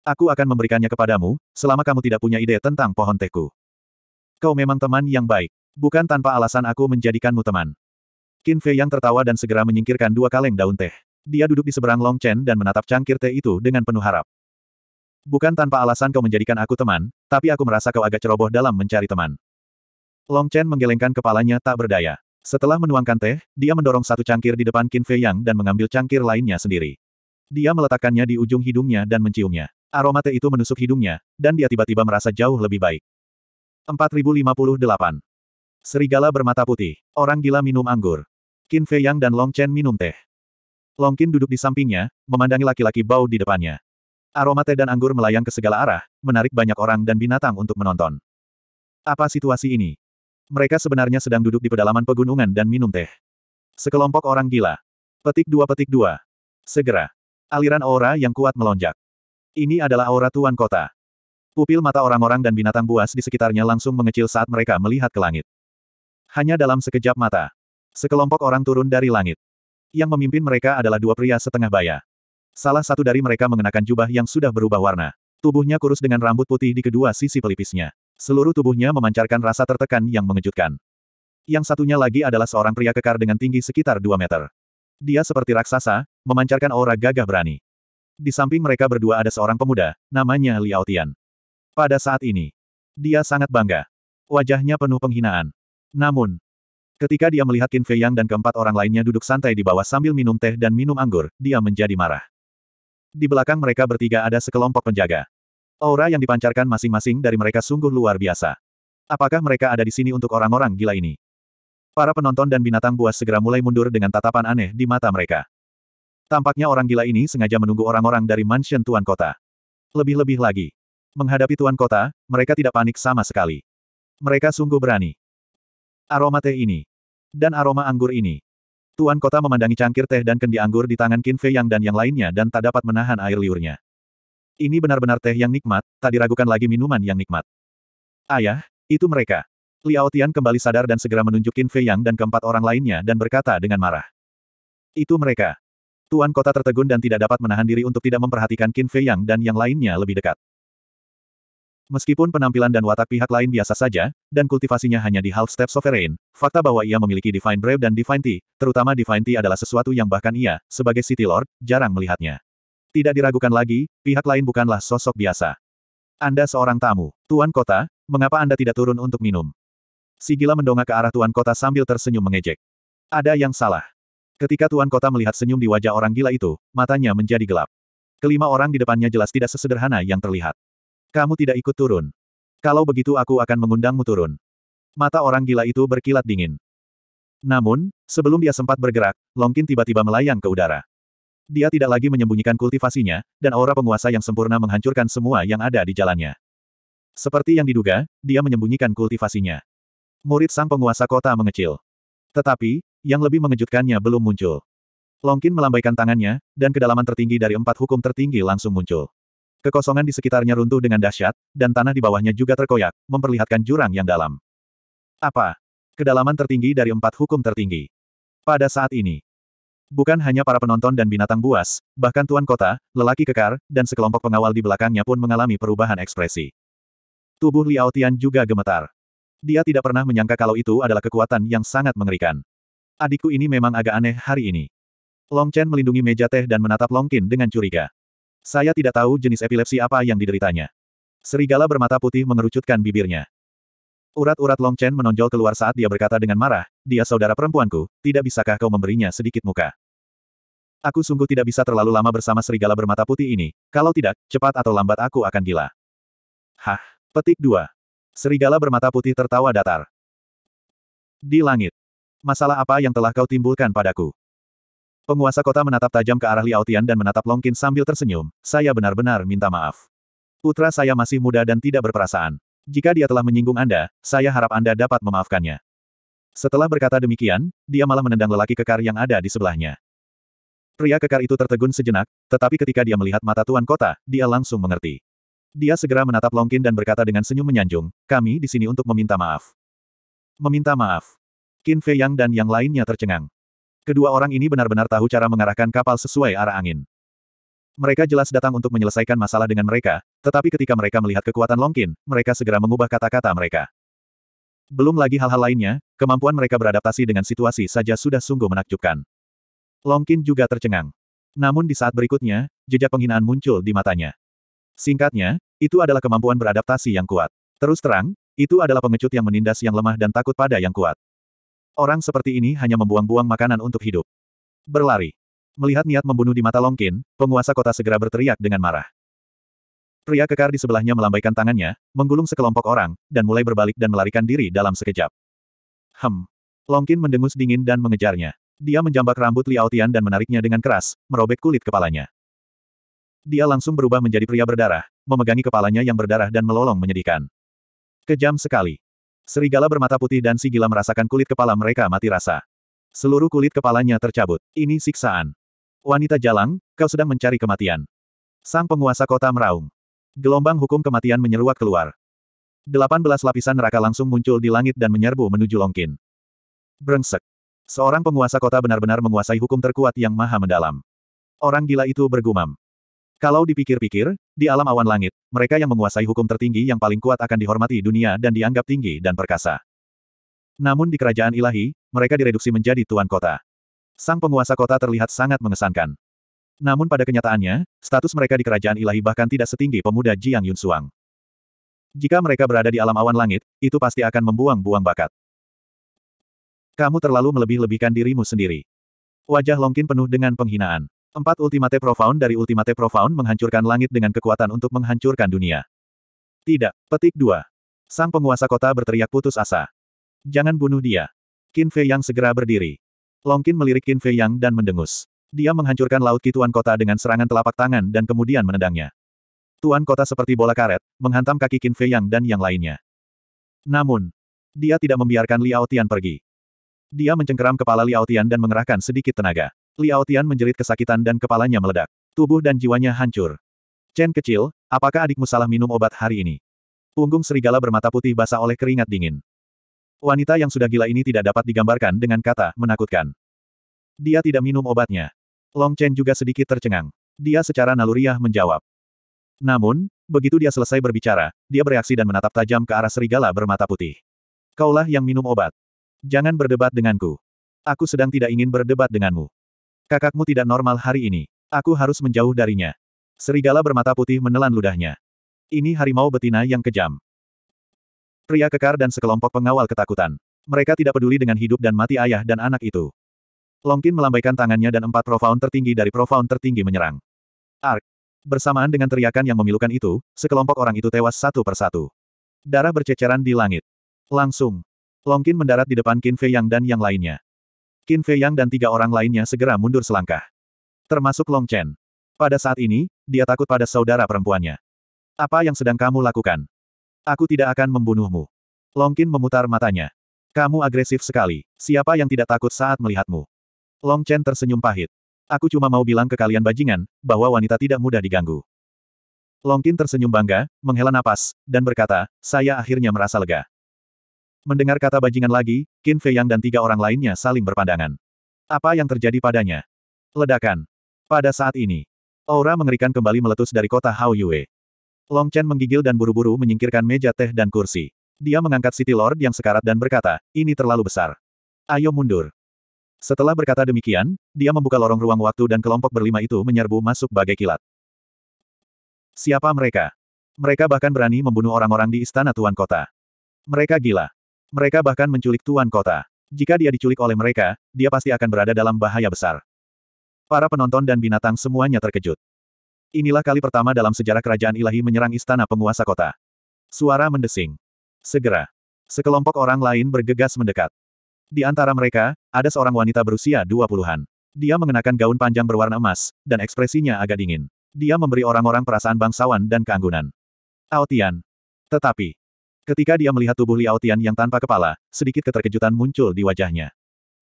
Aku akan memberikannya kepadamu, selama kamu tidak punya ide tentang pohon teku. Kau memang teman yang baik. Bukan tanpa alasan aku menjadikanmu teman. Qin Fei yang tertawa dan segera menyingkirkan dua kaleng daun teh. Dia duduk di seberang Long Chen dan menatap cangkir teh itu dengan penuh harap. Bukan tanpa alasan kau menjadikan aku teman, tapi aku merasa kau agak ceroboh dalam mencari teman. Long Chen menggelengkan kepalanya tak berdaya. Setelah menuangkan teh, dia mendorong satu cangkir di depan Qin Fei Yang dan mengambil cangkir lainnya sendiri. Dia meletakkannya di ujung hidungnya dan menciumnya. Aroma teh itu menusuk hidungnya, dan dia tiba-tiba merasa jauh lebih baik. 4058. Serigala bermata putih. Orang gila minum anggur. Qin Fei Yang dan Long Chen minum teh. Long Qin duduk di sampingnya, memandangi laki-laki bau di depannya. Aroma teh dan anggur melayang ke segala arah, menarik banyak orang dan binatang untuk menonton. Apa situasi ini? Mereka sebenarnya sedang duduk di pedalaman pegunungan dan minum teh. Sekelompok orang gila. Petik dua petik dua. Segera. Aliran aura yang kuat melonjak. Ini adalah aura tuan kota. Pupil mata orang-orang dan binatang buas di sekitarnya langsung mengecil saat mereka melihat ke langit. Hanya dalam sekejap mata. Sekelompok orang turun dari langit. Yang memimpin mereka adalah dua pria setengah baya. Salah satu dari mereka mengenakan jubah yang sudah berubah warna. Tubuhnya kurus dengan rambut putih di kedua sisi pelipisnya. Seluruh tubuhnya memancarkan rasa tertekan yang mengejutkan. Yang satunya lagi adalah seorang pria kekar dengan tinggi sekitar 2 meter. Dia seperti raksasa, memancarkan aura gagah berani. Di samping mereka berdua ada seorang pemuda, namanya Liao Tian. Pada saat ini, dia sangat bangga. Wajahnya penuh penghinaan. Namun, ketika dia melihat Qin Fei Yang dan keempat orang lainnya duduk santai di bawah sambil minum teh dan minum anggur, dia menjadi marah. Di belakang mereka bertiga ada sekelompok penjaga. Aura yang dipancarkan masing-masing dari mereka sungguh luar biasa. Apakah mereka ada di sini untuk orang-orang gila ini? Para penonton dan binatang buas segera mulai mundur dengan tatapan aneh di mata mereka. Tampaknya orang gila ini sengaja menunggu orang-orang dari mansion Tuan Kota. Lebih-lebih lagi. Menghadapi Tuan Kota, mereka tidak panik sama sekali. Mereka sungguh berani. Aroma teh ini. Dan aroma anggur ini. Tuan kota memandangi cangkir teh dan kendi anggur di tangan Qin Fei Yang dan yang lainnya dan tak dapat menahan air liurnya. Ini benar-benar teh yang nikmat, tak diragukan lagi minuman yang nikmat. Ayah, itu mereka. Liao Tian kembali sadar dan segera menunjuk Qin Fei Yang dan keempat orang lainnya dan berkata dengan marah. Itu mereka. Tuan kota tertegun dan tidak dapat menahan diri untuk tidak memperhatikan Qin Fei Yang dan yang lainnya lebih dekat. Meskipun penampilan dan watak pihak lain biasa saja, dan kultivasinya hanya di half step sovereign, fakta bahwa ia memiliki Divine Brave dan Divine Tea, terutama Divine Tea adalah sesuatu yang bahkan ia, sebagai City Lord, jarang melihatnya. Tidak diragukan lagi, pihak lain bukanlah sosok biasa. Anda seorang tamu, Tuan Kota, mengapa Anda tidak turun untuk minum? Si gila mendongak ke arah Tuan Kota sambil tersenyum mengejek. Ada yang salah. Ketika Tuan Kota melihat senyum di wajah orang gila itu, matanya menjadi gelap. Kelima orang di depannya jelas tidak sesederhana yang terlihat. Kamu tidak ikut turun. Kalau begitu aku akan mengundangmu turun. Mata orang gila itu berkilat dingin. Namun, sebelum dia sempat bergerak, Longkin tiba-tiba melayang ke udara. Dia tidak lagi menyembunyikan kultivasinya, dan aura penguasa yang sempurna menghancurkan semua yang ada di jalannya. Seperti yang diduga, dia menyembunyikan kultivasinya. Murid sang penguasa kota mengecil. Tetapi, yang lebih mengejutkannya belum muncul. Longkin melambaikan tangannya, dan kedalaman tertinggi dari empat hukum tertinggi langsung muncul. Kekosongan di sekitarnya runtuh dengan dahsyat, dan tanah di bawahnya juga terkoyak, memperlihatkan jurang yang dalam. Apa? Kedalaman tertinggi dari empat hukum tertinggi. Pada saat ini, bukan hanya para penonton dan binatang buas, bahkan tuan kota, lelaki kekar, dan sekelompok pengawal di belakangnya pun mengalami perubahan ekspresi. Tubuh Liao Tian juga gemetar. Dia tidak pernah menyangka kalau itu adalah kekuatan yang sangat mengerikan. Adikku ini memang agak aneh hari ini. Long Chen melindungi meja teh dan menatap Long Qin dengan curiga. Saya tidak tahu jenis epilepsi apa yang dideritanya. Serigala bermata putih mengerucutkan bibirnya. Urat-urat Long Chen menonjol keluar saat dia berkata dengan marah, dia saudara perempuanku, tidak bisakah kau memberinya sedikit muka? Aku sungguh tidak bisa terlalu lama bersama serigala bermata putih ini, kalau tidak, cepat atau lambat aku akan gila. Hah, petik dua. Serigala bermata putih tertawa datar. Di langit. Masalah apa yang telah kau timbulkan padaku? Penguasa kota menatap tajam ke arah Liao Tian dan menatap Longkin sambil tersenyum, saya benar-benar minta maaf. Putra saya masih muda dan tidak berperasaan. Jika dia telah menyinggung Anda, saya harap Anda dapat memaafkannya. Setelah berkata demikian, dia malah menendang lelaki kekar yang ada di sebelahnya. Pria kekar itu tertegun sejenak, tetapi ketika dia melihat mata tuan kota, dia langsung mengerti. Dia segera menatap Longkin dan berkata dengan senyum menyanjung, kami di sini untuk meminta maaf. Meminta maaf. Qin Fei Yang dan yang lainnya tercengang. Kedua orang ini benar-benar tahu cara mengarahkan kapal sesuai arah angin. Mereka jelas datang untuk menyelesaikan masalah dengan mereka, tetapi ketika mereka melihat kekuatan Longkin, mereka segera mengubah kata-kata mereka. Belum lagi hal-hal lainnya, kemampuan mereka beradaptasi dengan situasi saja sudah sungguh menakjubkan. Longkin juga tercengang. Namun di saat berikutnya, jejak penghinaan muncul di matanya. Singkatnya, itu adalah kemampuan beradaptasi yang kuat. Terus terang, itu adalah pengecut yang menindas yang lemah dan takut pada yang kuat. Orang seperti ini hanya membuang-buang makanan untuk hidup. Berlari. Melihat niat membunuh di mata Longkin, penguasa kota segera berteriak dengan marah. Pria kekar di sebelahnya melambaikan tangannya, menggulung sekelompok orang, dan mulai berbalik dan melarikan diri dalam sekejap. Hem. Longkin mendengus dingin dan mengejarnya. Dia menjambak rambut Liao Tian dan menariknya dengan keras, merobek kulit kepalanya. Dia langsung berubah menjadi pria berdarah, memegangi kepalanya yang berdarah dan melolong menyedihkan. Kejam sekali. Serigala bermata putih dan si gila merasakan kulit kepala mereka mati rasa. Seluruh kulit kepalanya tercabut. Ini siksaan. Wanita jalang, kau sedang mencari kematian. Sang penguasa kota meraung. Gelombang hukum kematian menyeruak keluar. Delapan belas lapisan neraka langsung muncul di langit dan menyerbu menuju Longkin. Brengsek. Seorang penguasa kota benar-benar menguasai hukum terkuat yang maha mendalam. Orang gila itu bergumam. Kalau dipikir-pikir, di alam awan langit, mereka yang menguasai hukum tertinggi yang paling kuat akan dihormati dunia dan dianggap tinggi dan perkasa. Namun di kerajaan ilahi, mereka direduksi menjadi tuan kota. Sang penguasa kota terlihat sangat mengesankan. Namun pada kenyataannya, status mereka di kerajaan ilahi bahkan tidak setinggi pemuda Jiang Yunsuang. Jika mereka berada di alam awan langit, itu pasti akan membuang-buang bakat. Kamu terlalu melebih-lebihkan dirimu sendiri. Wajah Longkin penuh dengan penghinaan. Empat Ultimate Profound dari Ultimate Profound menghancurkan langit dengan kekuatan untuk menghancurkan dunia. Tidak, petik dua. Sang penguasa kota berteriak putus asa. Jangan bunuh dia. Qin Fei Yang segera berdiri. Long Longkin melirik Qin Fei Yang dan mendengus. Dia menghancurkan laut kituan kota dengan serangan telapak tangan dan kemudian menendangnya. Tuan kota seperti bola karet, menghantam kaki Qin Fei Yang dan yang lainnya. Namun, dia tidak membiarkan Liao Tian pergi. Dia mencengkeram kepala Liao Tian dan mengerahkan sedikit tenaga. Liao Tian menjerit kesakitan dan kepalanya meledak. Tubuh dan jiwanya hancur. Chen kecil, apakah adikmu salah minum obat hari ini? Punggung serigala bermata putih basah oleh keringat dingin. Wanita yang sudah gila ini tidak dapat digambarkan dengan kata menakutkan. Dia tidak minum obatnya. Long Chen juga sedikit tercengang. Dia secara naluriah menjawab. Namun, begitu dia selesai berbicara, dia bereaksi dan menatap tajam ke arah serigala bermata putih. Kaulah yang minum obat. Jangan berdebat denganku. Aku sedang tidak ingin berdebat denganmu. Kakakmu tidak normal hari ini. Aku harus menjauh darinya. Serigala bermata putih menelan ludahnya. Ini harimau betina yang kejam. Pria kekar dan sekelompok pengawal ketakutan. Mereka tidak peduli dengan hidup dan mati ayah dan anak itu. Longkin melambaikan tangannya dan empat profound tertinggi dari profound tertinggi menyerang. Ark. Bersamaan dengan teriakan yang memilukan itu, sekelompok orang itu tewas satu persatu. Darah berceceran di langit. Langsung. Longkin mendarat di depan Kinfe Yang dan yang lainnya. Qin Fei Yang dan tiga orang lainnya segera mundur selangkah. Termasuk Long Chen. Pada saat ini, dia takut pada saudara perempuannya. Apa yang sedang kamu lakukan? Aku tidak akan membunuhmu. Long Qin memutar matanya. Kamu agresif sekali. Siapa yang tidak takut saat melihatmu? Long Chen tersenyum pahit. Aku cuma mau bilang ke kalian bajingan, bahwa wanita tidak mudah diganggu. Long Qin tersenyum bangga, menghela napas, dan berkata, saya akhirnya merasa lega. Mendengar kata bajingan lagi, Qin Fei Yang dan tiga orang lainnya saling berpandangan. Apa yang terjadi padanya? Ledakan. Pada saat ini, aura mengerikan kembali meletus dari kota Hao Yue. Long Chen menggigil dan buru-buru menyingkirkan meja teh dan kursi. Dia mengangkat City Lord yang sekarat dan berkata, ini terlalu besar. Ayo mundur. Setelah berkata demikian, dia membuka lorong ruang waktu dan kelompok berlima itu menyerbu masuk bagai kilat. Siapa mereka? Mereka bahkan berani membunuh orang-orang di istana tuan kota. Mereka gila. Mereka bahkan menculik tuan kota. Jika dia diculik oleh mereka, dia pasti akan berada dalam bahaya besar. Para penonton dan binatang semuanya terkejut. Inilah kali pertama dalam sejarah kerajaan ilahi menyerang istana penguasa kota. Suara mendesing. Segera. Sekelompok orang lain bergegas mendekat. Di antara mereka, ada seorang wanita berusia dua puluhan. Dia mengenakan gaun panjang berwarna emas, dan ekspresinya agak dingin. Dia memberi orang-orang perasaan bangsawan dan keanggunan. Aotian. Tetapi, Ketika dia melihat tubuh Liao Tian yang tanpa kepala, sedikit keterkejutan muncul di wajahnya.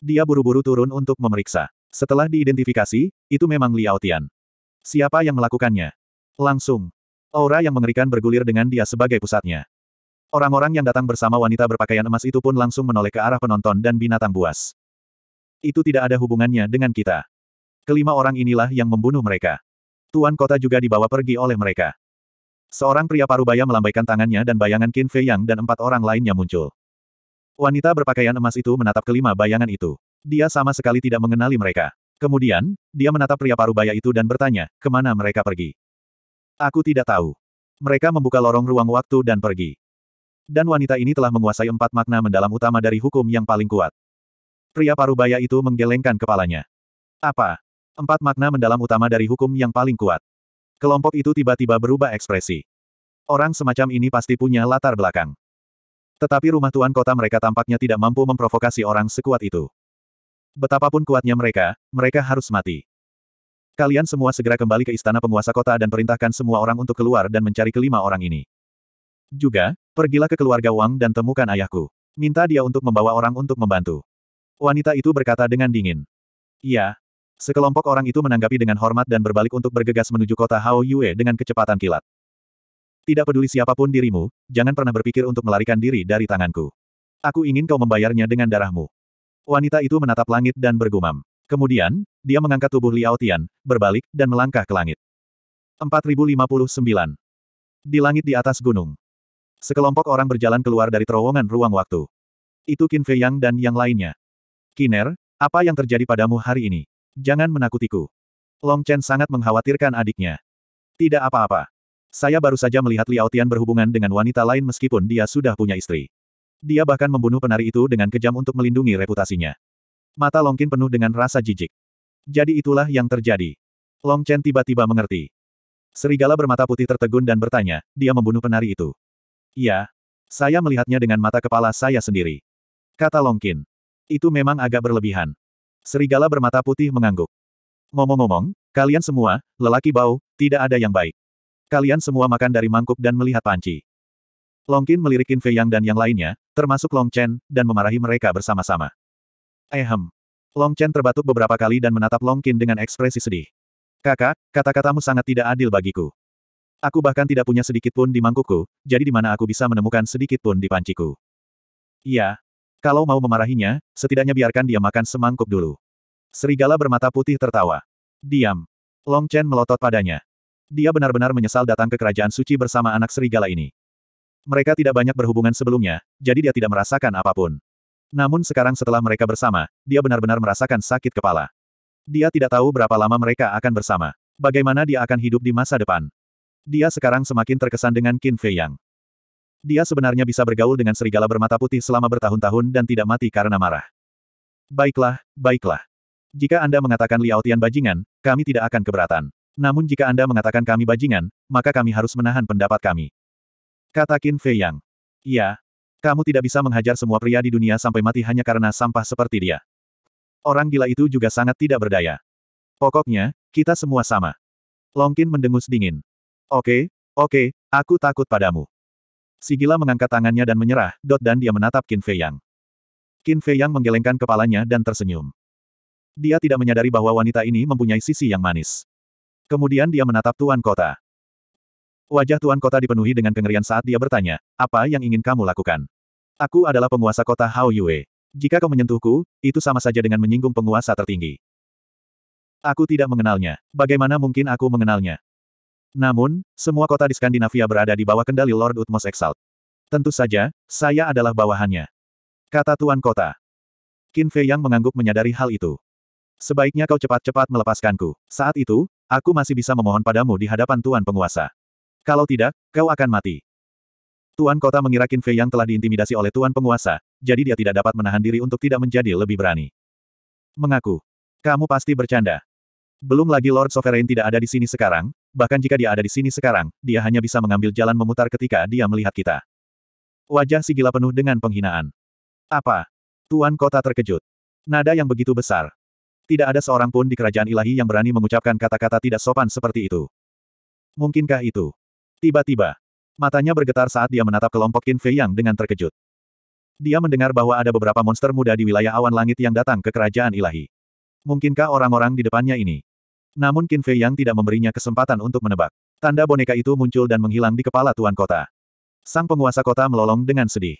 Dia buru-buru turun untuk memeriksa. Setelah diidentifikasi, itu memang Liao Tian. Siapa yang melakukannya? Langsung. Aura yang mengerikan bergulir dengan dia sebagai pusatnya. Orang-orang yang datang bersama wanita berpakaian emas itu pun langsung menoleh ke arah penonton dan binatang buas. Itu tidak ada hubungannya dengan kita. Kelima orang inilah yang membunuh mereka. Tuan kota juga dibawa pergi oleh mereka. Seorang pria parubaya melambaikan tangannya dan bayangan Qin Fei Yang dan empat orang lainnya muncul. Wanita berpakaian emas itu menatap kelima bayangan itu. Dia sama sekali tidak mengenali mereka. Kemudian, dia menatap pria parubaya itu dan bertanya, kemana mereka pergi? Aku tidak tahu. Mereka membuka lorong ruang waktu dan pergi. Dan wanita ini telah menguasai empat makna mendalam utama dari hukum yang paling kuat. Pria parubaya itu menggelengkan kepalanya. Apa? Empat makna mendalam utama dari hukum yang paling kuat. Kelompok itu tiba-tiba berubah ekspresi. Orang semacam ini pasti punya latar belakang. Tetapi rumah tuan kota mereka tampaknya tidak mampu memprovokasi orang sekuat itu. Betapapun kuatnya mereka, mereka harus mati. Kalian semua segera kembali ke istana penguasa kota dan perintahkan semua orang untuk keluar dan mencari kelima orang ini. Juga, pergilah ke keluarga Wang dan temukan ayahku. Minta dia untuk membawa orang untuk membantu. Wanita itu berkata dengan dingin. Iya, Sekelompok orang itu menanggapi dengan hormat dan berbalik untuk bergegas menuju kota Hao Yue dengan kecepatan kilat. Tidak peduli siapapun dirimu, jangan pernah berpikir untuk melarikan diri dari tanganku. Aku ingin kau membayarnya dengan darahmu. Wanita itu menatap langit dan bergumam. Kemudian, dia mengangkat tubuh Liao Tian, berbalik, dan melangkah ke langit. 4059. Di langit di atas gunung. Sekelompok orang berjalan keluar dari terowongan ruang waktu. Itu Qin Fei Yang dan yang lainnya. Kiner, apa yang terjadi padamu hari ini? Jangan menakutiku. Long Chen sangat mengkhawatirkan adiknya. Tidak apa-apa. Saya baru saja melihat Liao Tian berhubungan dengan wanita lain meskipun dia sudah punya istri. Dia bahkan membunuh penari itu dengan kejam untuk melindungi reputasinya. Mata Long Qin penuh dengan rasa jijik. Jadi itulah yang terjadi. Long Chen tiba-tiba mengerti. Serigala bermata putih tertegun dan bertanya, dia membunuh penari itu. Iya. Saya melihatnya dengan mata kepala saya sendiri. Kata Long Qin. Itu memang agak berlebihan. Serigala bermata putih mengangguk. Ngomong-ngomong, kalian semua, lelaki bau, tidak ada yang baik. Kalian semua makan dari mangkuk dan melihat panci. Longkin melirikin Fei Yang dan yang lainnya, termasuk Long Chen, dan memarahi mereka bersama-sama. Ehem. Long Chen terbatuk beberapa kali dan menatap Longkin dengan ekspresi sedih. Kakak, kata-katamu sangat tidak adil bagiku. Aku bahkan tidak punya sedikit pun di mangkukku, jadi di mana aku bisa menemukan sedikit pun di panciku. Iya, kalau mau memarahinya, setidaknya biarkan dia makan semangkuk dulu. Serigala bermata putih tertawa. Diam. Long Chen melotot padanya. Dia benar-benar menyesal datang ke kerajaan suci bersama anak serigala ini. Mereka tidak banyak berhubungan sebelumnya, jadi dia tidak merasakan apapun. Namun sekarang setelah mereka bersama, dia benar-benar merasakan sakit kepala. Dia tidak tahu berapa lama mereka akan bersama. Bagaimana dia akan hidup di masa depan. Dia sekarang semakin terkesan dengan Qin Fei Yang. Dia sebenarnya bisa bergaul dengan serigala bermata putih selama bertahun-tahun dan tidak mati karena marah. Baiklah, baiklah. Jika Anda mengatakan Liao Tian bajingan, kami tidak akan keberatan. Namun jika Anda mengatakan kami bajingan, maka kami harus menahan pendapat kami. Kata Qin Fei Yang. Iya. Kamu tidak bisa menghajar semua pria di dunia sampai mati hanya karena sampah seperti dia. Orang gila itu juga sangat tidak berdaya. Pokoknya, kita semua sama. Longkin mendengus dingin. Oke, okay, oke, okay, aku takut padamu. Sigila mengangkat tangannya dan menyerah, Dot dan dia menatap Qin Fei Yang. Qin Fei Yang menggelengkan kepalanya dan tersenyum. Dia tidak menyadari bahwa wanita ini mempunyai sisi yang manis. Kemudian dia menatap Tuan Kota. Wajah Tuan Kota dipenuhi dengan kengerian saat dia bertanya, apa yang ingin kamu lakukan? Aku adalah penguasa kota Hao Yue. Jika kau menyentuhku, itu sama saja dengan menyinggung penguasa tertinggi. Aku tidak mengenalnya. Bagaimana mungkin aku mengenalnya? Namun, semua kota di Skandinavia berada di bawah kendali Lord Utmos Exalt. Tentu saja, saya adalah bawahannya. Kata Tuan Kota. Qin Fei yang mengangguk menyadari hal itu. Sebaiknya kau cepat-cepat melepaskanku. Saat itu, aku masih bisa memohon padamu di hadapan Tuan Penguasa. Kalau tidak, kau akan mati. Tuan Kota mengira Qin Fei yang telah diintimidasi oleh Tuan Penguasa, jadi dia tidak dapat menahan diri untuk tidak menjadi lebih berani. Mengaku. Kamu pasti bercanda. Belum lagi Lord Sovereign tidak ada di sini sekarang, bahkan jika dia ada di sini sekarang, dia hanya bisa mengambil jalan memutar ketika dia melihat kita. Wajah si gila penuh dengan penghinaan. Apa? Tuan kota terkejut. Nada yang begitu besar. Tidak ada seorang pun di kerajaan ilahi yang berani mengucapkan kata-kata tidak sopan seperti itu. Mungkinkah itu? Tiba-tiba, matanya bergetar saat dia menatap kelompok Qin Fei Yang dengan terkejut. Dia mendengar bahwa ada beberapa monster muda di wilayah awan langit yang datang ke kerajaan ilahi. Mungkinkah orang-orang di depannya ini namun Qin Fei Yang tidak memberinya kesempatan untuk menebak. Tanda boneka itu muncul dan menghilang di kepala Tuan Kota. Sang penguasa kota melolong dengan sedih.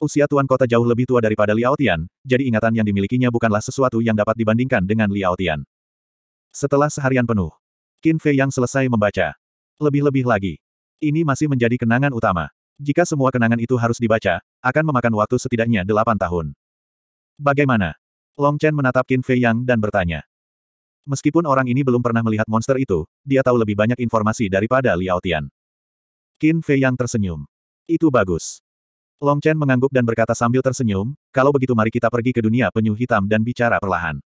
Usia Tuan Kota jauh lebih tua daripada Liao Tian, jadi ingatan yang dimilikinya bukanlah sesuatu yang dapat dibandingkan dengan Liao Tian. Setelah seharian penuh, Qin Fei Yang selesai membaca. Lebih-lebih lagi, ini masih menjadi kenangan utama. Jika semua kenangan itu harus dibaca, akan memakan waktu setidaknya delapan tahun. Bagaimana? Long Chen menatap Qin Fei Yang dan bertanya. Meskipun orang ini belum pernah melihat monster itu, dia tahu lebih banyak informasi daripada Liao Tian. Qin Fei yang tersenyum. Itu bagus. Long Chen mengangguk dan berkata sambil tersenyum, kalau begitu mari kita pergi ke dunia penyu hitam dan bicara perlahan.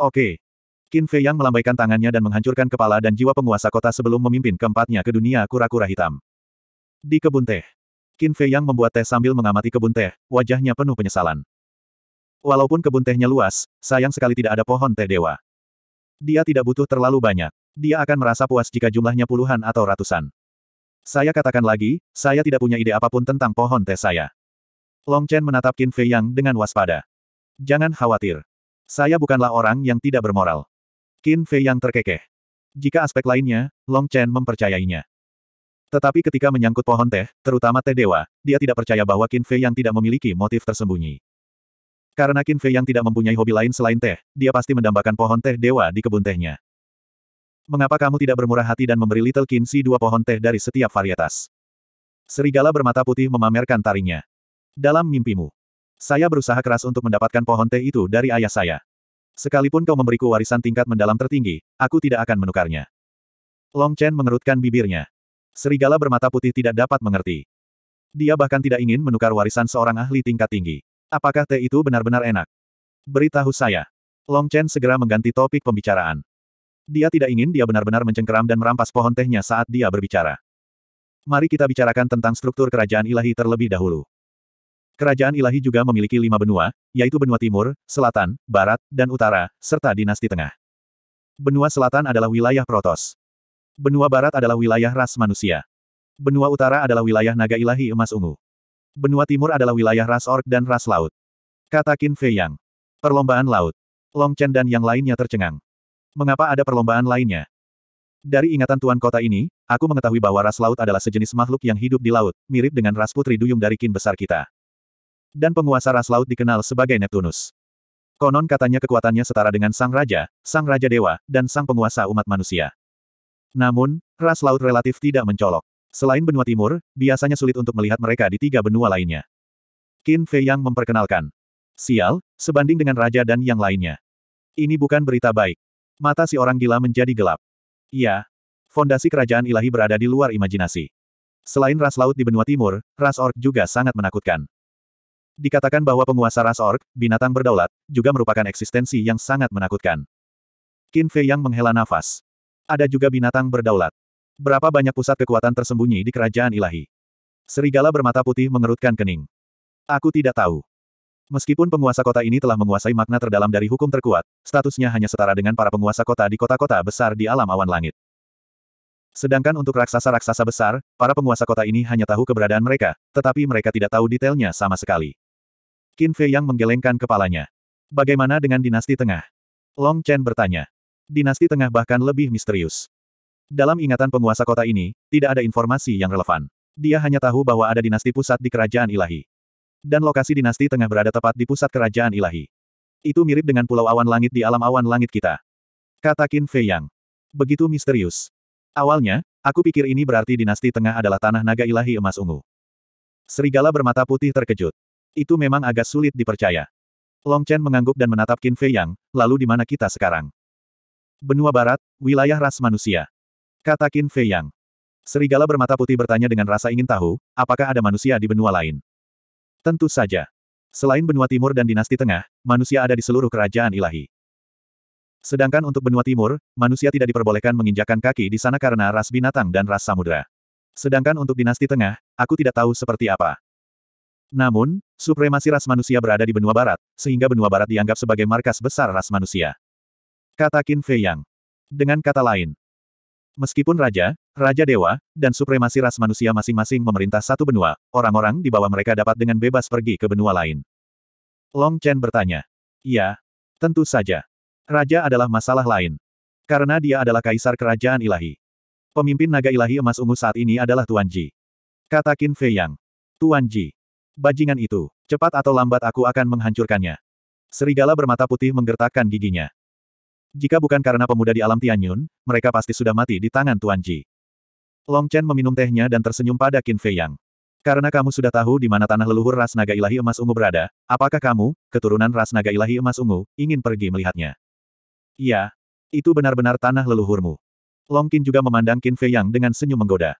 Oke. Qin Fei yang melambaikan tangannya dan menghancurkan kepala dan jiwa penguasa kota sebelum memimpin keempatnya ke dunia kura-kura hitam. Di kebun teh. Qin Fei yang membuat teh sambil mengamati kebun teh, wajahnya penuh penyesalan. Walaupun kebun tehnya luas, sayang sekali tidak ada pohon teh dewa. Dia tidak butuh terlalu banyak. Dia akan merasa puas jika jumlahnya puluhan atau ratusan. Saya katakan lagi, saya tidak punya ide apapun tentang pohon teh saya. Long Chen menatap Qin Fei Yang dengan waspada. Jangan khawatir. Saya bukanlah orang yang tidak bermoral. Qin Fei Yang terkekeh. Jika aspek lainnya, Long Chen mempercayainya. Tetapi ketika menyangkut pohon teh, terutama teh dewa, dia tidak percaya bahwa Qin Fei Yang tidak memiliki motif tersembunyi. Karena Qin Fei yang tidak mempunyai hobi lain selain teh, dia pasti mendambakan pohon teh dewa di kebun tehnya. Mengapa kamu tidak bermurah hati dan memberi Little Qin Si dua pohon teh dari setiap varietas? Serigala bermata putih memamerkan taringnya. Dalam mimpimu. Saya berusaha keras untuk mendapatkan pohon teh itu dari ayah saya. Sekalipun kau memberiku warisan tingkat mendalam tertinggi, aku tidak akan menukarnya. Long Chen mengerutkan bibirnya. Serigala bermata putih tidak dapat mengerti. Dia bahkan tidak ingin menukar warisan seorang ahli tingkat tinggi. Apakah teh itu benar-benar enak? Beritahu saya. Long Chen segera mengganti topik pembicaraan. Dia tidak ingin dia benar-benar mencengkeram dan merampas pohon tehnya saat dia berbicara. Mari kita bicarakan tentang struktur kerajaan ilahi terlebih dahulu. Kerajaan ilahi juga memiliki lima benua, yaitu benua timur, selatan, barat, dan utara, serta dinasti tengah. Benua selatan adalah wilayah Protos. Benua barat adalah wilayah ras manusia. Benua utara adalah wilayah naga ilahi emas ungu. Benua Timur adalah wilayah ras ork dan ras laut. Kata Qin Fei Yang. Perlombaan laut. Long Chen dan yang lainnya tercengang. Mengapa ada perlombaan lainnya? Dari ingatan tuan kota ini, aku mengetahui bahwa ras laut adalah sejenis makhluk yang hidup di laut, mirip dengan ras putri duyung dari kin besar kita. Dan penguasa ras laut dikenal sebagai Neptunus. Konon katanya kekuatannya setara dengan sang raja, sang raja dewa, dan sang penguasa umat manusia. Namun, ras laut relatif tidak mencolok. Selain benua timur, biasanya sulit untuk melihat mereka di tiga benua lainnya. Qin Fei yang memperkenalkan. Sial, sebanding dengan raja dan yang lainnya. Ini bukan berita baik. Mata si orang gila menjadi gelap. Iya. Fondasi kerajaan ilahi berada di luar imajinasi. Selain ras laut di benua timur, ras ork juga sangat menakutkan. Dikatakan bahwa penguasa ras ork, binatang berdaulat, juga merupakan eksistensi yang sangat menakutkan. Qin Fei yang menghela nafas. Ada juga binatang berdaulat. Berapa banyak pusat kekuatan tersembunyi di kerajaan ilahi? Serigala bermata putih mengerutkan kening. Aku tidak tahu. Meskipun penguasa kota ini telah menguasai makna terdalam dari hukum terkuat, statusnya hanya setara dengan para penguasa kota di kota-kota besar di alam awan langit. Sedangkan untuk raksasa-raksasa besar, para penguasa kota ini hanya tahu keberadaan mereka, tetapi mereka tidak tahu detailnya sama sekali. Qin Fei yang menggelengkan kepalanya. Bagaimana dengan dinasti tengah? Long Chen bertanya. Dinasti tengah bahkan lebih misterius. Dalam ingatan penguasa kota ini, tidak ada informasi yang relevan. Dia hanya tahu bahwa ada dinasti pusat di kerajaan ilahi. Dan lokasi dinasti tengah berada tepat di pusat kerajaan ilahi. Itu mirip dengan pulau awan langit di alam awan langit kita. Kata Qin Fei Yang. Begitu misterius. Awalnya, aku pikir ini berarti dinasti tengah adalah tanah naga ilahi emas ungu. Serigala bermata putih terkejut. Itu memang agak sulit dipercaya. Long Chen mengangguk dan menatap Qin Fei Yang, lalu di mana kita sekarang? Benua Barat, wilayah ras manusia. Kata Qin Fei Yang. Serigala bermata putih bertanya dengan rasa ingin tahu, apakah ada manusia di benua lain? Tentu saja. Selain benua timur dan dinasti tengah, manusia ada di seluruh kerajaan ilahi. Sedangkan untuk benua timur, manusia tidak diperbolehkan menginjakan kaki di sana karena ras binatang dan ras samudera. Sedangkan untuk dinasti tengah, aku tidak tahu seperti apa. Namun, supremasi ras manusia berada di benua barat, sehingga benua barat dianggap sebagai markas besar ras manusia. Kata Qin Fei Yang. Dengan kata lain, Meskipun raja, raja dewa, dan supremasi ras manusia masing-masing memerintah satu benua, orang-orang di bawah mereka dapat dengan bebas pergi ke benua lain. Long Chen bertanya. Ya, tentu saja. Raja adalah masalah lain. Karena dia adalah kaisar kerajaan ilahi. Pemimpin naga ilahi emas ungu saat ini adalah Tuan Ji. Kata Qin Fei Yang. Tuan Ji. Bajingan itu, cepat atau lambat aku akan menghancurkannya. Serigala bermata putih menggertakkan giginya. Jika bukan karena pemuda di alam Tianyun, mereka pasti sudah mati di tangan Tuan Ji. Long Chen meminum tehnya dan tersenyum pada Qin Fei Yang. Karena kamu sudah tahu di mana tanah leluhur ras naga ilahi emas ungu berada, apakah kamu, keturunan ras naga ilahi emas ungu, ingin pergi melihatnya? Iya. Itu benar-benar tanah leluhurmu. Long Qin juga memandang Qin Fei Yang dengan senyum menggoda.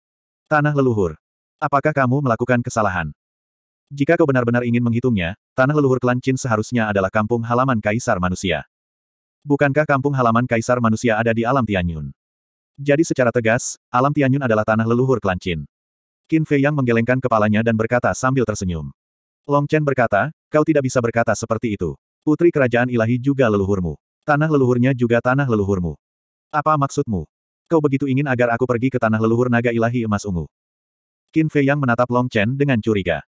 Tanah leluhur. Apakah kamu melakukan kesalahan? Jika kau benar-benar ingin menghitungnya, tanah leluhur klan Qin seharusnya adalah kampung halaman kaisar manusia. Bukankah kampung halaman kaisar manusia ada di alam Tianyun? Jadi secara tegas, alam Tianyun adalah tanah leluhur klan Qin Fei yang menggelengkan kepalanya dan berkata sambil tersenyum. Long Chen berkata, kau tidak bisa berkata seperti itu. Putri kerajaan ilahi juga leluhurmu. Tanah leluhurnya juga tanah leluhurmu. Apa maksudmu? Kau begitu ingin agar aku pergi ke tanah leluhur naga ilahi emas ungu. Qin Fei yang menatap Long Chen dengan curiga.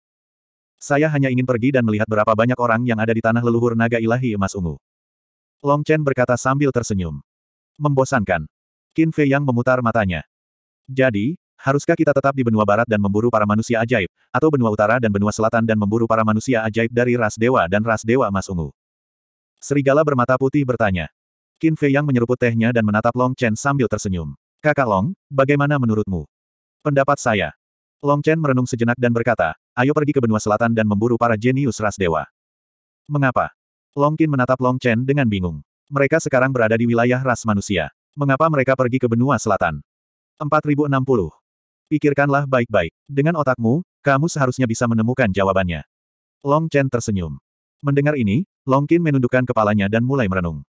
Saya hanya ingin pergi dan melihat berapa banyak orang yang ada di tanah leluhur naga ilahi emas ungu. Long Chen berkata sambil tersenyum. Membosankan. Qin Fei yang memutar matanya. Jadi, haruskah kita tetap di benua barat dan memburu para manusia ajaib, atau benua utara dan benua selatan dan memburu para manusia ajaib dari ras dewa dan ras dewa emas ungu? Serigala bermata putih bertanya. Qin Fei yang menyeruput tehnya dan menatap Long Chen sambil tersenyum. Kakak Long, bagaimana menurutmu? Pendapat saya. Long Chen merenung sejenak dan berkata, ayo pergi ke benua selatan dan memburu para jenius ras dewa. Mengapa? Long Qin menatap Long Chen dengan bingung. Mereka sekarang berada di wilayah ras manusia. Mengapa mereka pergi ke benua selatan? 4060. Pikirkanlah baik-baik. Dengan otakmu, kamu seharusnya bisa menemukan jawabannya. Long Chen tersenyum. Mendengar ini, Long Qin menundukkan kepalanya dan mulai merenung.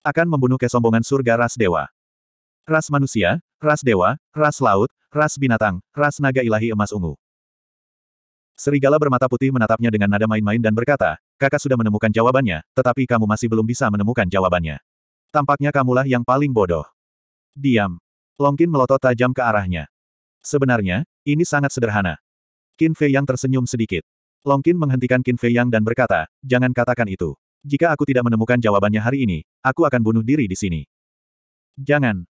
Akan membunuh kesombongan surga ras dewa. Ras manusia, ras dewa, ras laut, ras binatang, ras naga ilahi emas ungu. Serigala bermata putih menatapnya dengan nada main-main dan berkata, kakak sudah menemukan jawabannya, tetapi kamu masih belum bisa menemukan jawabannya. Tampaknya kamulah yang paling bodoh. Diam. Longkin melotot tajam ke arahnya. Sebenarnya, ini sangat sederhana. Qin Fei Yang tersenyum sedikit. Longkin menghentikan Qin Fei Yang dan berkata, jangan katakan itu. Jika aku tidak menemukan jawabannya hari ini, aku akan bunuh diri di sini. Jangan.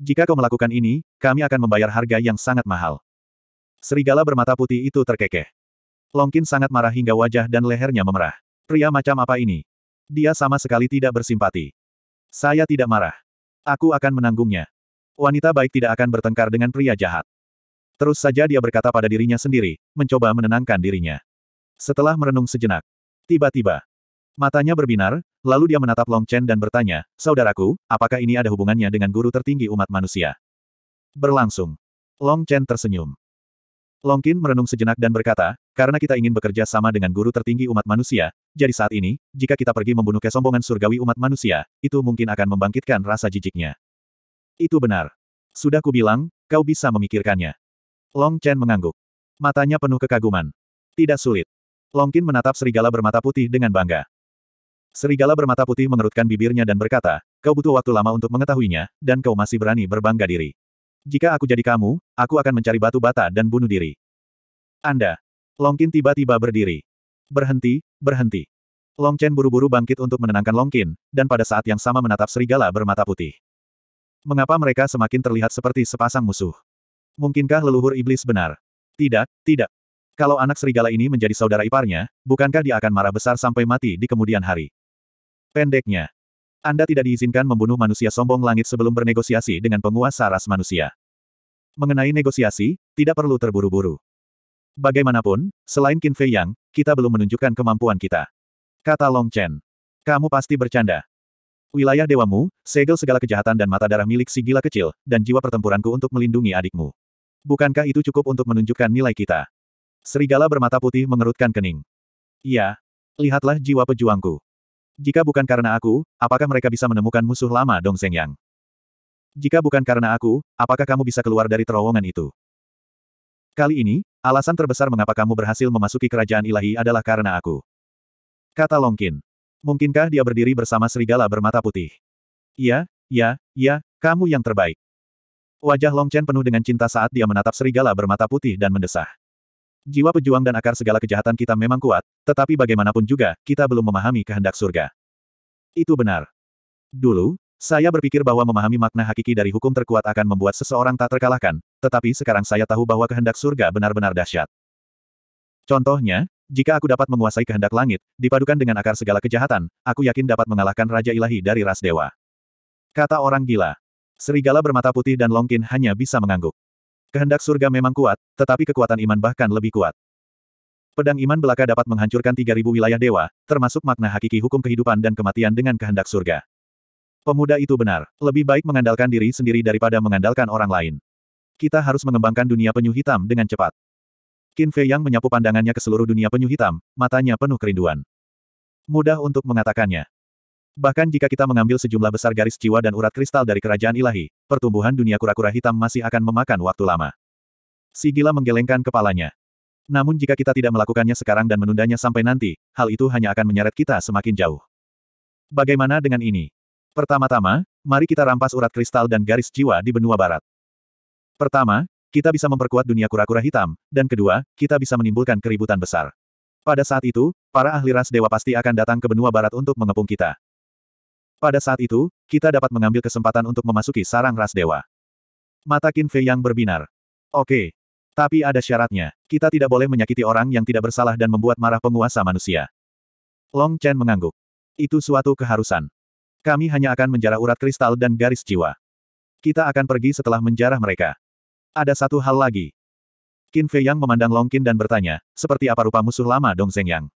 Jika kau melakukan ini, kami akan membayar harga yang sangat mahal. Serigala bermata putih itu terkekeh. Longkin sangat marah hingga wajah dan lehernya memerah. Pria macam apa ini? Dia sama sekali tidak bersimpati. Saya tidak marah. Aku akan menanggungnya. Wanita baik tidak akan bertengkar dengan pria jahat. Terus saja dia berkata pada dirinya sendiri, mencoba menenangkan dirinya. Setelah merenung sejenak, tiba-tiba, matanya berbinar, lalu dia menatap Long Chen dan bertanya, Saudaraku, apakah ini ada hubungannya dengan guru tertinggi umat manusia? Berlangsung. Long Chen tersenyum. Longkin merenung sejenak dan berkata, karena kita ingin bekerja sama dengan guru tertinggi umat manusia, jadi saat ini, jika kita pergi membunuh kesombongan surgawi umat manusia, itu mungkin akan membangkitkan rasa jijiknya. Itu benar. Sudah kubilang, kau bisa memikirkannya. Long Chen mengangguk. Matanya penuh kekaguman. Tidak sulit. Longkin menatap serigala bermata putih dengan bangga. Serigala bermata putih mengerutkan bibirnya dan berkata, kau butuh waktu lama untuk mengetahuinya, dan kau masih berani berbangga diri. Jika aku jadi kamu, aku akan mencari batu bata dan bunuh diri. Anda. Longkin tiba-tiba berdiri. Berhenti, berhenti. Long Chen buru-buru bangkit untuk menenangkan Longkin, dan pada saat yang sama menatap serigala bermata putih. Mengapa mereka semakin terlihat seperti sepasang musuh? Mungkinkah leluhur iblis benar? Tidak, tidak. Kalau anak serigala ini menjadi saudara iparnya, bukankah dia akan marah besar sampai mati di kemudian hari? Pendeknya, anda tidak diizinkan membunuh manusia sombong langit sebelum bernegosiasi dengan penguasa ras manusia. Mengenai negosiasi, tidak perlu terburu-buru. Bagaimanapun, selain Qin Fei Yang, kita belum menunjukkan kemampuan kita. Kata Long Chen. Kamu pasti bercanda. Wilayah dewamu, segel segala kejahatan dan mata darah milik si gila kecil, dan jiwa pertempuranku untuk melindungi adikmu. Bukankah itu cukup untuk menunjukkan nilai kita? Serigala bermata putih mengerutkan kening. Iya. Lihatlah jiwa pejuangku. Jika bukan karena aku, apakah mereka bisa menemukan musuh lama Dong Zhengyang? Jika bukan karena aku, apakah kamu bisa keluar dari terowongan itu? Kali ini, alasan terbesar mengapa kamu berhasil memasuki kerajaan ilahi adalah karena aku. Kata Longkin. Mungkinkah dia berdiri bersama serigala bermata putih? Iya, iya, iya, kamu yang terbaik. Wajah Long Chen penuh dengan cinta saat dia menatap serigala bermata putih dan mendesah. Jiwa pejuang dan akar segala kejahatan kita memang kuat, tetapi bagaimanapun juga, kita belum memahami kehendak surga. Itu benar. Dulu, saya berpikir bahwa memahami makna hakiki dari hukum terkuat akan membuat seseorang tak terkalahkan, tetapi sekarang saya tahu bahwa kehendak surga benar-benar dahsyat. Contohnya, jika aku dapat menguasai kehendak langit, dipadukan dengan akar segala kejahatan, aku yakin dapat mengalahkan Raja Ilahi dari ras dewa. Kata orang gila. Serigala bermata putih dan Longkin hanya bisa mengangguk. Kehendak surga memang kuat, tetapi kekuatan iman bahkan lebih kuat. Pedang iman belaka dapat menghancurkan 3000 wilayah dewa, termasuk makna hakiki hukum kehidupan dan kematian dengan kehendak surga. Pemuda itu benar, lebih baik mengandalkan diri sendiri daripada mengandalkan orang lain. Kita harus mengembangkan dunia penyu hitam dengan cepat. Qin Fei Yang menyapu pandangannya ke seluruh dunia penyu hitam, matanya penuh kerinduan. Mudah untuk mengatakannya. Bahkan jika kita mengambil sejumlah besar garis jiwa dan urat kristal dari kerajaan ilahi, pertumbuhan dunia kura-kura hitam masih akan memakan waktu lama. Si gila menggelengkan kepalanya. Namun jika kita tidak melakukannya sekarang dan menundanya sampai nanti, hal itu hanya akan menyeret kita semakin jauh. Bagaimana dengan ini? Pertama-tama, mari kita rampas urat kristal dan garis jiwa di benua barat. Pertama, kita bisa memperkuat dunia kura-kura hitam, dan kedua, kita bisa menimbulkan keributan besar. Pada saat itu, para ahli ras dewa pasti akan datang ke benua barat untuk mengepung kita. Pada saat itu, kita dapat mengambil kesempatan untuk memasuki sarang ras dewa. Mata Qin Fei yang berbinar. Oke. Tapi ada syaratnya, kita tidak boleh menyakiti orang yang tidak bersalah dan membuat marah penguasa manusia. Long Chen mengangguk. Itu suatu keharusan. Kami hanya akan menjarah urat kristal dan garis jiwa. Kita akan pergi setelah menjarah mereka. Ada satu hal lagi. Qin Fei Yang memandang Long Qin dan bertanya, seperti apa rupa musuh lama Dong Zeng Yang?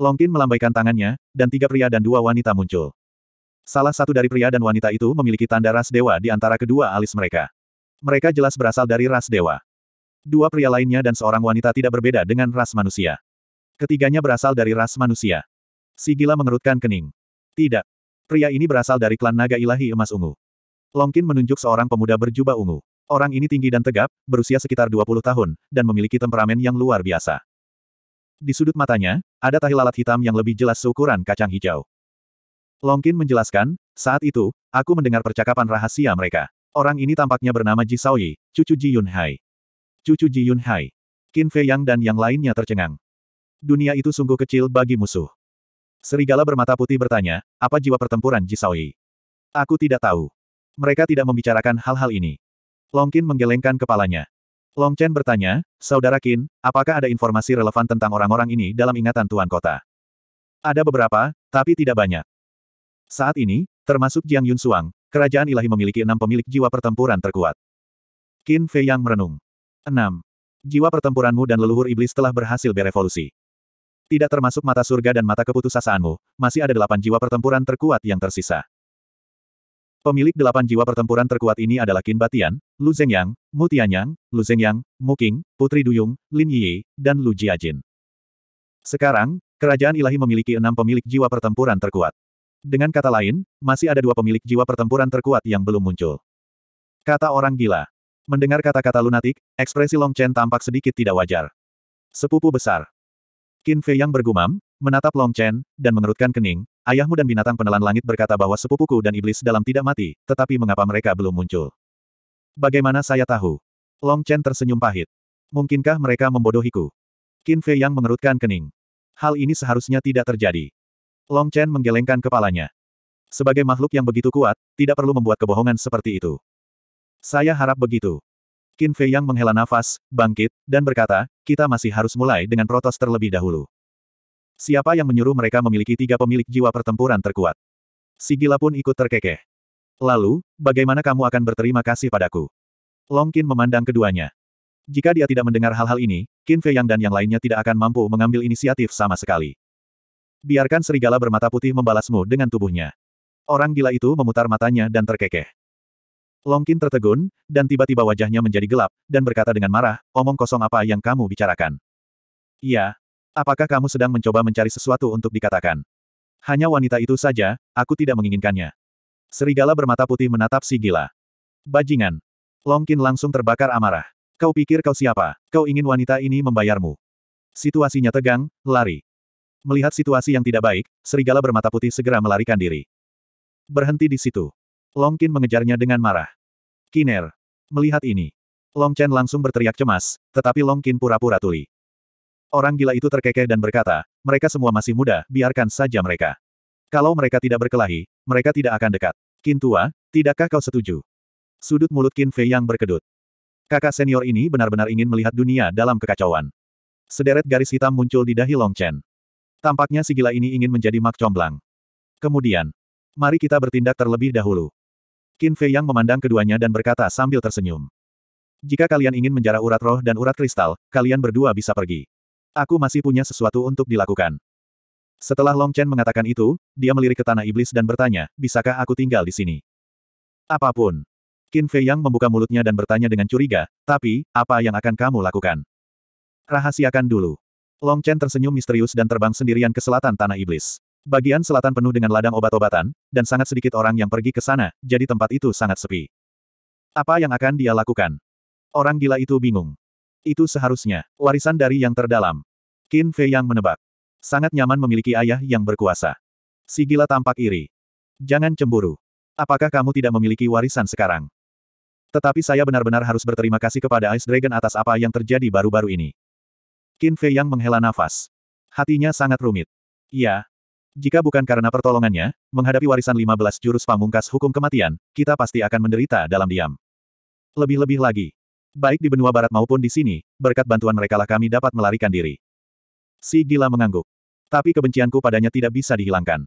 Long Qin melambaikan tangannya, dan tiga pria dan dua wanita muncul. Salah satu dari pria dan wanita itu memiliki tanda ras dewa di antara kedua alis mereka. Mereka jelas berasal dari ras dewa. Dua pria lainnya dan seorang wanita tidak berbeda dengan ras manusia. Ketiganya berasal dari ras manusia. Sigila mengerutkan kening. Tidak. Pria ini berasal dari klan naga ilahi emas ungu. Longkin menunjuk seorang pemuda berjubah ungu. Orang ini tinggi dan tegap, berusia sekitar 20 tahun, dan memiliki temperamen yang luar biasa. Di sudut matanya, ada tahi lalat hitam yang lebih jelas seukuran kacang hijau. Longkin menjelaskan, saat itu, aku mendengar percakapan rahasia mereka. Orang ini tampaknya bernama Ji Shaoyi, cucu Ji Yun Hai. Cucu Ji Yun Hai. Qin Fei Yang dan yang lainnya tercengang. Dunia itu sungguh kecil bagi musuh. Serigala bermata putih bertanya, apa jiwa pertempuran Ji Shaoyi? Aku tidak tahu. Mereka tidak membicarakan hal-hal ini. Longkin menggelengkan kepalanya. Long Chen bertanya, Saudara Qin, apakah ada informasi relevan tentang orang-orang ini dalam ingatan Tuan Kota? Ada beberapa, tapi tidak banyak. Saat ini, termasuk Jiang Yun Suang, kerajaan ilahi memiliki enam pemilik jiwa pertempuran terkuat. Qin Fei Yang merenung. 6. Jiwa pertempuranmu dan leluhur iblis telah berhasil berevolusi. Tidak termasuk mata surga dan mata keputusasaanmu, masih ada delapan jiwa pertempuran terkuat yang tersisa. Pemilik delapan jiwa pertempuran terkuat ini adalah Qin Batian, Lu Zhengyang, Mu Tianyang, Lu Zhengyang, Mu Qing, Putri Duyung, Lin Yi, dan Lu Jiajin. Sekarang, kerajaan ilahi memiliki enam pemilik jiwa pertempuran terkuat. Dengan kata lain, masih ada dua pemilik jiwa pertempuran terkuat yang belum muncul. Kata orang gila. Mendengar kata-kata lunatik, ekspresi Long Chen tampak sedikit tidak wajar. Sepupu besar. Qin Fei yang bergumam, menatap Long Chen, dan mengerutkan kening, ayahmu dan binatang penelan langit berkata bahwa sepupuku dan iblis dalam tidak mati, tetapi mengapa mereka belum muncul? Bagaimana saya tahu? Long Chen tersenyum pahit. Mungkinkah mereka membodohiku? Qin Fei yang mengerutkan kening. Hal ini seharusnya tidak terjadi. Long Chen menggelengkan kepalanya. Sebagai makhluk yang begitu kuat, tidak perlu membuat kebohongan seperti itu. Saya harap begitu. Qin Fei Yang menghela nafas, bangkit, dan berkata, kita masih harus mulai dengan protos terlebih dahulu. Siapa yang menyuruh mereka memiliki tiga pemilik jiwa pertempuran terkuat? Si gila pun ikut terkekeh. Lalu, bagaimana kamu akan berterima kasih padaku? Long Qin memandang keduanya. Jika dia tidak mendengar hal-hal ini, Qin Fei Yang dan yang lainnya tidak akan mampu mengambil inisiatif sama sekali. Biarkan serigala bermata putih membalasmu dengan tubuhnya. Orang gila itu memutar matanya dan terkekeh. Longkin tertegun, dan tiba-tiba wajahnya menjadi gelap, dan berkata dengan marah, omong kosong apa yang kamu bicarakan. Iya. Apakah kamu sedang mencoba mencari sesuatu untuk dikatakan? Hanya wanita itu saja, aku tidak menginginkannya. Serigala bermata putih menatap si gila. Bajingan. Longkin langsung terbakar amarah. Kau pikir kau siapa? Kau ingin wanita ini membayarmu. Situasinya tegang, lari. Melihat situasi yang tidak baik, serigala bermata putih segera melarikan diri. Berhenti di situ. Long Qin mengejarnya dengan marah. Kiner. Melihat ini. Long Chen langsung berteriak cemas, tetapi Long Qin pura-pura tuli. Orang gila itu terkekeh dan berkata, mereka semua masih muda, biarkan saja mereka. Kalau mereka tidak berkelahi, mereka tidak akan dekat. Kintua, tidakkah kau setuju? Sudut mulut Qin Fei yang berkedut. Kakak senior ini benar-benar ingin melihat dunia dalam kekacauan. Sederet garis hitam muncul di dahi Long Chen. Tampaknya si gila ini ingin menjadi mak comblang. Kemudian, mari kita bertindak terlebih dahulu. Qin Fei Yang memandang keduanya dan berkata sambil tersenyum. Jika kalian ingin menjarah urat roh dan urat kristal, kalian berdua bisa pergi. Aku masih punya sesuatu untuk dilakukan. Setelah Long Chen mengatakan itu, dia melirik ke tanah iblis dan bertanya, bisakah aku tinggal di sini? Apapun. Qin Fei Yang membuka mulutnya dan bertanya dengan curiga, tapi, apa yang akan kamu lakukan? Rahasiakan dulu. Long Chen tersenyum misterius dan terbang sendirian ke selatan Tanah Iblis. Bagian selatan penuh dengan ladang obat-obatan, dan sangat sedikit orang yang pergi ke sana, jadi tempat itu sangat sepi. Apa yang akan dia lakukan? Orang gila itu bingung. Itu seharusnya warisan dari yang terdalam. Qin Fei yang menebak. Sangat nyaman memiliki ayah yang berkuasa. Si gila tampak iri. Jangan cemburu. Apakah kamu tidak memiliki warisan sekarang? Tetapi saya benar-benar harus berterima kasih kepada Ice Dragon atas apa yang terjadi baru-baru ini. Qin Fei yang menghela nafas. Hatinya sangat rumit. Ya. Jika bukan karena pertolongannya, menghadapi warisan 15 jurus pamungkas hukum kematian, kita pasti akan menderita dalam diam. Lebih-lebih lagi. Baik di benua barat maupun di sini, berkat bantuan merekalah kami dapat melarikan diri. Si gila mengangguk. Tapi kebencianku padanya tidak bisa dihilangkan.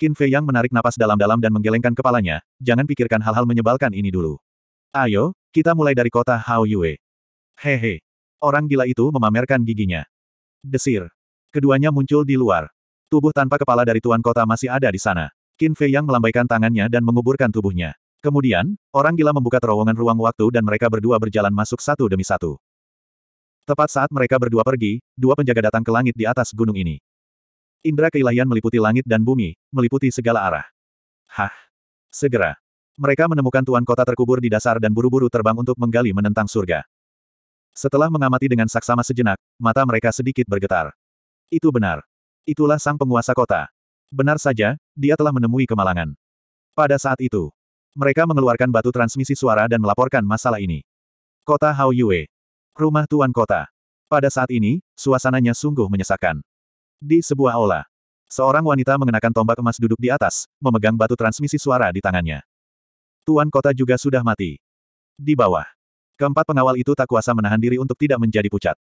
Qin Fei Yang menarik napas dalam-dalam dan menggelengkan kepalanya, jangan pikirkan hal-hal menyebalkan ini dulu. Ayo, kita mulai dari kota Hao Yue. Hehe. Orang gila itu memamerkan giginya. Desir. Keduanya muncul di luar. Tubuh tanpa kepala dari Tuan Kota masih ada di sana. Qin Fei yang melambaikan tangannya dan menguburkan tubuhnya. Kemudian, orang gila membuka terowongan ruang waktu dan mereka berdua berjalan masuk satu demi satu. Tepat saat mereka berdua pergi, dua penjaga datang ke langit di atas gunung ini. Indra keilahian meliputi langit dan bumi, meliputi segala arah. Hah! Segera. Mereka menemukan Tuan Kota terkubur di dasar dan buru-buru terbang untuk menggali menentang surga. Setelah mengamati dengan saksama sejenak, mata mereka sedikit bergetar. Itu benar. Itulah sang penguasa kota. Benar saja, dia telah menemui kemalangan. Pada saat itu, mereka mengeluarkan batu transmisi suara dan melaporkan masalah ini. Kota Hao Yue. Rumah Tuan Kota. Pada saat ini, suasananya sungguh menyesakkan. Di sebuah aula, seorang wanita mengenakan tombak emas duduk di atas, memegang batu transmisi suara di tangannya. Tuan Kota juga sudah mati. Di bawah, Keempat pengawal itu tak kuasa menahan diri untuk tidak menjadi pucat.